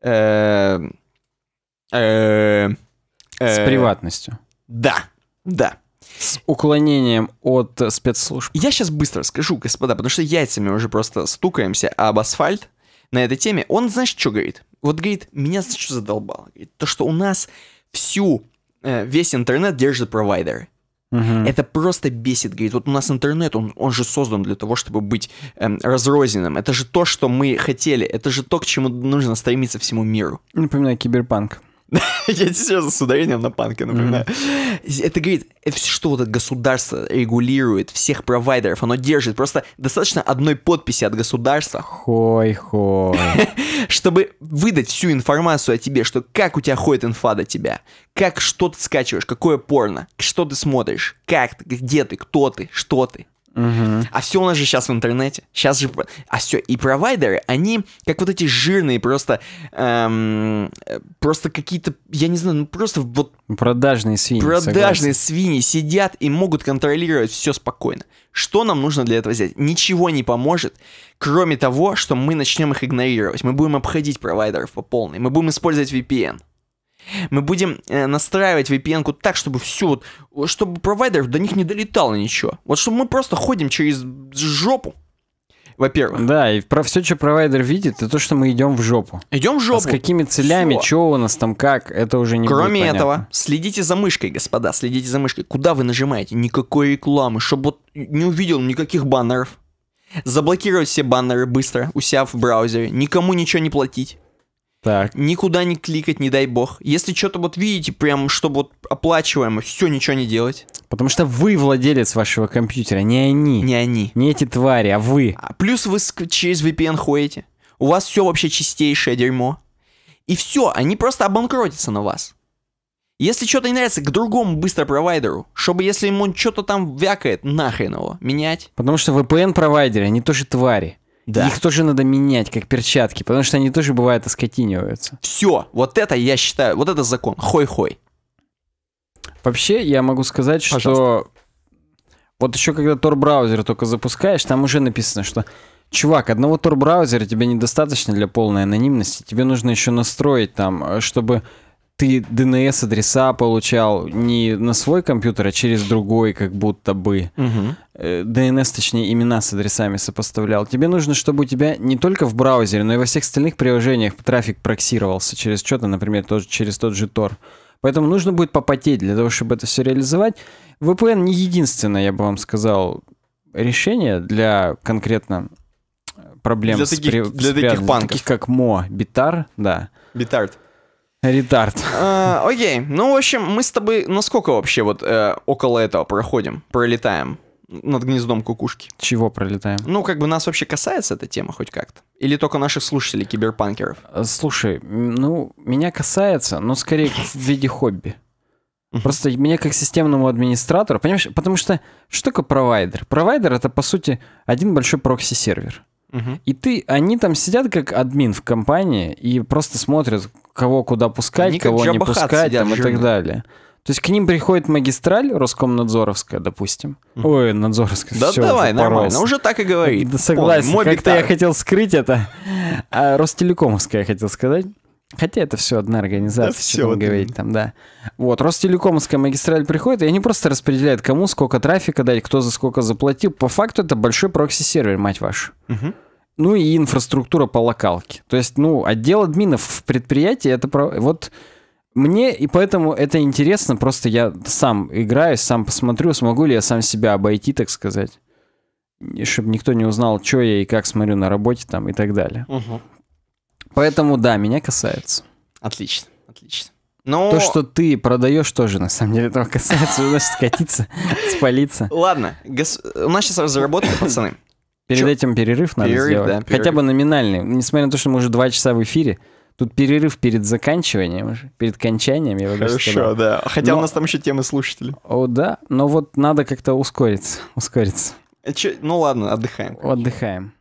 Э, э, э. С приватностью. Да, да. С уклонением от спецслужб. Я сейчас быстро скажу, господа, потому что яйцами уже просто стукаемся об асфальт на этой теме. Он, знаешь, что говорит? Вот говорит, меня, знаешь, что задолбало? Говорит, то, что у нас всю, весь интернет держит провайдеры. Угу. Это просто бесит. Говорит, вот у нас интернет, он, он же создан для того, чтобы быть эм, разрозненным. Это же то, что мы хотели. Это же то, к чему нужно стремиться всему миру. Напоминаю, киберпанк. Я серьезно с ударением на панке напоминаю. Это говорит, это что вот это государство регулирует, всех провайдеров, оно держит. Просто достаточно одной подписи от государства. Хой-хой. чтобы выдать всю информацию о тебе, что как у тебя ходит инфа до тебя, как что ты скачиваешь, какое порно, что ты смотришь, как ты, где ты, кто ты, что ты. Угу. А все у нас же сейчас в интернете. Сейчас же... А все, и провайдеры, они как вот эти жирные просто... Эм, э, просто какие-то, я не знаю, ну просто вот... Продажные свиньи. Продажные согласен. свиньи сидят и могут контролировать все спокойно. Что нам нужно для этого взять? Ничего не поможет, кроме того, что мы начнем их игнорировать. Мы будем обходить провайдеров по полной. Мы будем использовать VPN. Мы будем э, настраивать VPN-ку так, чтобы все, вот, э, чтобы провайдер до них не долетало ничего. Вот чтобы мы просто ходим через жопу. Во-первых. Да, и про все, что провайдер видит, это то, что мы идем в жопу. Идем в жопу. А с какими целями, все. что у нас там, как, это уже не Кроме будет этого, следите за мышкой, господа, следите за мышкой. Куда вы нажимаете? Никакой рекламы, чтобы вот не увидел никаких баннеров. Заблокировать все баннеры быстро у себя в браузере. Никому ничего не платить. Так. Никуда не кликать, не дай бог. Если что-то вот видите, прям, чтобы вот оплачиваемо, все, ничего не делать. Потому что вы владелец вашего компьютера, не они. Не они. Не эти твари, а вы. А плюс вы через VPN ходите. У вас все вообще чистейшее дерьмо. И все, они просто обанкротятся на вас. Если что-то не нравится, к другому быстро провайдеру, чтобы если ему что-то там вякает, нахрен его менять. Потому что VPN-провайдеры, они тоже твари. Да. Их тоже надо менять, как перчатки, потому что они тоже бывают оскотиниваются. Все, вот это я считаю, вот это закон. Хой-хой. Вообще, я могу сказать, Пожалуйста. что вот еще когда Tor браузер только запускаешь, там уже написано, что Чувак, одного Tor браузера тебе недостаточно для полной анонимности. Тебе нужно еще настроить там, э, чтобы ты DNS-адреса получал не на свой компьютер, а через другой, как будто бы. Угу. DNS, э, точнее, имена с адресами сопоставлял. Тебе нужно, чтобы у тебя не только в браузере, но и во всех остальных приложениях трафик проксировался через что-то, например, тоже через тот же Tor. Поэтому нужно будет попотеть для того, чтобы это все реализовать. VPN не единственное, я бы вам сказал, решение для конкретно э, проблем для с таких, при... для таких панков. таких как Мо, Битар, да. Битард. Ретард. А, окей, ну, в общем, мы с тобой насколько вообще вот э, около этого проходим, пролетаем над гнездом кукушки? Чего пролетаем? Ну, как бы нас вообще касается эта тема хоть как-то? Или только наших слушателей, киберпанкеров? Э, слушай, ну, меня касается, но скорее в виде хобби. Просто меня как системному администратору, понимаешь, потому что что такое провайдер? Провайдер это по сути один большой прокси-сервер. Угу. И ты, они там сидят как админ в компании и просто смотрят, кого куда пускать, Они кого не пускать там, и так далее. То есть к ним приходит магистраль Роскомнадзоровская, допустим. Ой, Надзоровская. Да все, давай, уже нормально, уже так и говори. Да, согласен, как-то я хотел скрыть это. А Ростелекомовская я хотел сказать. Хотя это все одна организация, да все там говорить там, да. Вот, Ростелекомовская магистраль приходит, и они просто распределяют, кому сколько трафика дать, кто за сколько заплатил. По факту это большой прокси-сервер, мать ваша. Угу. Ну и инфраструктура по локалке. То есть, ну, отдел админов в предприятии, это про... вот мне и поэтому это интересно, просто я сам играю, сам посмотрю, смогу ли я сам себя обойти, так сказать. Чтобы никто не узнал, что я и как смотрю на работе там и так далее. Угу. Поэтому да, меня касается. Отлично, отлично. Но... То, что ты продаешь, тоже на самом деле этого касается. Вы значит, скатиться, спалиться. Ладно, у нас сейчас разработка, пацаны. Перед Чё? этим перерыв надо перерыв, сделать. Да, перерыв. Хотя бы номинальный. Несмотря на то, что мы уже два часа в эфире, Тут перерыв перед заканчиванием уже, перед кончанием, я бы Хорошо, да. Хотя но... у нас там еще темы слушателей. О, да, но вот надо как-то ускориться, ускориться. Э, Че... Ну ладно, отдыхаем. Конечно. Отдыхаем.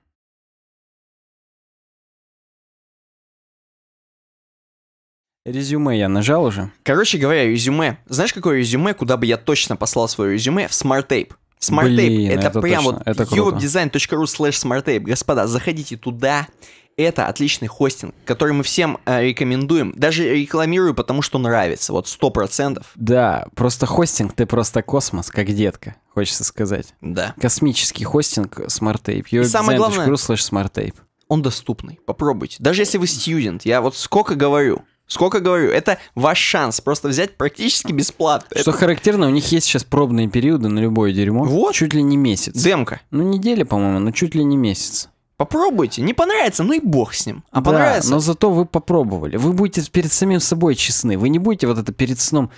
Резюме я нажал уже. Короче говоря, резюме. Знаешь, какое резюме, куда бы я точно послал свое резюме? В Smart Tape. Смарттейп, это, это прям точно. вот europedesign.ru slash smarttape. Господа, заходите туда, это отличный хостинг, который мы всем э, рекомендуем. Даже рекламирую, потому что нравится, вот сто процентов. Да, просто хостинг, ты просто космос, как детка, хочется сказать. Да. Космический хостинг SmartTape. И самое главное... slash SmartTape. Он доступный, попробуйте. Даже если вы студент, я вот сколько говорю, Сколько говорю, это ваш шанс просто взять практически бесплатно. Что это... характерно, у них есть сейчас пробные периоды на любое дерьмо. Вот. Чуть ли не месяц. Демка. Ну, неделя, по-моему, но чуть ли не месяц. Попробуйте, не понравится, ну и бог с ним. А да, понравится. но зато вы попробовали. Вы будете перед самим собой честны. Вы не будете вот это перед сном...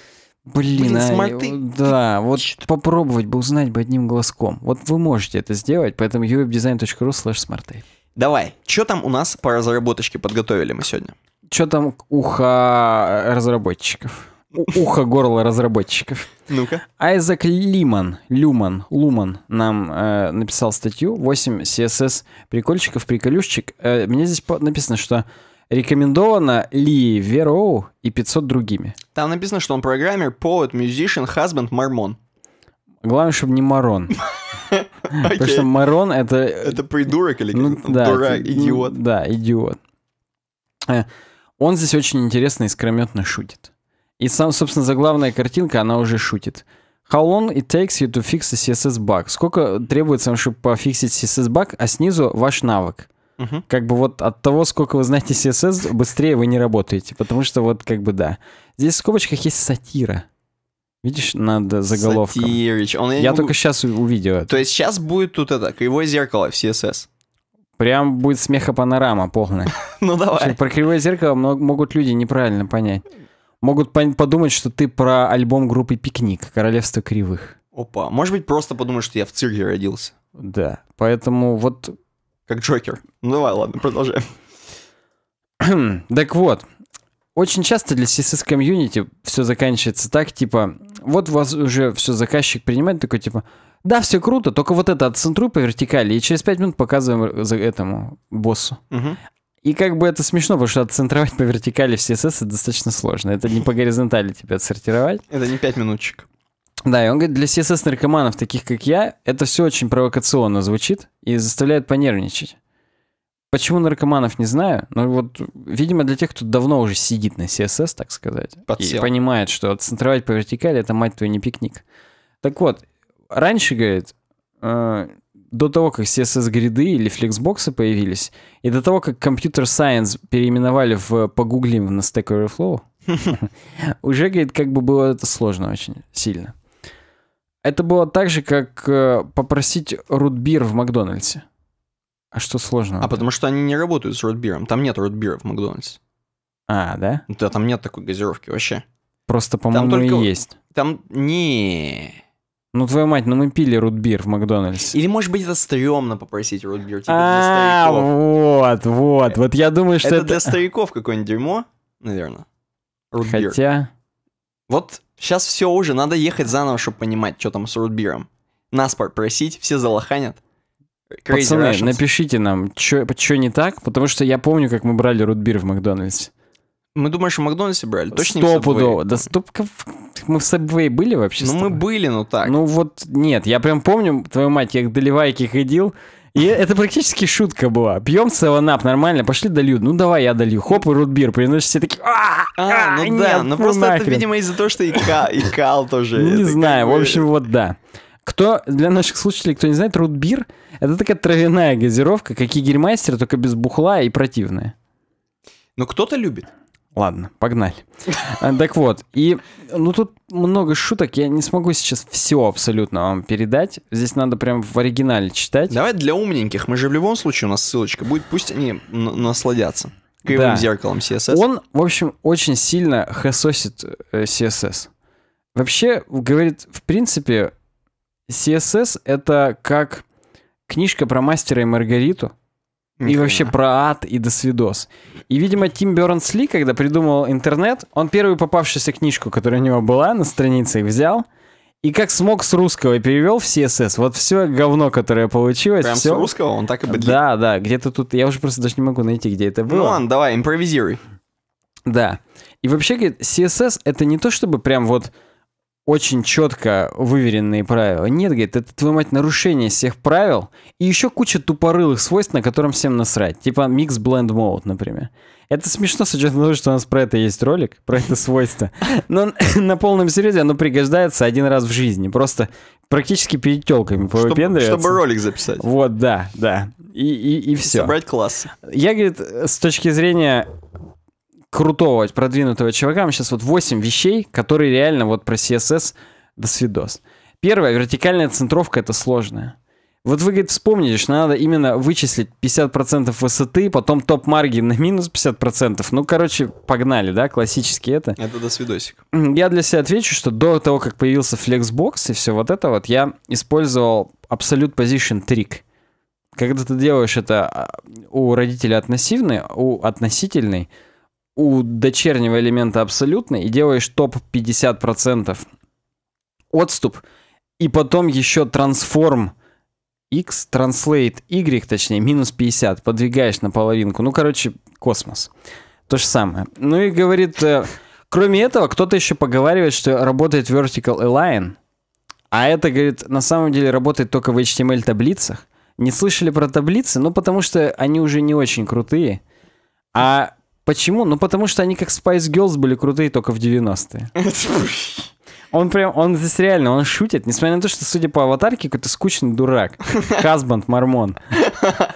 Блин, Блин а, смарты. Э, да, вот Черт. попробовать бы, узнать бы одним глазком. Вот вы можете это сделать, поэтому uwebdesign.ru slash smarty. Давай, что там у нас по разработочке подготовили мы сегодня? что там ухо разработчиков? ухо, горло разработчиков. Ну-ка. Айзек Лиман, Люман, Луман нам э, написал статью 8 CSS прикольчиков, приколюшечек. Э, мне здесь написано, что рекомендовано Ли Вероу и 500 другими. Там написано, что он программер, поэт, musician, хазбенд, мормон. Главное, чтобы не Марон. Потому что Марон это... Это придурок или ну дурак, идиот. Да, идиот. Э, он здесь очень интересно и скрометно шутит. И сам, собственно, заглавная картинка, она уже шутит. How long it takes you to fix a CSS bug? Сколько требуется, чтобы пофиксить CSS bug, а снизу ваш навык. Угу. Как бы вот от того, сколько вы знаете CSS, быстрее вы не работаете. Потому что вот как бы да. Здесь в скобочках есть сатира. Видишь, надо заголовком. Сатирич. Он, я я могу... только сейчас увидел это. То есть сейчас будет тут это, его зеркало в CSS. Прям будет смехопанорама полная. Ну давай. Про кривое зеркало могут люди неправильно понять. Могут подумать, что ты про альбом группы Пикник, Королевство кривых. Опа, может быть, просто подумать, что я в цирке родился. Да, поэтому вот... Как Джокер. Ну давай, ладно, продолжаем. так вот, очень часто для CSS комьюнити все заканчивается так, типа, вот у вас уже все заказчик принимает, такой типа, да, все круто, только вот это отцентруй по вертикали, и через 5 минут показываем за этому боссу. И как бы это смешно, потому что отцентровать по вертикали в CSS это достаточно сложно. Это не по горизонтали тебя отсортировать. Это не 5 минуточек. Да, и он говорит, для CSS-наркоманов, таких как я, это все очень провокационно звучит и заставляет понервничать. Почему наркоманов не знаю, но ну вот, видимо, для тех, кто давно уже сидит на CSS, так сказать, Подсел. и понимает, что отцентровать по вертикали — это, мать твою, не пикник. Так вот, раньше, говорит, э, до того, как CSS-гриды или флексбоксы появились, и до того, как компьютер Science переименовали в погуглим на Stack Overflow, уже, говорит, как бы было это сложно очень сильно. Это было так же, как э, попросить рутбир в Макдональдсе. А что сложно? А потому что они не работают с рутбиром. Там нет рутбира в Макдональдсе. А, да? Да, там нет такой газировки вообще. Просто, по-моему, только... есть. Там... не ну, твою мать, ну мы пили рутбир в Макдональдс. Или, может быть, это стрёмно попросить рутбир, типа для а, стариков. вот, вот, вот я думаю, что это... Это для стариков какое-нибудь дерьмо, наверное. Рутбир. Хотя... Вот сейчас все уже, надо ехать заново, чтобы понимать, что там с рутбиром. Наспорт просить, все залоханят. Crazy Пацаны, Russians. напишите нам, что не так, потому что я помню, как мы брали рутбир в Макдональдсе. Мы думаем, что в Макдональдсе брали, точно Стопудово. Да стоп, мы в Subway были вообще? Ну, мы были, но так. Ну вот, нет, я прям помню, твою мать, я к доливайке ходил, и это практически шутка была. Пьем 7 нормально, пошли долью. Ну давай я долью. Хоп, и рутбир приносишь. Все такие, «А, а, а, ну нет, да, ну, ну просто нахрен. это, видимо, из-за того, что и, ка, и кал тоже. Ну, не знаю, в общем, вот да. Кто, для наших слушателей, кто не знает, рутбир — это такая травяная газировка, как и гельмайстер, только без бухла и противная. Но кто-то любит. Ладно, погнали. Э, так вот, и ну тут много шуток, я не смогу сейчас все абсолютно вам передать. Здесь надо прям в оригинале читать. Давай для умненьких, мы же в любом случае у нас ссылочка будет, пусть они насладятся. Кривым да. зеркалом CSS. Он, в общем, очень сильно хасосит э, CSS. Вообще, говорит, в принципе, CSS это как книжка про мастера и Маргариту, и вообще про ад и до свидос. И, видимо, Тим Бёрнс-Ли, когда придумал интернет, он первую попавшуюся книжку, которая у него была на странице, их взял, и как смог с русского перевел в CSS. Вот все говно, которое получилось. Прям все... с русского он так и быдлит. Да, да, где-то тут... Я уже просто даже не могу найти, где это ну было. Ну ладно, давай, импровизируй. Да. И вообще, говорит, CSS — это не то, чтобы прям вот очень четко выверенные правила. Нет, говорит, это, твою мать, нарушение всех правил и еще куча тупорылых свойств, на котором всем насрать. Типа микс бленд mode, например. Это смешно с учетом того, что у нас про это есть ролик, про это свойство. Но на полном серьезе оно пригождается один раз в жизни. Просто практически перед телками повыпендриваться. Чтобы, чтобы ролик записать. Вот, да, да. И, и, и все. Собрать класс. Я, говорит, с точки зрения крутого, продвинутого чувака, мы сейчас вот 8 вещей, которые реально вот про CSS до свидос. Первое, вертикальная центровка это сложная. Вот вы, говорит, вспомните, что надо именно вычислить 50% высоты, потом топ-маргин на минус 50%. Ну, короче, погнали, да, классически это. Это до свидосик. Я для себя отвечу, что до того, как появился Flexbox и все вот это вот, я использовал Absolute Position Trick. Когда ты делаешь это а, у родителя относивный, у относительный, у дочернего элемента абсолютный и делаешь топ 50% отступ, и потом еще трансформ x, translate y, точнее, минус 50, подвигаешь на половинку. Ну, короче, космос. То же самое. Ну и говорит, э, кроме этого, кто-то еще поговаривает, что работает Vertical Align, а это, говорит, на самом деле работает только в HTML-таблицах. Эм не слышали про таблицы? Ну, потому что они уже не очень крутые. А Почему? Ну, потому что они как Spice Girls были крутые только в 90-е. Он прям, он здесь реально, он шутит, несмотря на то, что, судя по аватарке, какой-то скучный дурак. Хазбанд, мормон.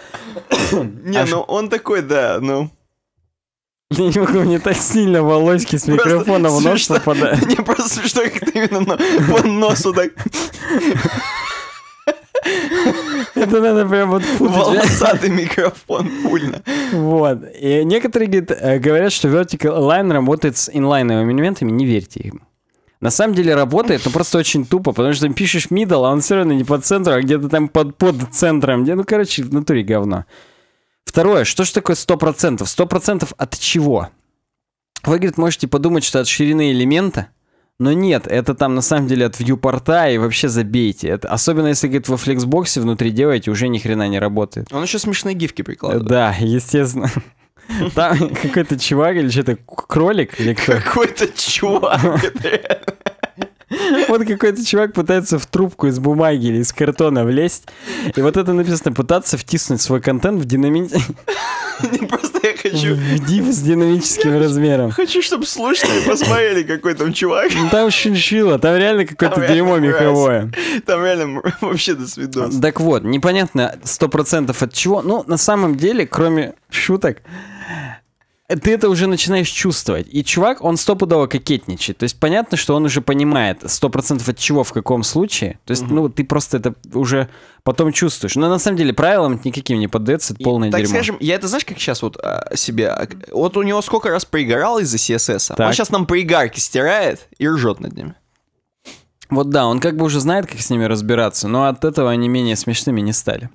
Не, а ну он такой, да, ну... Я не могу, мне так сильно волоски с микрофона в нос попадают. Не просто что как именно по носу так... Это надо прям вот Волосатый микрофон, пульно. Вот. И некоторые говорят, э, говорят, что Vertical Align работает с инлайновыми элементами, не верьте им. На самом деле работает, но просто очень тупо, потому что ты пишешь middle, а он все равно не по центру, а где-то там под, под центром. Где, ну, короче, в натуре говно. Второе, что же такое 100%? 100% от чего? Вы, говорит, можете подумать, что от ширины элемента, но нет, это там на самом деле от вьюпорта и вообще забейте. Это, особенно если, говорит, во флексбоксе внутри делаете, уже ни хрена не работает. Он еще смешные гифки прикладывает. Да, естественно. Там какой-то чувак или что-то кролик или кто? Какой-то чувак. Вот какой-то чувак пытается в трубку из бумаги или из картона влезть. И вот это написано, пытаться втиснуть свой контент в динамит... хочу... В с динамическим я размером. Хочу, чтобы слушатели посмотрели, какой там чувак. Ну, там шиншила, там реально какое-то там дерьмо меховое. Там реально вообще до свидос. Так вот, непонятно 100% от чего. Ну, на самом деле, кроме шуток, ты это уже начинаешь чувствовать. И чувак, он стопудово кокетничает. То есть понятно, что он уже понимает сто процентов от чего, в каком случае. То есть, угу. ну, ты просто это уже потом чувствуешь. Но на самом деле правилам никаким не поддается, это полное и, так дерьмо. Так скажем, я это, знаешь, как сейчас вот а, себе... А, вот у него сколько раз проиграл из-за CSS. -а. Он сейчас нам проигарки стирает и ржет над ними. Вот да, он как бы уже знает, как с ними разбираться, но от этого они менее смешными не стали.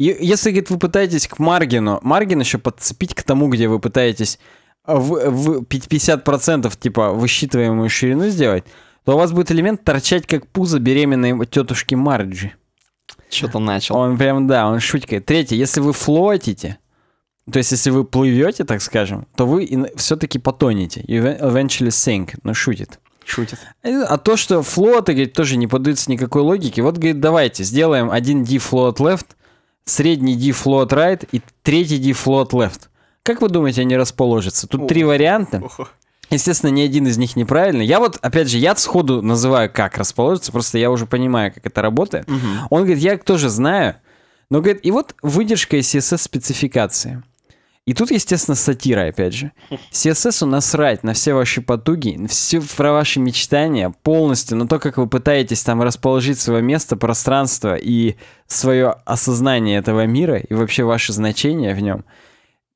Если, говорит, вы пытаетесь к Маргину, Маргин еще подцепить к тому, где вы пытаетесь э, в, в 50% типа высчитываемую ширину сделать, то у вас будет элемент торчать как пузо беременной тетушки Марджи. Что-то начал. Он прям, да, он шуткает. Третье, если вы флотите, то есть если вы плывете, так скажем, то вы все-таки потонете. You eventually sink, но шутит. Шутит. Э, а то, что флоты, говорит, тоже не поддаются никакой логике. Вот, говорит, давайте сделаем один D float left, средний D-float right и третий D-float left. Как вы думаете, они расположатся? Тут О. три варианта. Естественно, ни один из них неправильный. Я вот, опять же, я сходу называю, как расположится, просто я уже понимаю, как это работает. Угу. Он говорит, я тоже знаю, но говорит, и вот выдержка из CSS-спецификации. И тут, естественно, сатира, опять же. CSS у нас на все ваши потуги, все про ваши мечтания полностью, на то, как вы пытаетесь там расположить свое место, пространство и свое осознание этого мира и вообще ваше значение в нем.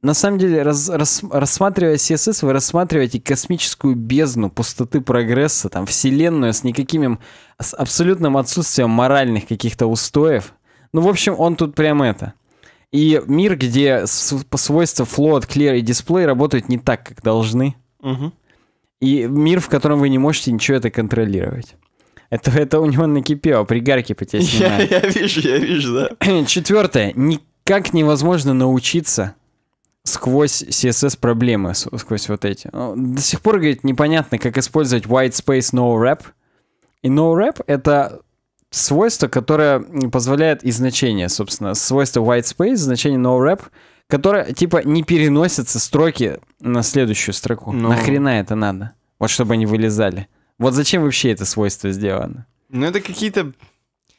На самом деле, раз, рас, рассматривая CSS, вы рассматриваете космическую бездну пустоты прогресса, там, вселенную с никаким, с абсолютным отсутствием моральных каких-то устоев. Ну, в общем, он тут прям это — и мир, где свойства float, clear и display работают не так, как должны. Угу. И мир, в котором вы не можете ничего это контролировать. Это, это у него накипело, пригарки по тебе Я, я вижу, я вижу, да. Четвертое. Никак невозможно научиться сквозь CSS-проблемы, сквозь вот эти. Ну, до сих пор, говорит, непонятно, как использовать white space no wrap. И no wrap — это свойство, которое позволяет и значение, собственно, свойство white space, значение no wrap, которое типа не переносится строки на следующую строку. Ну... Нахрена это надо? Вот чтобы они вылезали. Вот зачем вообще это свойство сделано? Ну это какие-то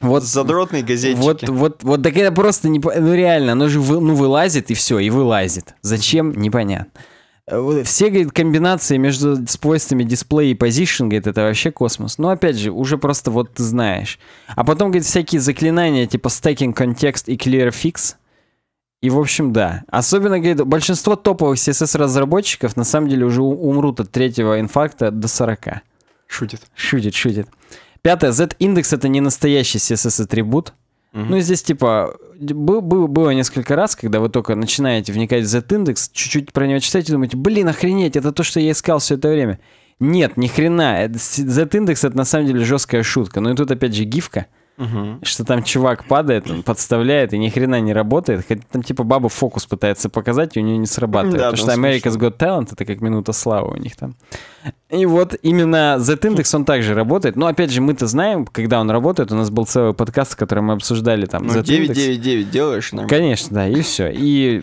вот задротные газетчики. Вот, вот, вот так это просто не, ну реально, оно же вы, ну вылазит и все, и вылазит. Зачем непонятно. Э, все, говорит, комбинации между свойствами дисплея и позишн, это вообще космос. Но опять же, уже просто вот ты знаешь. А потом, говорит, всякие заклинания, типа stacking контекст и clear fix. И, в общем, да. Особенно, говорит, большинство топовых CSS-разработчиков на самом деле уже умрут от третьего инфаркта до 40. Шутит. Шутит, шутит. Пятое, Z-индекс это не настоящий CSS-атрибут. Угу. Ну, здесь, типа, было, было несколько раз, когда вы только начинаете вникать в Z-индекс, чуть-чуть про него читаете и думаете, блин, охренеть, это то, что я искал все это время. Нет, ни хрена. Z-индекс это на самом деле жесткая шутка. Ну и тут опять же гифка. Угу. Что там чувак падает, он подставляет и ни хрена не работает. Хотя там типа баба фокус пытается показать, и у нее не срабатывает. Да, потому что America's Got Talent это как минута славы у них там. И вот именно Z-Index он также работает. Но опять же, мы-то знаем, когда он работает. У нас был целый подкаст, который мы обсуждали там. Ну, Z-Index. 999 делаешь, наверное. Конечно, да, и все. И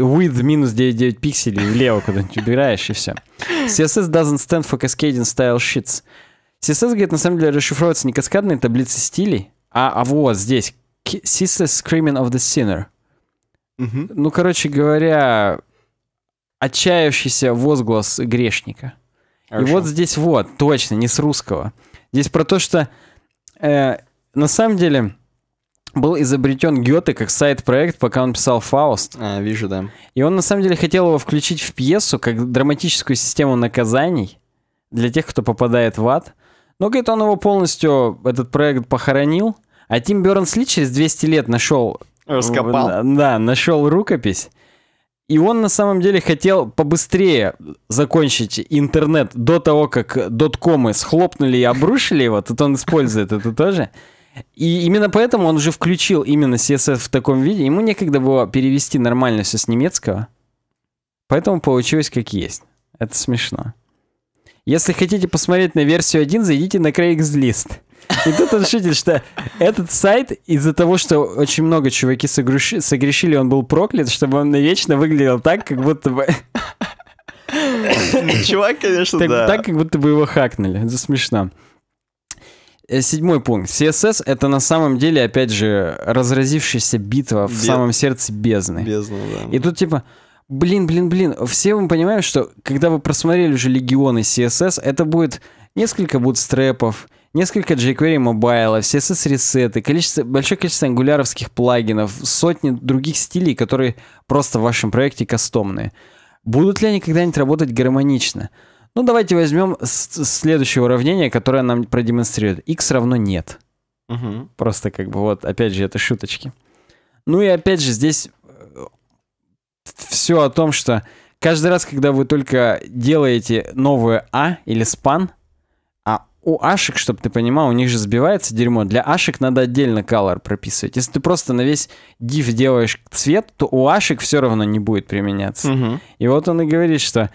with минус 99 пикселей влево куда-нибудь убираешь, и все. CSS doesn't stand for cascading style sheets. CSS, говорит, на самом деле расшифровывается не каскадные таблицы стилей, а, а вот здесь. Sister Screaming of the Sinner. Угу. Ну, короче говоря, отчаявшийся возглас грешника. Хорошо. И вот здесь вот, точно, не с русского. Здесь про то, что э, на самом деле был изобретен Гёте как сайт-проект, пока он писал «Фауст». А, вижу, да. И он на самом деле хотел его включить в пьесу как драматическую систему наказаний для тех, кто попадает в ад. Но, ну, говорит, он его полностью, этот проект похоронил. А Тим Бёрнс-Ли через 200 лет нашел... Раскопал. Да, нашел рукопись. И он на самом деле хотел побыстрее закончить интернет до того, как доткомы схлопнули и обрушили его. Тут он использует это тоже. И именно поэтому он уже включил именно CSS в таком виде. Ему некогда было перевести нормально все с немецкого. Поэтому получилось как есть. Это смешно. Если хотите посмотреть на версию 1, зайдите на Craigslist. И тут он шутит, что этот сайт из-за того, что очень много чуваки согрешили, согрешили, он был проклят, чтобы он навечно выглядел так, как будто бы... Чувак, конечно, так, да. Так, как будто бы его хакнули. Это смешно. Э, седьмой пункт. CSS — это на самом деле, опять же, разразившаяся битва в Бед... самом сердце бездны. Бездна, да. И тут типа, блин, блин, блин, все мы понимаем, что когда вы просмотрели уже легионы CSS, это будет несколько бутстрепов, несколько jQuery мобайла, CSS ресеты, количество, большое количество ангуляровских плагинов, сотни других стилей, которые просто в вашем проекте кастомные. Будут ли они когда-нибудь работать гармонично? Ну, давайте возьмем следующее уравнение, которое нам продемонстрирует. x равно нет. Угу. Просто как бы вот, опять же, это шуточки. Ну и опять же, здесь все о том, что каждый раз, когда вы только делаете новую А или спан, а у Ашек, чтобы ты понимал, у них же сбивается дерьмо. Для Ашек надо отдельно color прописывать. Если ты просто на весь div делаешь цвет, то у Ашек все равно не будет применяться. Угу. И вот он и говорит, что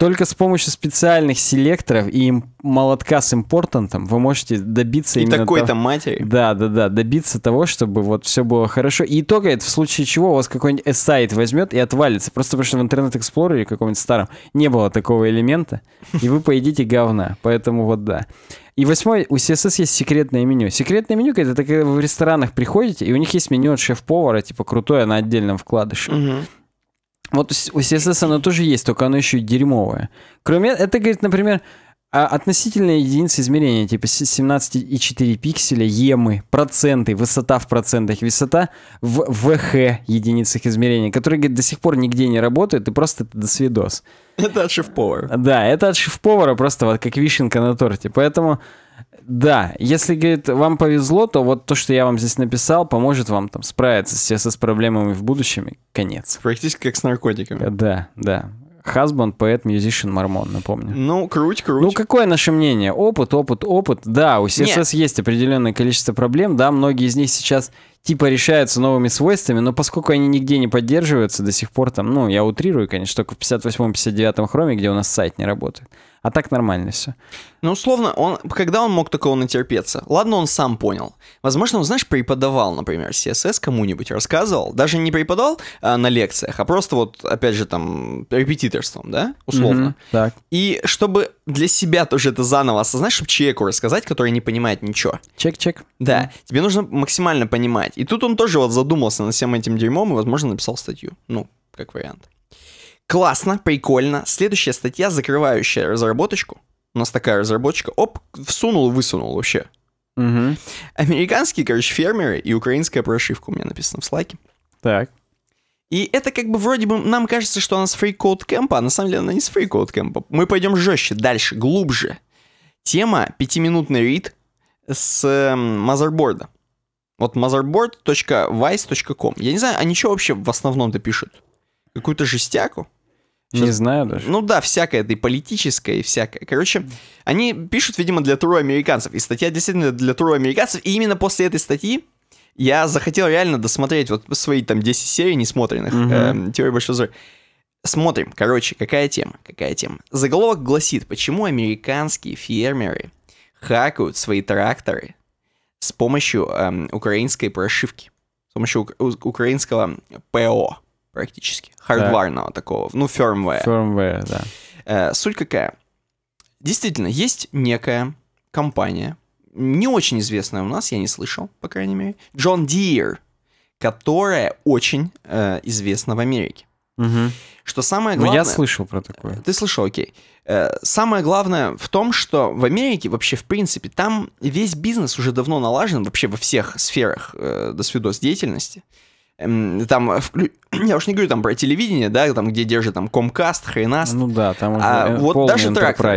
только с помощью специальных селекторов и им молотка с импортантом вы можете добиться и именно такой-то того... матери. Да, да, да, добиться того, чтобы вот все было хорошо. И итога это в случае чего у вас какой-нибудь сайт возьмет и отвалится. Просто потому что в интернет Explorer или каком-нибудь старом не было такого элемента, и вы поедите говна. Поэтому вот да. И восьмой, у CSS есть секретное меню. Секретное меню это когда э, вы в ресторанах приходите, и у них есть меню от шеф-повара, типа крутое а на отдельном вкладыше. Угу. Вот у CSS оно тоже есть, только оно еще и дерьмовое. Кроме это, говорит, например, а относительная единица измерения, типа 17,4 пикселя, емы, проценты, высота в процентах, высота в ВХ единицах измерения, которые, говорит, до сих пор нигде не работают, и просто это досвидос. Это от шеф-повара. Да, это от шеф-повара, просто вот как вишенка на торте. Поэтому да, если, говорит, вам повезло, то вот то, что я вам здесь написал, поможет вам там справиться с, с проблемами в будущем. Конец. Практически как с наркотиками. Э, да, да. Хазбанд, поэт, мюзишн, мормон, напомню. Ну, круть, круть. Ну, какое наше мнение? Опыт, опыт, опыт. Да, у CSS Нет. есть определенное количество проблем, да, многие из них сейчас типа решаются новыми свойствами, но поскольку они нигде не поддерживаются до сих пор, там, ну, я утрирую, конечно, только в 58-59 хроме, где у нас сайт не работает. А так нормально все. Ну, условно, он, когда он мог такого натерпеться? Ладно, он сам понял. Возможно, он, знаешь, преподавал, например, CSS кому-нибудь, рассказывал. Даже не преподавал а, на лекциях, а просто вот, опять же, там, репетиторством, да, условно. Mm-hmm, так. И чтобы для себя тоже это заново осознать, чтобы человеку рассказать, который не понимает ничего. Чек-чек. Да, mm. тебе нужно максимально понимать. И тут он тоже вот задумался над всем этим дерьмом и, возможно, написал статью. Ну, как вариант. Классно, прикольно. Следующая статья, закрывающая разработочку. У нас такая разработчика. Оп, всунул и высунул вообще. Угу. Американские, короче, фермеры и украинская прошивка у меня написано в слайке. Так. И это как бы вроде бы нам кажется, что она с фрикод кемпа, а на самом деле она не с фрикод кемпа. Мы пойдем жестче, дальше, глубже. Тема пятиминутный рид с мазерборда. Эм, вот motherboard.vice.com. Я не знаю, они что вообще в основном-то пишут? Какую-то жестяку? Сейчас... Не знаю даже. Ну да, всякое, это и политическое, и всякое. Короче, они пишут, видимо, для тру американцев. И статья действительно для тру американцев. И именно после этой статьи я захотел реально досмотреть вот свои там 10 серий несмотренных угу. э, «Теория Большой Зори». Смотрим, короче, какая тема, какая тема. Заголовок гласит, почему американские фермеры хакают свои тракторы с помощью эм, украинской прошивки, с помощью ук- украинского ПО практически, хардварного да. такого, ну, firmware. Firmware, да. Э, суть какая? Действительно, есть некая компания, не очень известная у нас, я не слышал, по крайней мере, Джон Дир, которая очень э, известна в Америке. Угу. Что самое главное... Ну, я слышал про такое. Ты слышал, окей. Э, самое главное в том, что в Америке вообще, в принципе, там весь бизнес уже давно налажен, вообще во всех сферах э, досвидос деятельности. Эм, там, я уж не говорю там про телевидение, да, там, где держит там Comcast, Хрейнаст. Ну да, там а уже а, вот даже Enterprise. трактор,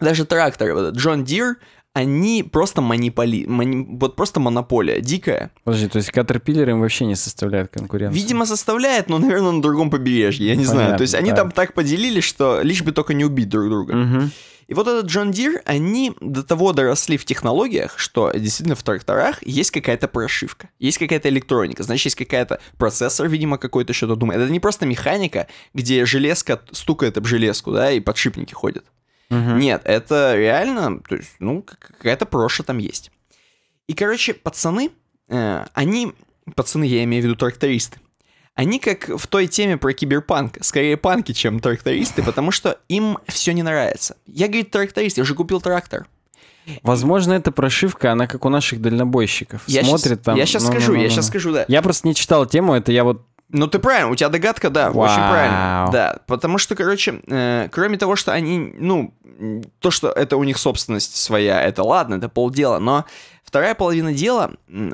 даже трактор, вот Джон Дир они просто манипули... Мани... Вот просто монополия дикая. Подожди, то есть Caterpillar им вообще не составляет конкуренцию? Видимо, составляет, но, наверное, на другом побережье, я не Понятно, знаю. То есть они так. там так поделились, что лишь бы только не убить друг друга. Угу. И вот этот Джон Дир, они до того доросли в технологиях, что действительно в тракторах есть какая-то прошивка, есть какая-то электроника, значит, есть какая-то процессор, видимо, какой-то что-то думает. Это не просто механика, где железка стукает об железку, да, и подшипники ходят. Угу. Нет, это реально, то есть, ну, какая-то проша там есть. И, короче, пацаны, э, они, пацаны, я имею в виду трактористы, они как в той теме про киберпанк, скорее панки, чем трактористы, потому что им все не нравится. Я, говорит, тракторист, я уже купил трактор. Возможно, эта прошивка, она как у наших дальнобойщиков. Я Смотрит щас, там. Я сейчас ну, скажу, ну, ну, я сейчас ну. скажу, да. Я просто не читал тему, это я вот ну, ты правильно, у тебя догадка, да, Вау. очень правильно. Да, потому что, короче, э, кроме того, что они, ну, то, что это у них собственность своя, это ладно, это полдела, но вторая половина дела,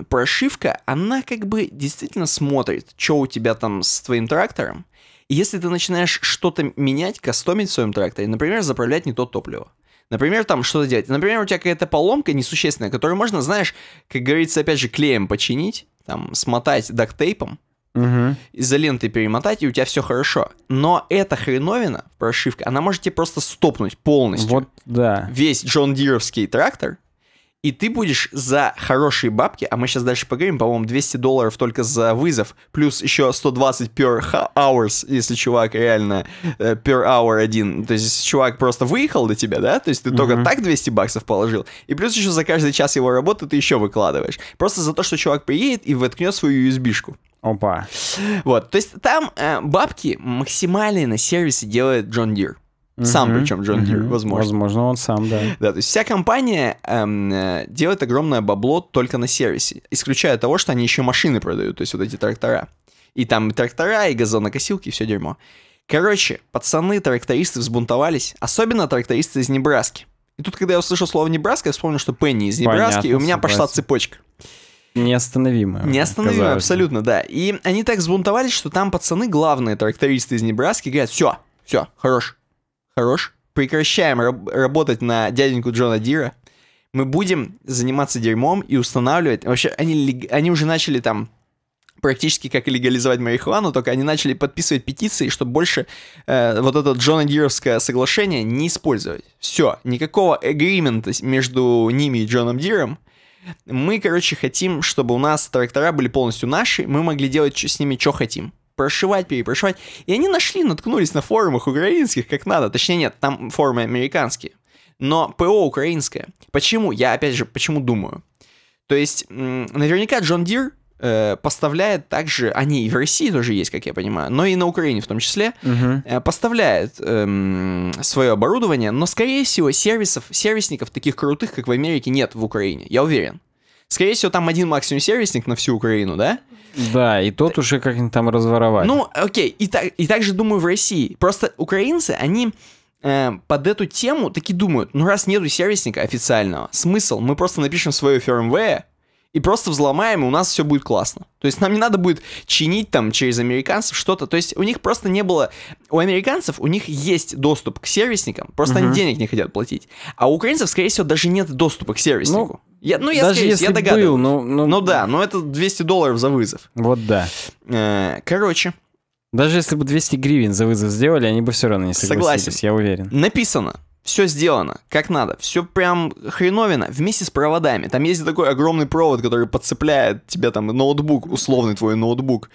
прошивка, она как бы действительно смотрит, что у тебя там с твоим трактором. И если ты начинаешь что-то менять, кастомить в своем тракторе, например, заправлять не то топливо, Например, там что-то делать. Например, у тебя какая-то поломка несущественная, которую можно, знаешь, как говорится, опять же, клеем починить, там, смотать дактейпом, угу. изолентой перемотать, и у тебя все хорошо. Но эта хреновина, прошивка, она может тебе просто стопнуть полностью. Вот, да. Весь Джон Дировский трактор, и ты будешь за хорошие бабки, а мы сейчас дальше поговорим, по-моему, 200 долларов только за вызов, плюс еще 120 per hours, если чувак реально э, per hour один, то есть чувак просто выехал до тебя, да, то есть ты mm только так 200 баксов положил, и плюс еще за каждый час его работы ты еще выкладываешь, просто за то, что чувак приедет и воткнет свою USB-шку. Опа. Вот, то есть там э, бабки максимальные на сервисе делает Джон Дир. Сам угу, причем Джон угу, Дир, возможно. Возможно, он сам, да. Да, то есть вся компания эм, э, делает огромное бабло только на сервисе, исключая того, что они еще машины продают, то есть вот эти трактора. И там и трактора, и газонокосилки, и все дерьмо. Короче, пацаны-трактористы взбунтовались, особенно трактористы из Небраски. И тут, когда я услышал слово Небраска, я вспомнил, что Пенни из Небраски, Понятно, и у меня согласен. пошла цепочка. Неостановимая. Неостановимая, абсолютно, да. И они так взбунтовались, что там пацаны, главные трактористы из Небраски, говорят, все, все, хорош, хорош, прекращаем раб- работать на дяденьку Джона Дира, мы будем заниматься дерьмом и устанавливать... Вообще, они, они уже начали там практически как легализовать марихуану, только они начали подписывать петиции, чтобы больше э, вот это Джона Дировское соглашение не использовать. Все, никакого агримента между ними и Джоном Диром мы, короче, хотим, чтобы у нас трактора были полностью наши, мы могли делать с ними, что хотим прошивать, перепрошивать. И они нашли, наткнулись на форумах украинских, как надо. Точнее, нет, там форумы американские. Но ПО украинское. Почему? Я, опять же, почему думаю? То есть, наверняка Джон Дир Э, поставляет также, они и в России тоже есть, как я понимаю, но и на Украине в том числе, угу. поставляет эм, свое оборудование, но, скорее всего, сервисов, сервисников таких крутых, как в Америке, нет в Украине, я уверен. Скорее всего, там один максимум сервисник на всю Украину, да? Да, и тот Т... уже как-нибудь там разворовали. Ну, окей, и, так, и также думаю в России. Просто украинцы, они э, под эту тему таки думают, ну раз нету сервисника официального, смысл, мы просто напишем свое фирмвэя, и просто взломаем, и у нас все будет классно. То есть нам не надо будет чинить там через американцев что-то. То есть у них просто не было... У американцев, у них есть доступ к сервисникам, просто угу. они денег не хотят платить. А у украинцев, скорее всего, даже нет доступа к сервиснику. Ну, я, ну, я, даже скорее, если я догадываюсь. Был, ну, ну... ну да, но это 200 долларов за вызов. Вот да. Э, короче, даже если бы 200 гривен за вызов сделали, они бы все равно не согласились, Согласен. я уверен. Написано все сделано как надо, все прям хреновина вместе с проводами. Там есть такой огромный провод, который подцепляет тебе там ноутбук, условный твой ноутбук,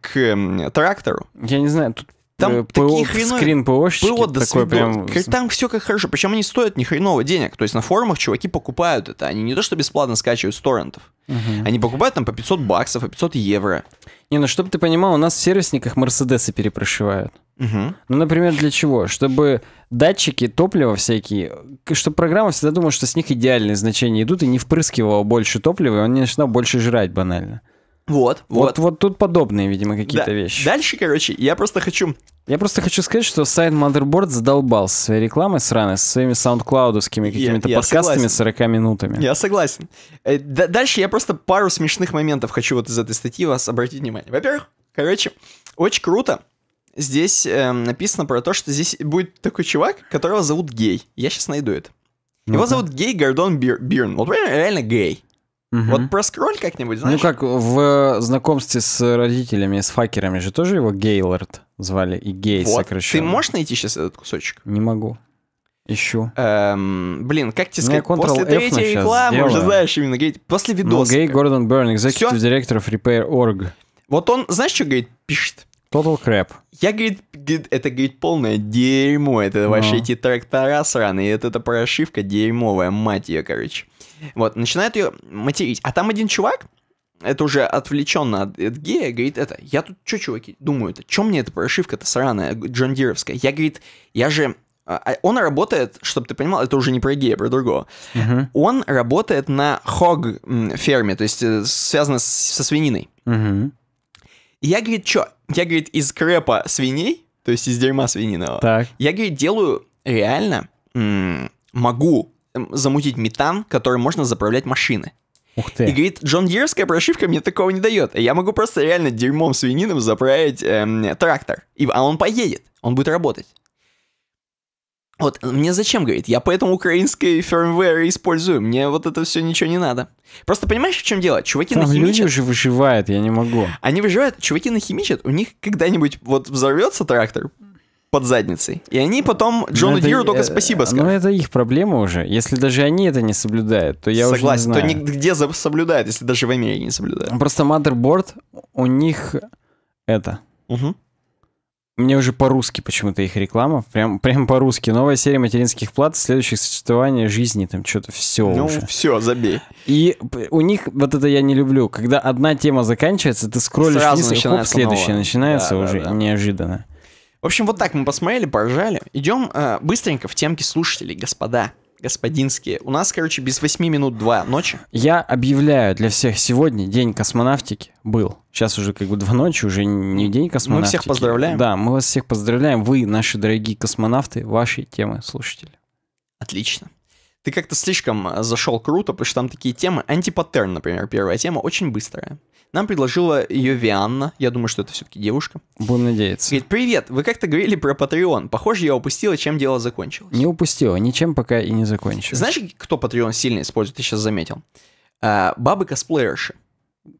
к трактору. Я не знаю, тут там ПО, э, такие хреновые... Скрин ПОшечки, ПО, да такой прям... там все как хорошо, причем они стоят ни хреново денег, то есть на форумах чуваки покупают это, они не то что бесплатно скачивают с торрентов, угу. они покупают там по 500 баксов, по 500 евро. Не, ну чтобы ты понимал, у нас в сервисниках Мерседесы перепрошивают. Угу. Ну, например, для чего? Чтобы датчики топлива всякие, чтобы программа всегда думала, что с них идеальные значения идут, и не впрыскивала больше топлива, и он не начинал больше жрать банально. Вот, вот, вот. Вот тут подобные, видимо, какие-то да. вещи. Дальше, короче, я просто хочу... Я просто хочу сказать, что сайт Motherboard задолбал со своей рекламой сраной, со своими саундклаудовскими какими-то я, я подкастами согласен. 40 минутами. Я согласен. Э, дальше я просто пару смешных моментов хочу вот из этой статьи вас обратить внимание. Во-первых, короче, очень круто. Здесь э, написано про то, что здесь будет такой чувак, которого зовут Гей. Я сейчас найду это. Его ну зовут Гей Гордон Бир Бирн. Вот реально гей. Угу. Вот проскроль как-нибудь, ну, знаешь? Ну как, в э, знакомстве с родителями, с факерами же тоже его Гейлорд звали, и Гей вот. сокращенно. Ты можешь найти сейчас этот кусочек? Не могу. Ищу. Эм, блин, как тебе ну, сказать, ну, после третьей рекламы уже знаешь именно, гей, после видоса. Ну, Гей Гордон Берн, экзекутив директор of Repair.org. Вот он, знаешь, что, говорит, пишет? Total crap. Я, говорит, это, говорит, полное дерьмо. Это Но. вообще эти трактора сраные. Это эта прошивка дерьмовая, мать ее, короче. Вот, начинает ее материть. А там один чувак, это уже отвлеченно от, от гея, говорит, это, я тут что, чуваки, думаю, это, что мне эта прошивка-то сраная, Джон Дировская? Я, говорит, я же а, а, он работает, чтобы ты понимал, это уже не про гея, про другого. Uh-huh. Он работает на хог-ферме, то есть э, связано с, со свининой. Uh-huh. я, говорит, что? Я, говорит, из крэпа свиней то есть из дерьма свининого. Так. Я, говорит, делаю реально могу эм, замутить метан, который можно заправлять машины. Ух ты. И говорит, Джон Дирская прошивка мне такого не дает. Я могу просто реально дерьмом свининым заправить эм, трактор. И, а он поедет, он будет работать. Вот мне зачем, говорит, я поэтому украинское firmware использую, мне вот это все ничего не надо. Просто понимаешь, в чем дело? Чуваки Там нахимичат... люди уже выживают, я не могу. Они выживают, чуваки нахимичат, у них когда-нибудь вот взорвется трактор, под задницей. И они потом Джону это, Диру только э, спасибо скажут. Ну, это их проблема уже. Если даже они это не соблюдают, то я Согласен, уже не знаю. то где соблюдают, если даже в Америке не соблюдают. Просто модерборд у них это... Угу. Мне уже по-русски почему-то их реклама. Прям, прям по-русски. Новая серия материнских плат, следующих существования жизни, там что-то все ну, уже. все, забей. И у них, вот это я не люблю, когда одна тема заканчивается, ты скроллишь Сразу вниз, и хоп, следующая новая. начинается да, уже да, да. неожиданно. В общем, вот так мы посмотрели, поржали. Идем э, быстренько в темки слушателей, господа господинские. У нас, короче, без 8 минут 2 ночи. Я объявляю для всех сегодня день космонавтики был. Сейчас уже как бы 2 ночи, уже не день космонавтики. Мы всех поздравляем. Да, мы вас всех поздравляем. Вы, наши дорогие космонавты, ваши темы слушатели. Отлично ты как-то слишком э, зашел круто, потому что там такие темы. Антипаттерн, например, первая тема, очень быстрая. Нам предложила ее Вианна, я думаю, что это все-таки девушка. Будем надеяться. Говорит, привет, вы как-то говорили про Patreon. Похоже, я упустила, чем дело закончилось. Не упустила, ничем пока и не закончилось. Знаешь, кто Patreon сильно использует, ты сейчас заметил? А, Бабы-косплеерши.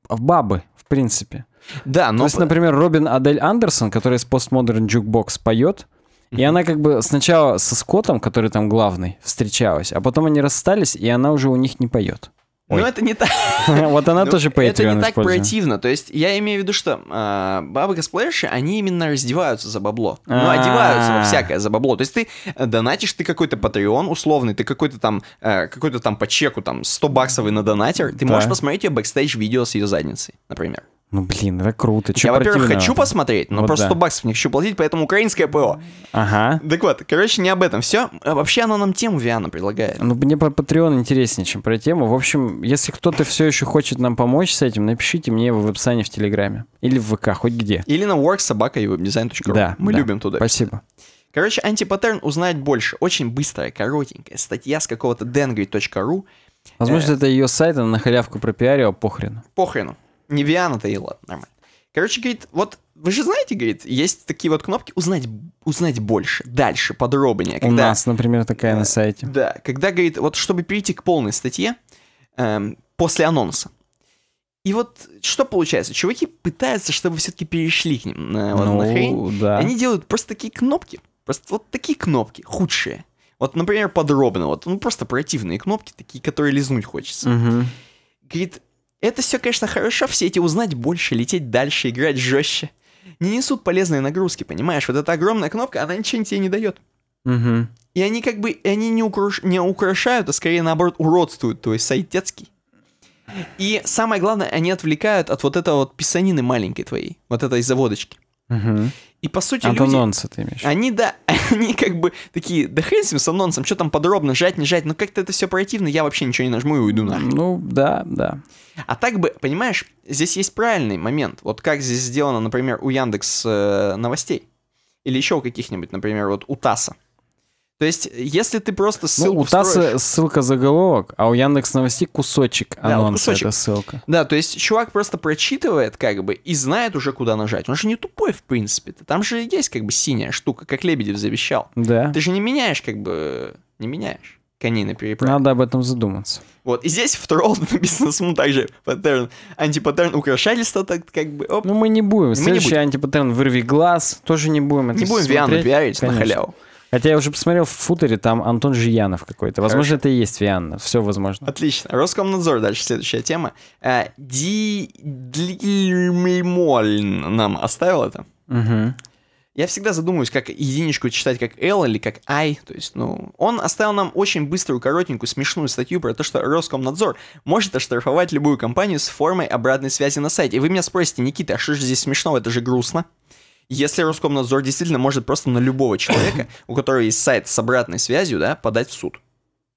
Бабы, в принципе. Да, но... То есть, например, Робин Адель Андерсон, который из постмодерн джукбокс поет, и она как бы сначала со Скоттом, который там главный, встречалась, а потом они расстались, и она уже у них не поет. Ну, это не так. Вот она ну, тоже поет. Это не так противно. То есть, я имею в виду, что а, бабы косплеерши, они именно раздеваются за бабло. Ну, а. одеваются во всякое за бабло. То есть, ты э, донатишь, ты какой-то патреон условный, ты какой-то там, э, какой-то там по чеку, там, 100 баксовый на донатер, ты можешь посмотреть ее бэкстейдж видео с ее задницей, например. Ну, блин, это круто. Че я, во-первых, хочу посмотреть, но вот просто да. 100 баксов не хочу платить, поэтому украинское ПО. Ага. Так вот, короче, не об этом все. А вообще она нам тему Виана предлагает. Ну, мне про Патреон интереснее, чем про тему. В общем, если кто-то все еще хочет нам помочь с этим, напишите мне в описании в Телеграме. Или в ВК, хоть где. Или на worksobaka.webdesign.ru. Да, Мы да. любим туда. Спасибо. Короче, антипаттерн узнать больше. Очень быстрая, коротенькая статья с какого-то dengrid.ru. Возможно, э это ее сайт, она на халявку пропиарила, похрену. Похрену. Невиана-то и ладно, нормально. Короче, говорит, вот вы же знаете, говорит, есть такие вот кнопки узнать, узнать больше, дальше, подробнее. Когда, У нас, например, такая э, на сайте. Да, когда, говорит, вот чтобы перейти к полной статье э, после анонса. И вот что получается? Чуваки пытаются, чтобы все-таки перешли к ним на, вот, ну, на хрень. Да. Они делают просто такие кнопки, просто вот такие кнопки, худшие. Вот, например, подробно, вот, ну просто противные кнопки, такие, которые лизнуть хочется. Угу. Говорит, это все, конечно, хорошо, все эти узнать больше, лететь дальше, играть жестче. Не несут полезные нагрузки, понимаешь? Вот эта огромная кнопка, она ничего тебе не дает. Угу. И они как бы, они не, украш... не украшают, а скорее наоборот уродствуют твой сайт детский. И самое главное, они отвлекают от вот этого вот писанины маленькой твоей, вот этой заводочки. Угу. И по сути От люди... анонса ты имеешь. Они, да, они как бы такие, да хрен с ним с анонсом, что там подробно, жать, не жать, но как-то это все противно я вообще ничего не нажму и уйду нахрен. Ну, да, да. А так бы, понимаешь, здесь есть правильный момент. Вот как здесь сделано, например, у Яндекс э, новостей. Или еще у каких-нибудь, например, вот у ТАССа. То есть, если ты просто ну, ссылку ну, у Тасса строишь... ссылка заголовок, а у Яндекс Новостей кусочек анонса, да, вот кусочек. это ссылка. Да, то есть чувак просто прочитывает как бы и знает уже, куда нажать. Он же не тупой, в принципе. -то. Там же есть как бы синяя штука, как Лебедев завещал. Да. Ты же не меняешь как бы... Не меняешь коней на переправе. Надо об этом задуматься. Вот, и здесь в тролл написано сумму также паттерн, антипаттерн украшательства, так как бы, оп. Ну мы не будем, мы следующий не будем. антипаттерн вырви глаз, тоже не будем это Не смотреть. будем Виану пиарить Конечно. на халяву. Хотя я уже посмотрел в футере, там Антон Жиянов какой-то. Возможно, Хорошо. это и есть Вианна. Все возможно. Отлично. Роскомнадзор дальше, следующая тема. А, Ди... Длимольн нам оставил это. Угу. Я всегда задумываюсь, как единичку читать как L или как I. То есть, ну, он оставил нам очень быструю, коротенькую, смешную статью про то, что Роскомнадзор может оштрафовать любую компанию с формой обратной связи на сайте. И вы меня спросите, Никита, а что же здесь смешного? Это же грустно если Роскомнадзор действительно может просто на любого человека, у которого есть сайт с обратной связью, да, подать в суд.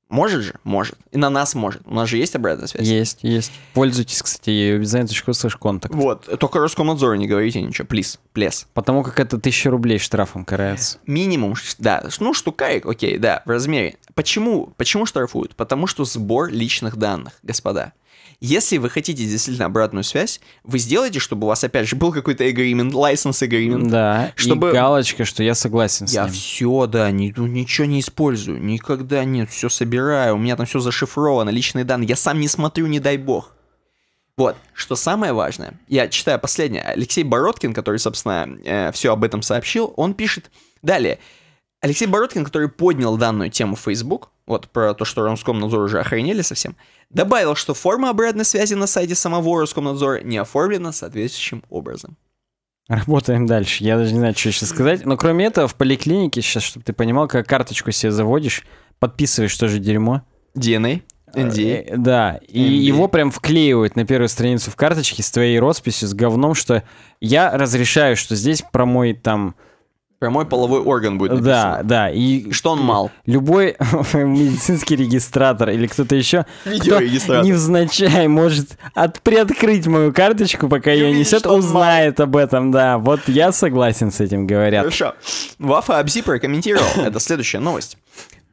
Может же? Может. И на нас может. У нас же есть обратная связь. Есть, есть. Пользуйтесь, кстати, ею. slash контакт. Вот. Только Роскомнадзору не говорите ничего. Плиз. Плес. Потому как это тысяча рублей штрафом карается. Минимум, да. Ну, штукарик, окей, да, в размере. Почему? Почему штрафуют? Потому что сбор личных данных, господа. Если вы хотите действительно обратную связь, вы сделаете, чтобы у вас, опять же, был какой-то agreement, license agreement. Да, чтобы... и галочка, что я согласен с я ним. все, да, ни, ну, ничего не использую, никогда нет, все собираю, у меня там все зашифровано, личные данные, я сам не смотрю, не дай бог. Вот, что самое важное, я читаю последнее, Алексей Бородкин, который, собственно, э, все об этом сообщил, он пишет далее. Алексей Бородкин, который поднял данную тему в Facebook, вот про то, что Роскомнадзор уже охренели совсем, Добавил, что форма обратной связи на сайте самого Роскомнадзора не оформлена соответствующим образом. Работаем дальше. Я даже не знаю, что еще сказать. Но кроме этого, в поликлинике сейчас, чтобы ты понимал, как карточку себе заводишь, подписываешь тоже дерьмо. DNA. NDA. А, а. э, э, да, и NDA. А. его прям вклеивают на первую страницу в карточке с твоей росписью, с говном, что я разрешаю, что здесь про мой там Прямой половой орган будет написано. Да, да. И что он мал? Любой медицинский регистратор или кто-то еще, кто невзначай может от приоткрыть мою карточку, пока ее несет, узнает об этом, да. Вот я согласен с этим, говорят. Хорошо. Вафа Абзи прокомментировал. Это следующая новость.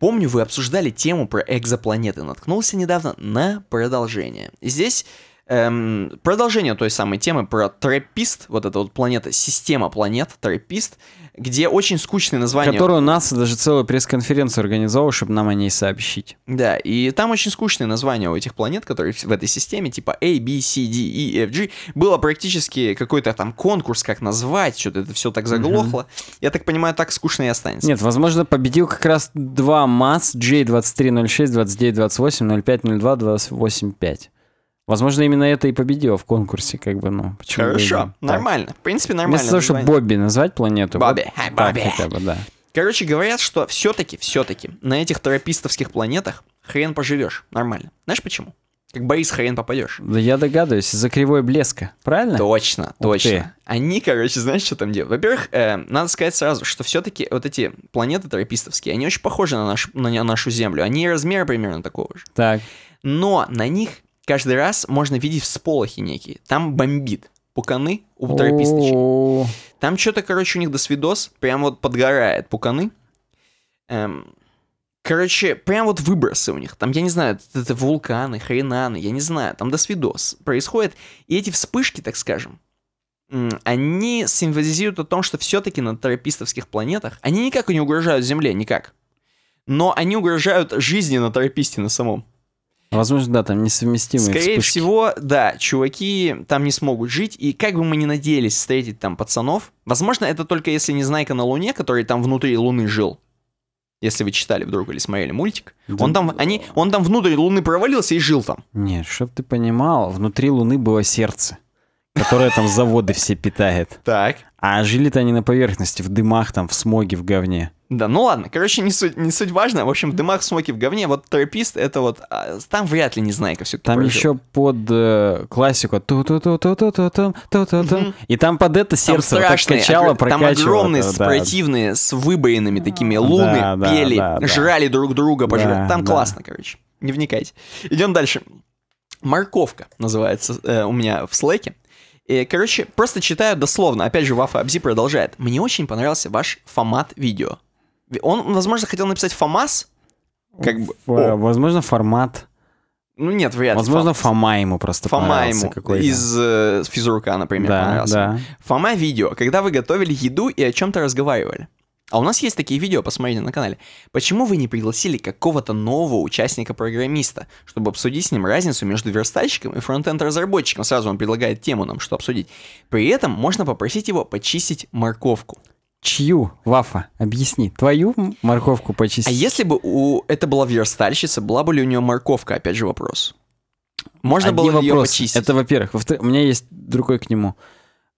Помню, вы обсуждали тему про экзопланеты. Наткнулся недавно на продолжение. Здесь Эм, продолжение той самой темы про трэпист, вот эта вот планета, система планет, трэпист, где очень скучные названия Которую нас даже целую пресс-конференцию организовал, чтобы нам о ней сообщить. Да, и там очень скучные названия у этих планет, которые в этой системе, типа A, B, C, D, E, F, G, было практически какой-то там конкурс, как назвать, что-то это все так заглохло. Угу. Я так понимаю, так скучно и останется. Нет, возможно, победил как раз два масс J2306, 2928, 0502, 285. Возможно, именно это и победило в конкурсе, как бы, ну, почему Хорошо, бы, нормально. Так. В принципе, нормально. Вместо того, чтобы Бобби назвать планету. Бобби, вот, хай, Бобби. Хотя бы, да. Короче, говорят, что все-таки, все-таки на этих терапистовских планетах хрен поживешь. Нормально. Знаешь почему? Как Борис хрен попадешь. Да я догадываюсь, за кривой блеска, правильно? Точно, Ух точно. Ты. Они, короче, знаешь, что там делают? Во-первых, э, надо сказать сразу, что все-таки вот эти планеты терапистовские, они очень похожи на, наш, на нашу Землю. Они размера примерно такого же. Так. Но на них каждый раз можно видеть всполохи некие. Там бомбит. Пуканы у поторописточек. Там что-то, короче, у них досвидос прям вот подгорает. Пуканы. Эм, короче, прям вот выбросы у них. Там, я не знаю, это вулканы, хренаны, я не знаю. Там досвидос происходит. И эти вспышки, так скажем, они символизируют о том, что все-таки на тропистовских планетах они никак не угрожают Земле, никак. Но они угрожают жизни на трописте на самом. Возможно, да, там несовместимые Скорее вспышки. всего, да, чуваки там не смогут жить, и как бы мы ни надеялись встретить там пацанов, возможно, это только если не Знайка на Луне, который там внутри Луны жил, если вы читали вдруг или смотрели мультик, да. он там, ну, они, он там внутри Луны провалился и жил там. Нет, чтоб ты понимал, внутри Луны было сердце, которое там заводы все питает. Так. А жили-то они на поверхности, в дымах там, в смоге, в говне. Да, ну ладно, короче, не суть, не суть важно. В общем, в дымах, в смоке, в говне, вот терапист, это вот... А, там вряд ли не знайка все Там прожил. еще под э, классику ту ту ту ту ту ту ту ту ту ту И там под это сердце там страшные, вот так качало, огр... Там огромные, это, спротивные, да. с выбоинами такими луны, да, да, пели, да, да, жрали да. друг друга, пожрали. Да, там да. классно, короче. Не вникайте. Идем дальше. Морковка называется э, у меня в слэке. И, короче, просто читаю дословно. Опять же, Вафа Абзи продолжает. Мне очень понравился ваш формат видео. Он, возможно, хотел написать фомас, как бы... Ф- возможно, формат... Ну нет, вряд ли. Возможно, Фома, ему просто Фома ему какой-то. из э, физрука, например, да, понравился. Да. Фома видео, когда вы готовили еду и о чем-то разговаривали. А у нас есть такие видео, посмотрите на канале. Почему вы не пригласили какого-то нового участника-программиста, чтобы обсудить с ним разницу между верстальщиком и фронтенд-разработчиком? Сразу он предлагает тему нам, что обсудить. При этом можно попросить его почистить морковку. Чью, Вафа? Объясни. Твою морковку почистить? А если бы у это была верстальщица, была бы ли у нее морковка? Опять же вопрос. Можно Одни было ее почистить. Это во-первых. Во у меня есть другой к нему.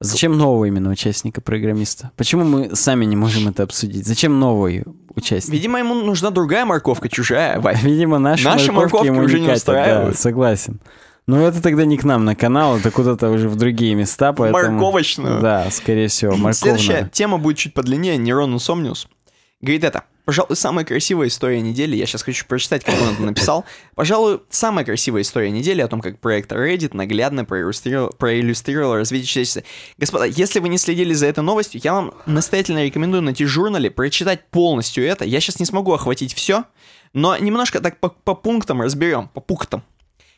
Зачем нового именно участника-программиста? Почему мы сами не можем это обсудить? Зачем новый участник? Видимо, ему нужна другая морковка, чужая, Вань. Видимо, наши морковки, морковки ему уже не, не устраивают. Да, согласен. Но это тогда не к нам на канал, это куда-то уже в другие места, поэтому... Морковочную. Да, скорее всего, морковную. Следующая тема будет чуть подлиннее, нейрон Сомниус. Говорит это. Пожалуй, самая красивая история недели. Я сейчас хочу прочитать, как он это написал. Пожалуй, самая красивая история недели о том, как проект Reddit наглядно проиллюстрировал, проиллюстрировал развитие человечества. Господа, если вы не следили за этой новостью, я вам настоятельно рекомендую найти журнале, прочитать полностью это. Я сейчас не смогу охватить все, но немножко так по, по пунктам разберем, по пунктам.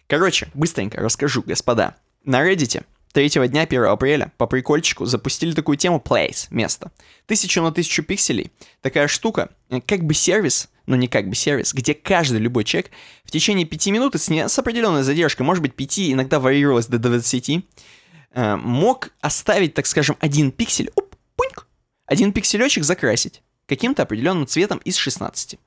Короче, быстренько расскажу, господа. На Reddit Третьего дня, 1 апреля, по прикольчику запустили такую тему place, место. Тысячу на тысячу пикселей. Такая штука, э, как бы сервис, но не как бы сервис, где каждый любой человек в течение 5 минут, с, не, с определенной задержкой, может быть 5, иногда варьировалось до 20, э, мог оставить, так скажем, один пиксель, оп, пуньк, один пикселечек закрасить каким-то определенным цветом из 16.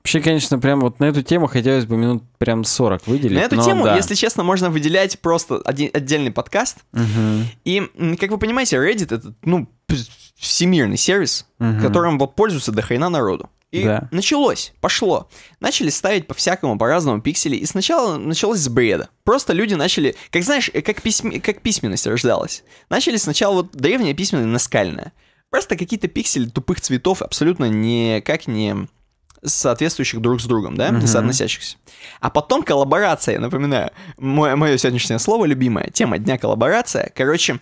Вообще, конечно, прям вот на эту тему хотелось бы минут прям 40 выделить. На эту но, тему, да. если честно, можно выделять просто один, отдельный подкаст. Угу. И, как вы понимаете, Reddit — это, ну, всемирный сервис, угу. которым вот пользуется до хрена народу. И да. началось, пошло. Начали ставить по-всякому, по-разному пиксели. И сначала началось с бреда. Просто люди начали, как знаешь, э, как, письме, как письменность рождалась. Начали сначала вот древняя письменная наскальная. Просто какие-то пиксели тупых цветов абсолютно никак не... Как не соответствующих друг с другом, да, угу. соотносящихся. А потом коллаборация, напоминаю, мое, мое сегодняшнее слово любимое, тема дня коллаборация. Короче,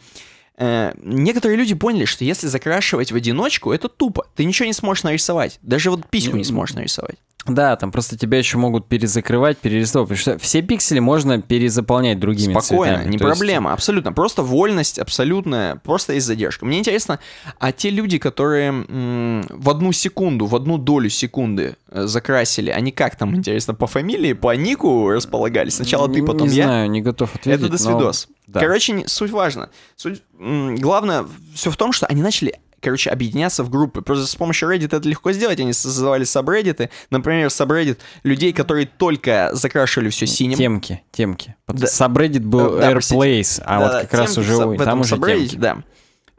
Э, некоторые люди поняли, что если закрашивать в одиночку, это тупо. Ты ничего не сможешь нарисовать. Даже вот письку не сможешь нарисовать. Да, там просто тебя еще могут перезакрывать, перерисовывать, потому что все пиксели можно перезаполнять другими Спокойно, цветами. не То проблема, есть... абсолютно. Просто вольность абсолютная, просто есть задержка. Мне интересно, а те люди, которые м- в одну секунду, в одну долю секунды Э, закрасили, они как там, интересно, по фамилии, по нику располагались? Сначала ты, потом не я? Не знаю, не готов ответить. Это досвидос. Но... Да. Короче, суть важна. Суть, главное, все в том, что они начали короче, объединяться в группы. Просто с помощью Reddit это легко сделать. Они создавали сабреддиты. Например, сабреддит людей, которые только закрашивали все синим. Темки, темки. Да. Сабреддит был э, да, Airplace, а да, а да, вот как темки, раз уже... там уже темки. Да.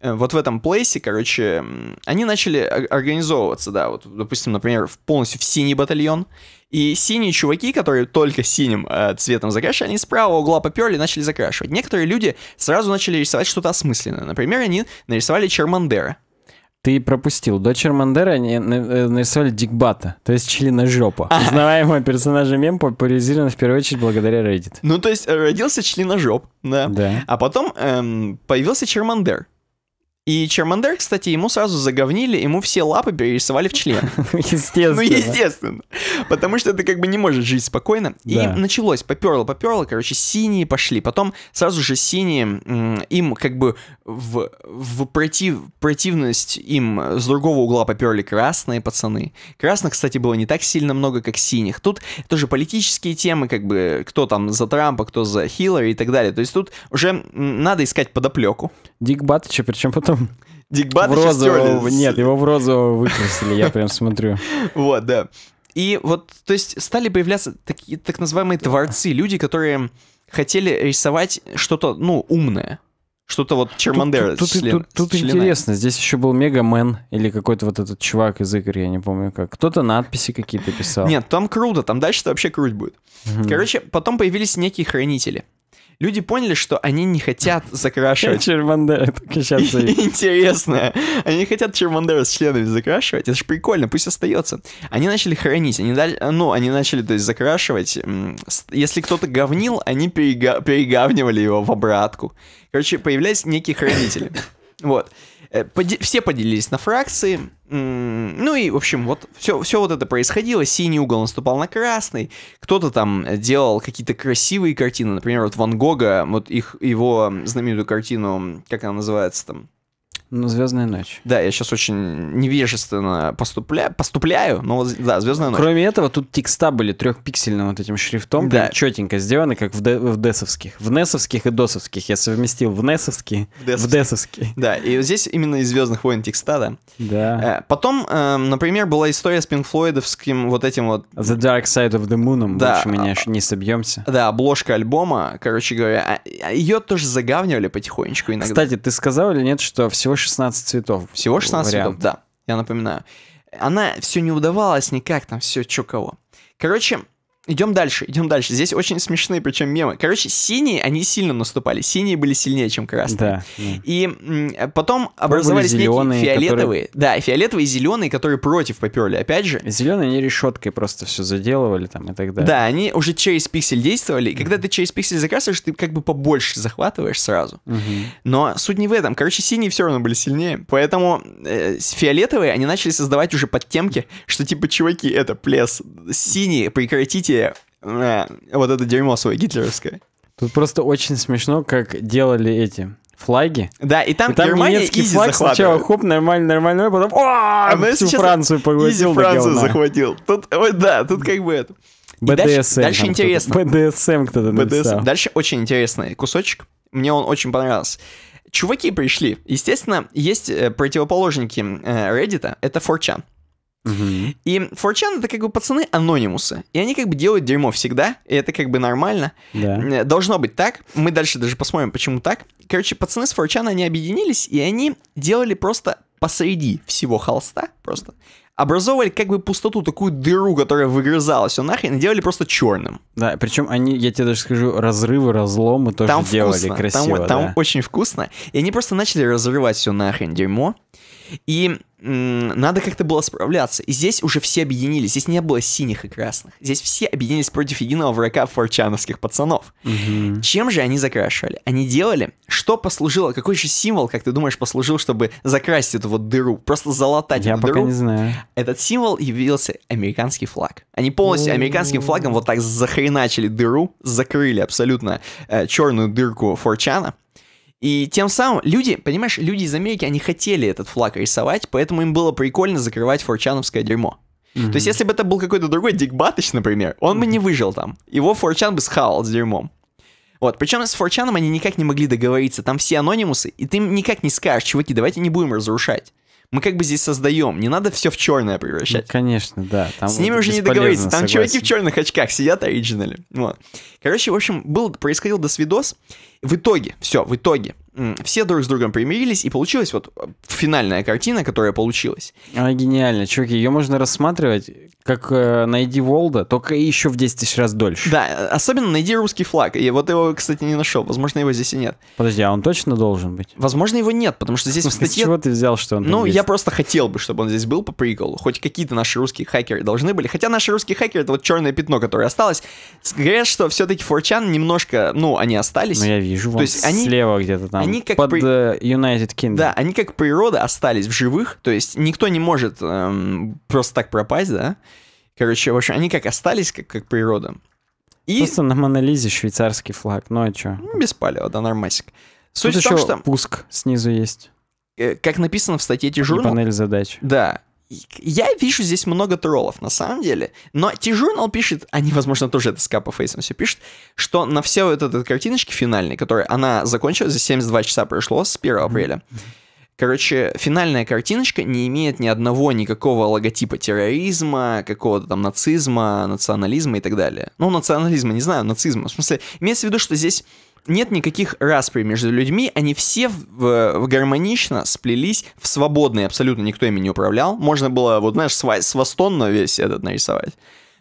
Э, вот в этом плейсе, короче, они начали организовываться, да, вот, допустим, например, в полностью в синий батальон, и синие чуваки, которые только синим э, цветом закрашивали, они с правого угла поперли и начали закрашивать. Некоторые люди сразу начали рисовать что-то осмысленное. Например, они нарисовали Чермандера. Ты пропустил. До Чермандера они э, э, нарисовали Дикбата, то есть члена жопа. А. Узнаваемого персонажа мем популяризирован в первую очередь благодаря Reddit. Ну, то есть родился члена жоп, да. да. А потом эм, появился Чермандер. И Чермандер, кстати, ему сразу заговнили, ему все лапы перерисовали в член. Ну, ну, естественно. Ну, естественно. Потому что ты как бы не можешь жить спокойно. И началось, поперло, поперло, короче, синие пошли. Потом сразу же синие, им как бы в, противность им с другого угла поперли красные пацаны. Красных, кстати, было не так сильно много, как синих. Тут тоже политические темы, как бы кто там за Трампа, кто за Хиллари и так далее. То есть тут уже надо искать подоплеку. Дик Батыча, причем потом там... Дик Баттер розового... Нет, его в розового выкрасили, я прям смотрю. Вот, да. И вот, то есть, стали появляться такие так называемые творцы, люди, которые хотели рисовать что-то, ну, умное. Что-то вот Чермандера. Тут, тут, тут, тут интересно, здесь еще был Мегамен или какой-то вот этот чувак из игр, я не помню как. Кто-то надписи какие-то писал. Нет, там круто, там дальше-то вообще круть будет. Угу. Короче, потом появились некие хранители люди поняли, что они не хотят закрашивать... Чермандера Интересно. Они не хотят Чермандера с членами закрашивать. Это же прикольно, пусть остается. Они начали хранить, они дали... Ну, они начали, то есть, закрашивать. Если кто-то говнил, они перега... перегавнивали его в обратку. Короче, появлялись некие хранители. Вот. Э, все поделились на фракции. Ну и, в общем, вот все, все вот это происходило. Синий угол наступал на красный. Кто-то там делал какие-то красивые картины. Например, вот Ван Гога, вот их, его знаменитую картину, как она называется там? Ну, Звездная ночь. Да, я сейчас очень невежественно поступля... поступляю, но да, Звездная ночь. Кроме этого, тут текста были трехпиксельным вот этим шрифтом, да. четенько сделаны, как в, де... в десовских. В несовских и досовских. Я совместил в несовские, в десовские. Да, и здесь именно из Звездных войн текста, да. Да. Э, потом, эм, например, была история с пинг-флойдовским вот этим вот... The Dark Side of the Moon, да. больше меня не а, собьемся. Да, обложка альбома, короче говоря, а, а ее тоже загавнивали потихонечку иногда. Кстати, ты сказал или нет, что всего 16 цветов. Всего 16 вариант. цветов, да, я напоминаю. Она все не удавалась никак, там все чё кого. Короче, Идем дальше, идем дальше. Здесь очень смешные, причем мемы. Короче, синие, они сильно наступали. Синие были сильнее, чем красные. Да. И потом образовались зеленые, некие фиолетовые. Которые... Да, фиолетовые и зеленые, которые против поперли, опять же. Зеленые они решеткой просто все заделывали там и так далее. Да, они уже через пиксель действовали. И когда ты через пиксель закрасываешь, ты как бы побольше захватываешь сразу. Угу. Но суть не в этом. Короче, синие все равно были сильнее. Поэтому э, фиолетовые, они начали создавать уже подтемки, что типа, чуваки, это плес. Синие, прекратите Россия э, вот это дерьмо свое гитлеровское. Тут просто очень смешно, как делали эти флаги. Да, и там, и там немецкий изи флаг сначала хоп, нормально, нормально, потом о, а мы всю Францию поглотил. Францию захватил. Тут, ой, да, тут как бы это. БДСМ. Дальше, интересно. БДСМ кто-то написал. Дальше очень интересный кусочек. Мне он очень понравился. Чуваки пришли. Естественно, есть э, противоположники э, Reddit. Это Форчан. И 4chan это как бы пацаны анонимусы. И они как бы делают дерьмо всегда, и это как бы нормально. Да. Э, должно быть так. Мы дальше даже посмотрим, почему так. Короче, пацаны с 4chan, они объединились, и они делали просто посреди всего холста, просто образовывали как бы пустоту, такую дыру, которая выгрызалась все нахрен, делали просто черным. Да, причем они, я тебе даже скажу, разрывы, разломы тоже там делали красиво. Там, да? там очень вкусно. И они просто начали разрывать все нахрен дерьмо. И надо как-то было справляться. И здесь уже все объединились. Здесь не было синих и красных. Здесь все объединились против единого врага форчановских пацанов. Угу. Чем же они закрашивали? Они делали, что послужило, какой еще символ, как ты думаешь, послужил, чтобы закрасить эту вот дыру? Просто залатать Я эту пока дыру? не знаю. Этот символ явился американский флаг. Они полностью американским флагом вот так захреначили дыру, закрыли абсолютно э, черную дырку форчана. И тем самым люди, понимаешь, люди из Америки, они хотели этот флаг рисовать, поэтому им было прикольно закрывать форчановское дерьмо. Mm-hmm. То есть, если бы это был какой-то другой Дик например, он mm-hmm. бы не выжил там. Его Форчан бы схавал с дерьмом. Вот, причем с Форчаном они никак не могли договориться, там все анонимусы, и ты им никак не скажешь, чуваки, давайте не будем разрушать мы как бы здесь создаем. Не надо все в черное превращать. Ну, конечно, да. Там С ними уже не договориться. Там согласен. чуваки в черных очках сидят оригинали. Вот. Короче, в общем, был, происходил досвидос. В итоге, все, в итоге, все друг с другом примирились, и получилась вот финальная картина, которая получилась. Она гениальна, чуваки, ее можно рассматривать как э, «Найди Волда», только еще в 10 тысяч раз дольше. Да, особенно «Найди русский флаг», и вот его, кстати, не нашел, возможно, его здесь и нет. Подожди, а он точно должен быть? Возможно, его нет, потому что здесь в статье... чего ты взял, что он Ну, есть? я просто хотел бы, чтобы он здесь был по приколу, хоть какие-то наши русские хакеры должны были, хотя наши русские хакеры — это вот черное пятно, которое осталось. Говорят, что все-таки Форчан немножко, ну, они остались. Ну, я вижу, То есть они... слева где-то там они как под при... Э, United Kingdom. Да, они как природа остались в живых, то есть никто не может эм, просто так пропасть, да. Короче, в общем, они как остались как, как природа. И... Просто на Монолизе швейцарский флаг, ну а чё? Ну, без палева, да, нормасик. Суть Тут в том, еще что... пуск снизу есть. Э, как написано в статье Тижурнал... И панель задач. Да, я вижу здесь много троллов, на самом деле. Но Тижурнал пишет, они, возможно, тоже это с Фейсом все пишут, что на все вот этой картиночке финальной, которая она закончилась, за 72 часа прошло с 1 апреля, Короче, финальная картиночка не имеет ни одного никакого логотипа терроризма, какого-то там нацизма, национализма и так далее. Ну, национализма, не знаю, нацизма. В смысле, имеется в виду, что здесь нет никаких распри между людьми, они все в, в гармонично сплелись в свободные, абсолютно никто ими не управлял. Можно было, вот знаешь, сва свастонно весь этот нарисовать.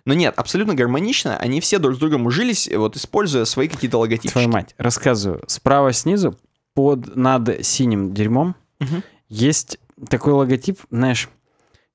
Но нет, абсолютно гармонично, они все друг с другом ужились, вот используя свои какие-то логотипы. Твою мать, рассказываю. Справа снизу, под, над синим дерьмом, угу. есть такой логотип, знаешь,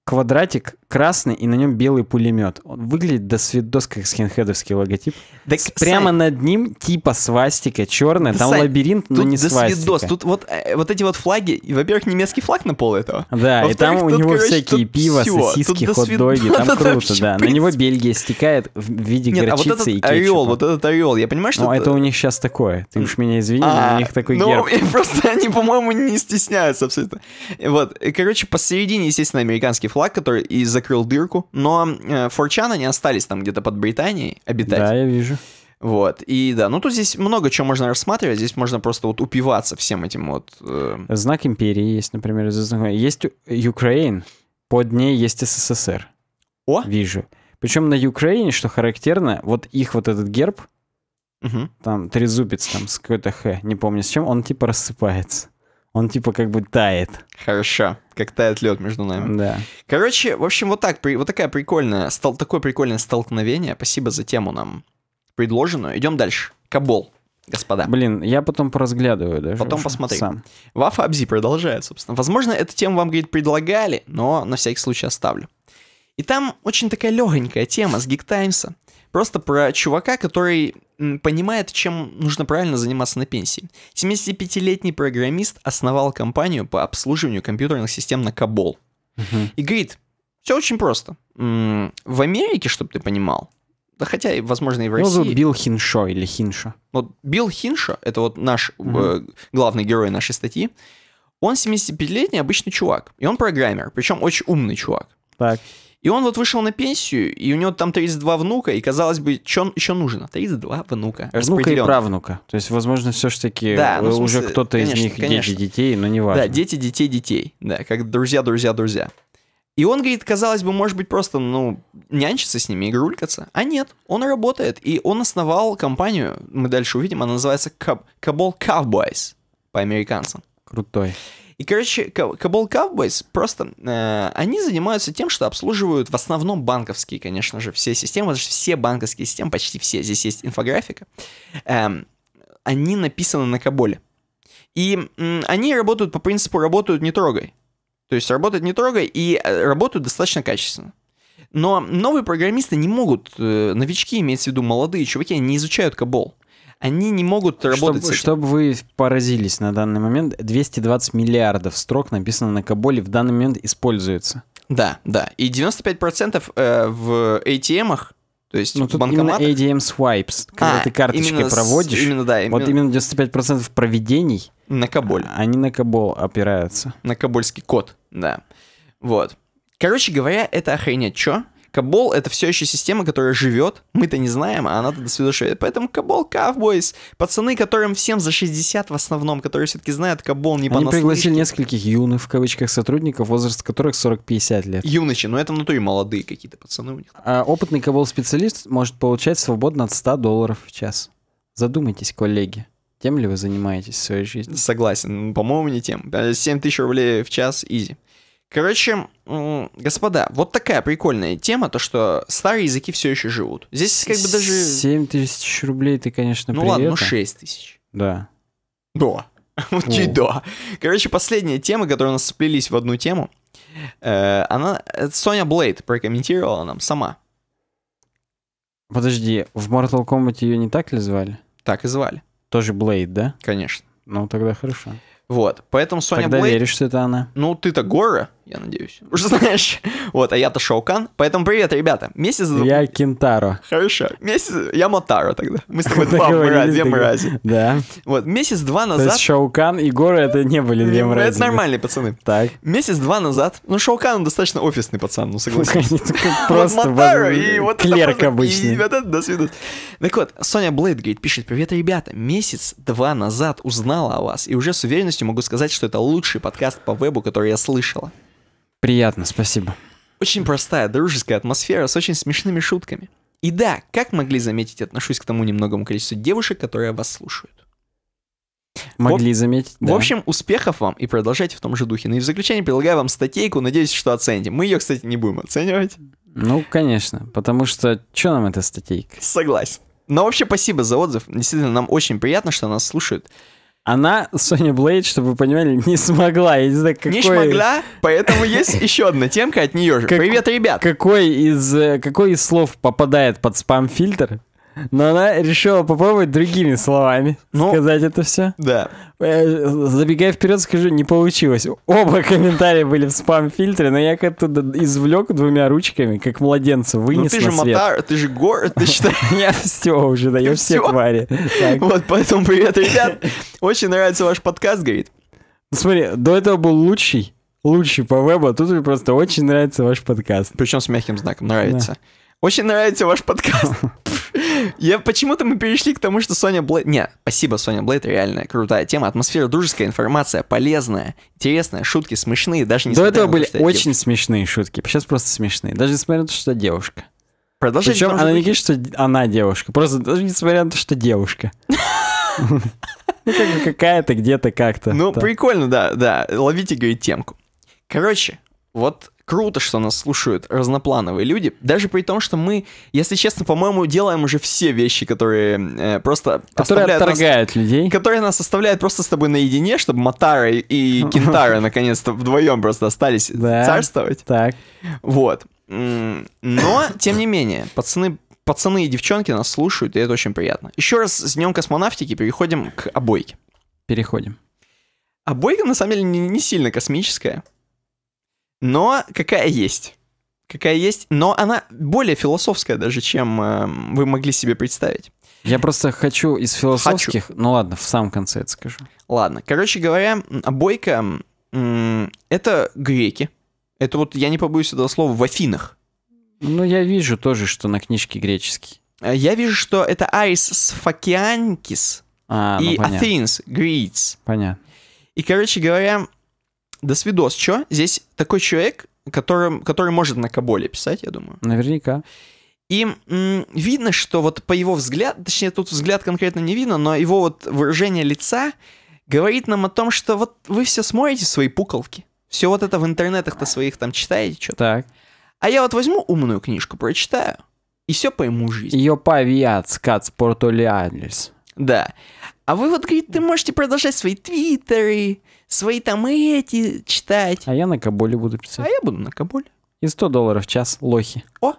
квадратик, красный и на нем белый пулемет. Он выглядит до свидос как скинхедовский логотип. Так, С, прямо Сань, над ним типа свастика черная, да, там Сань, лабиринт, но не свастика. Свидос. Тут вот, э, вот эти вот флаги, и во-первых, немецкий флаг на пол этого. Да, и там у него короче, всякие пиво, все, сосиски, хот-доги, там круто, да. На него Бельгия стекает в виде Нет, грачицы а вот этот и кетчупа. орел, вот этот орел, я понимаю, что... Ну, это... это у них сейчас такое, ты уж меня извини, а, у них такой ну, герб. Ну, просто они, по-моему, не стесняются абсолютно. Вот, короче, посередине, естественно, американский флаг, который из-за закрыл дырку. Но э, Форчан, они остались там где-то под Британией обитать. Да, я вижу. Вот, и да, ну тут здесь много чего можно рассматривать, здесь можно просто вот упиваться всем этим вот... Э... Знак империи есть, например, есть Украина, под ней есть СССР. О! Вижу. Причем на Украине, что характерно, вот их вот этот герб, угу. там трезубец там с какой-то х, не помню с чем, он типа рассыпается он типа как бы тает. Хорошо, как тает лед между нами. Да. Короче, в общем, вот так, вот такая прикольная, стал, такое прикольное столкновение. Спасибо за тему нам предложенную. Идем дальше. Кабол, господа. Блин, я потом поразглядываю даже. Потом посмотри. Сам. Вафа Абзи продолжает, собственно. Возможно, эту тему вам, говорит, предлагали, но на всякий случай оставлю. И там очень такая легонькая тема с Гик Таймса. Просто про чувака, который понимает, чем нужно правильно заниматься на пенсии. 75-летний программист основал компанию по обслуживанию компьютерных систем на Кабол. Угу. И говорит, все очень просто. В Америке, чтобы ты понимал, да хотя, возможно, и в России. Ну, зовут Билл Хиншо или Хинша. Вот Билл Хинша, это вот наш угу. э, главный герой нашей статьи, он 75-летний обычный чувак, и он программер, причем очень умный чувак. Так. И он вот вышел на пенсию, и у него там 32 внука, и казалось бы, что еще нужно? 32 внука. Внука и правнука. То есть, возможно, все-таки да, э, ну, уже кто-то из них конечно. дети детей, но не важно. Да, дети детей детей. Да, как друзья, друзья, друзья. И он говорит, казалось бы, может быть, просто, ну, нянчиться с ними, игрулькаться. А нет, он работает, и он основал компанию, мы дальше увидим, она называется Каб Кабол Cowboys по-американцам. Крутой. И, короче, Кабул Cowboys просто, э, они занимаются тем, что обслуживают в основном банковские, конечно же, все системы, потому что все банковские системы, почти все, здесь есть инфографика, э, они написаны на Каболе. И э, они работают по принципу «работают, не трогай». То есть работают не трогай и э, работают достаточно качественно. Но новые программисты не могут, э, новички, имеется в виду молодые чуваки, они не изучают Кабол они не могут работать чтобы, с этим. Чтобы вы поразились на данный момент, 220 миллиардов строк написано на Каболе в данный момент используется. Да, да. И 95% э, в ATM-ах то есть ну, тут банкоматах... именно ADM swipes, а, когда а, ты карточкой именно проводишь. С... Именно, да, именно... Вот именно 95% проведений... На Каболь. А, они на Кабол опираются. На кабольский код, да. Вот. Короче говоря, это охренеть что? Кабол — это все еще система, которая живет. Мы-то не знаем, а она-то до сюда Поэтому Кабол Кавбойс. Пацаны, которым всем за 60 в основном, которые все-таки знают Кабол не Они пригласили нескольких юных, в кавычках, сотрудников, возраст которых 40-50 лет. Юночи, но это на то и молодые какие-то пацаны у них. А опытный Кабол-специалист может получать свободно от 100 долларов в час. Задумайтесь, коллеги. Тем ли вы занимаетесь в своей жизни? Согласен. По-моему, не тем. 7 тысяч рублей в час, изи. Короче, господа, вот такая прикольная тема, то что старые языки все еще живут. Здесь как бы даже... 7 тысяч рублей ты, конечно, Ну привета. ладно, ну 6 тысяч. Да. Да. Вот чуть да. Короче, последняя тема, которые у нас сплелись в одну тему, э, она... Э, Соня Блейд прокомментировала нам сама. Подожди, в Mortal Kombat ее не так ли звали? Так и звали. Тоже Блейд, да? Конечно. Ну, тогда хорошо. Вот, поэтому Соня Тогда Блейд... веришь, что это она. Ну, ты-то Гора я надеюсь. Уже знаешь. Вот, а я-то Шоукан. Поэтому привет, ребята. Месяц... Я Кентаро. Хорошо. Месяц... Я Мотаро тогда. Мы с тобой два мрази, две мрази. Да. Вот, месяц-два назад... То есть Шоукан и Гора это не были две ну, мрази. Это нормальные пацаны. Так. Месяц-два назад... Ну, Шоукан достаточно офисный пацан, ну согласись. Просто Мотаро и вот Клерк обычный. И вот это до свидания. Так вот, Соня Блейдгейт пишет, привет, ребята, месяц-два назад узнала о вас и уже с уверенностью могу сказать, что это лучший подкаст по вебу, который я слышала. Приятно, спасибо. Очень простая, дружеская атмосфера с очень смешными шутками. И да, как могли заметить, отношусь к тому немногому количеству девушек, которые вас слушают. Могли в... заметить, да. В общем, успехов вам и продолжайте в том же духе. Ну и в заключение предлагаю вам статейку, надеюсь, что оцените. Мы ее, кстати, не будем оценивать. Ну, конечно, потому что что нам эта статейка? Согласен. Но вообще спасибо за отзыв. Действительно, нам очень приятно, что нас слушают. Она, Соня Блейд, чтобы вы понимали, не смогла. Я не знаю, какой... Не смогла, поэтому есть еще одна темка от нее же. Как... Привет, ребят! Какой из, э, какой из слов попадает под спам-фильтр? Но она решила попробовать другими словами ну, сказать это все. Да. Э, забегая вперед, скажу, не получилось. Оба комментария были в спам-фильтре, но я как-то извлек двумя ручками, как младенца, ну, вынес ну, ты же свет. Мотар, ты же гор, ты считаешь... Я все уже, да, я все твари. Вот, поэтому привет, ребят. Очень нравится ваш подкаст, говорит. Ну, смотри, до этого был лучший, лучший по вебу, а тут мне просто очень нравится ваш подкаст. Причем с мягким знаком, нравится. Очень нравится ваш подкаст. Я почему-то мы перешли к тому, что Соня Блейд... Не, спасибо, Соня Блейд, реально крутая тема. Атмосфера дружеская, информация полезная, интересная, шутки смешные, даже не До этого были очень девушка. смешные шутки, сейчас просто смешные. Даже несмотря на то, что девушка. Продолжите. Причем она не говорит, что она девушка, просто даже несмотря на то, что девушка. Ну, как бы какая-то, где-то, как-то. Ну, прикольно, да, да. Ловите, говорит, темку. Короче, вот Круто, что нас слушают разноплановые люди, даже при том, что мы, если честно, по-моему, делаем уже все вещи, которые э, просто которые отторгают нас, людей, которые нас оставляют просто с тобой наедине, чтобы Матара и Кентара наконец-то вдвоем просто остались да, царствовать. Так. Вот. Но тем не менее, пацаны пацаны и девчонки нас слушают, и это очень приятно. Еще раз с Днем космонавтики переходим к обойке. Переходим. Обойка, на самом деле, не, не сильно космическая но какая есть. Какая есть, но она более философская даже, чем э, вы могли себе представить. Я просто хочу из философских... Хочу. Ну ладно, в самом конце это скажу. Ладно. Короче говоря, Бойко — это греки. Это вот, я не побоюсь этого слова, в Афинах. Ну, я вижу тоже, что на книжке греческий. Э, я вижу, что это Айс Сфакианкис а, ну, и понятно. Athens, Greece. Понятно. И, короче говоря, до свидос, чё? Здесь такой человек, которым, который может на Каболе писать, я думаю. Наверняка. И м, видно, что вот по его взгляду, точнее, тут взгляд конкретно не видно, но его вот выражение лица говорит нам о том, что вот вы все смотрите свои пуколки. Все вот это в интернетах-то своих там читаете что-то. Так. А я вот возьму умную книжку, прочитаю, и все пойму жизнь. Ее павиат скат спортолианлис. Да. А вы вот, говорит, ты можете продолжать свои твиттеры, свои там эти читать. А я на Каболе буду писать. А я буду на Каболе. И 100 долларов в час, лохи. О,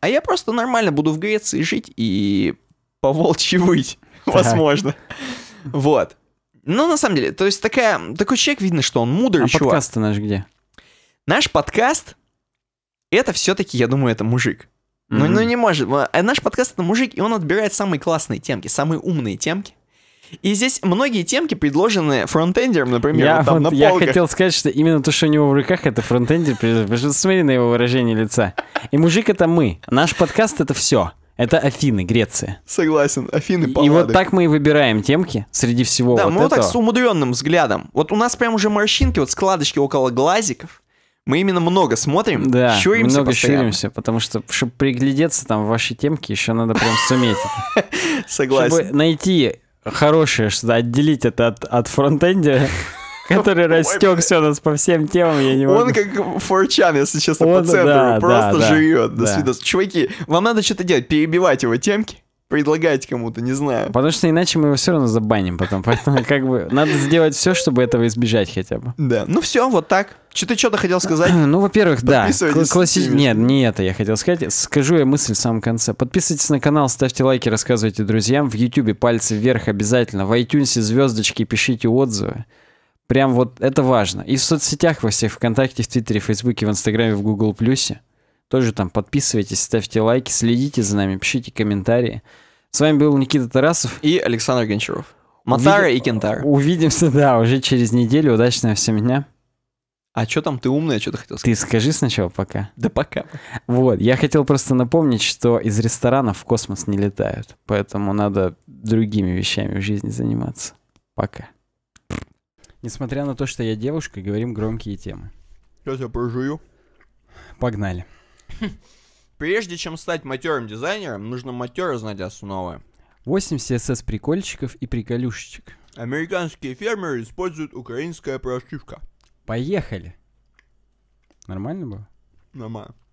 а я просто нормально буду в Греции жить и по волчьи выть, возможно. Вот. Ну, на самом деле, то есть такая, такой человек, видно, что он мудрый а чувак. подкаст наш где? Наш подкаст, это все-таки, я думаю, это мужик. Mm-hmm. Ну, ну, не может. А наш подкаст это мужик, и он отбирает самые классные темки, самые умные темки. И здесь многие темки предложены фронтендером, например, я, там вот, на Я хотел сказать, что именно то, что у него в руках, это фронтендер. Потому на его выражение лица. И мужик — это мы. Наш подкаст — это все. Это Афины, Греция. Согласен, Афины, Паллады. И вот так мы и выбираем темки среди всего Да, вот мы вот так с умудренным взглядом. Вот у нас прям уже морщинки, вот складочки около глазиков. Мы именно много смотрим, да, щуримся много постоянно. щуримся, потому что, чтобы приглядеться там в ваши темки, еще надо прям суметь. Согласен. Чтобы найти хорошее, что отделить это от, от фронтенда который растек все нас по всем темам, я не могу. Он как Форчан, если честно, по центру, да, просто да, живет. Да. До свидос. Чуваки, вам надо что-то делать, перебивать его темки, предлагать кому-то, не знаю. Потому что иначе мы его все равно забаним потом. Поэтому как бы надо сделать все, чтобы этого избежать хотя бы. Да. Ну все, вот так. Что ты что-то хотел сказать? Ну, во-первых, да. Класси... Нет, не это я хотел сказать. Скажу я мысль в самом конце. Подписывайтесь на канал, ставьте лайки, рассказывайте друзьям. В Ютубе пальцы вверх обязательно. В iTunes звездочки, пишите отзывы. Прям вот это важно. И в соцсетях во всех, ВКонтакте, в Твиттере, в Фейсбуке, в Инстаграме, в Гугл Плюсе. Тоже там подписывайтесь, ставьте лайки, следите за нами, пишите комментарии. С вами был Никита Тарасов. И Александр Гончаров. Матара Увид... и Кентар. Увидимся, да, уже через неделю. Удачного всем дня. А что там, ты умная, что ты хотел сказать? Ты скажи сначала пока. Да пока. Вот, я хотел просто напомнить, что из ресторанов в космос не летают, поэтому надо другими вещами в жизни заниматься. Пока. Несмотря на то, что я девушка, говорим громкие темы. Сейчас я прожую. Погнали. Прежде чем стать матерым дизайнером, нужно матеро знать основы. 8 CSS прикольчиков и приколюшечек. Американские фермеры используют украинская прошивка. Поехали. Нормально было? Нормально.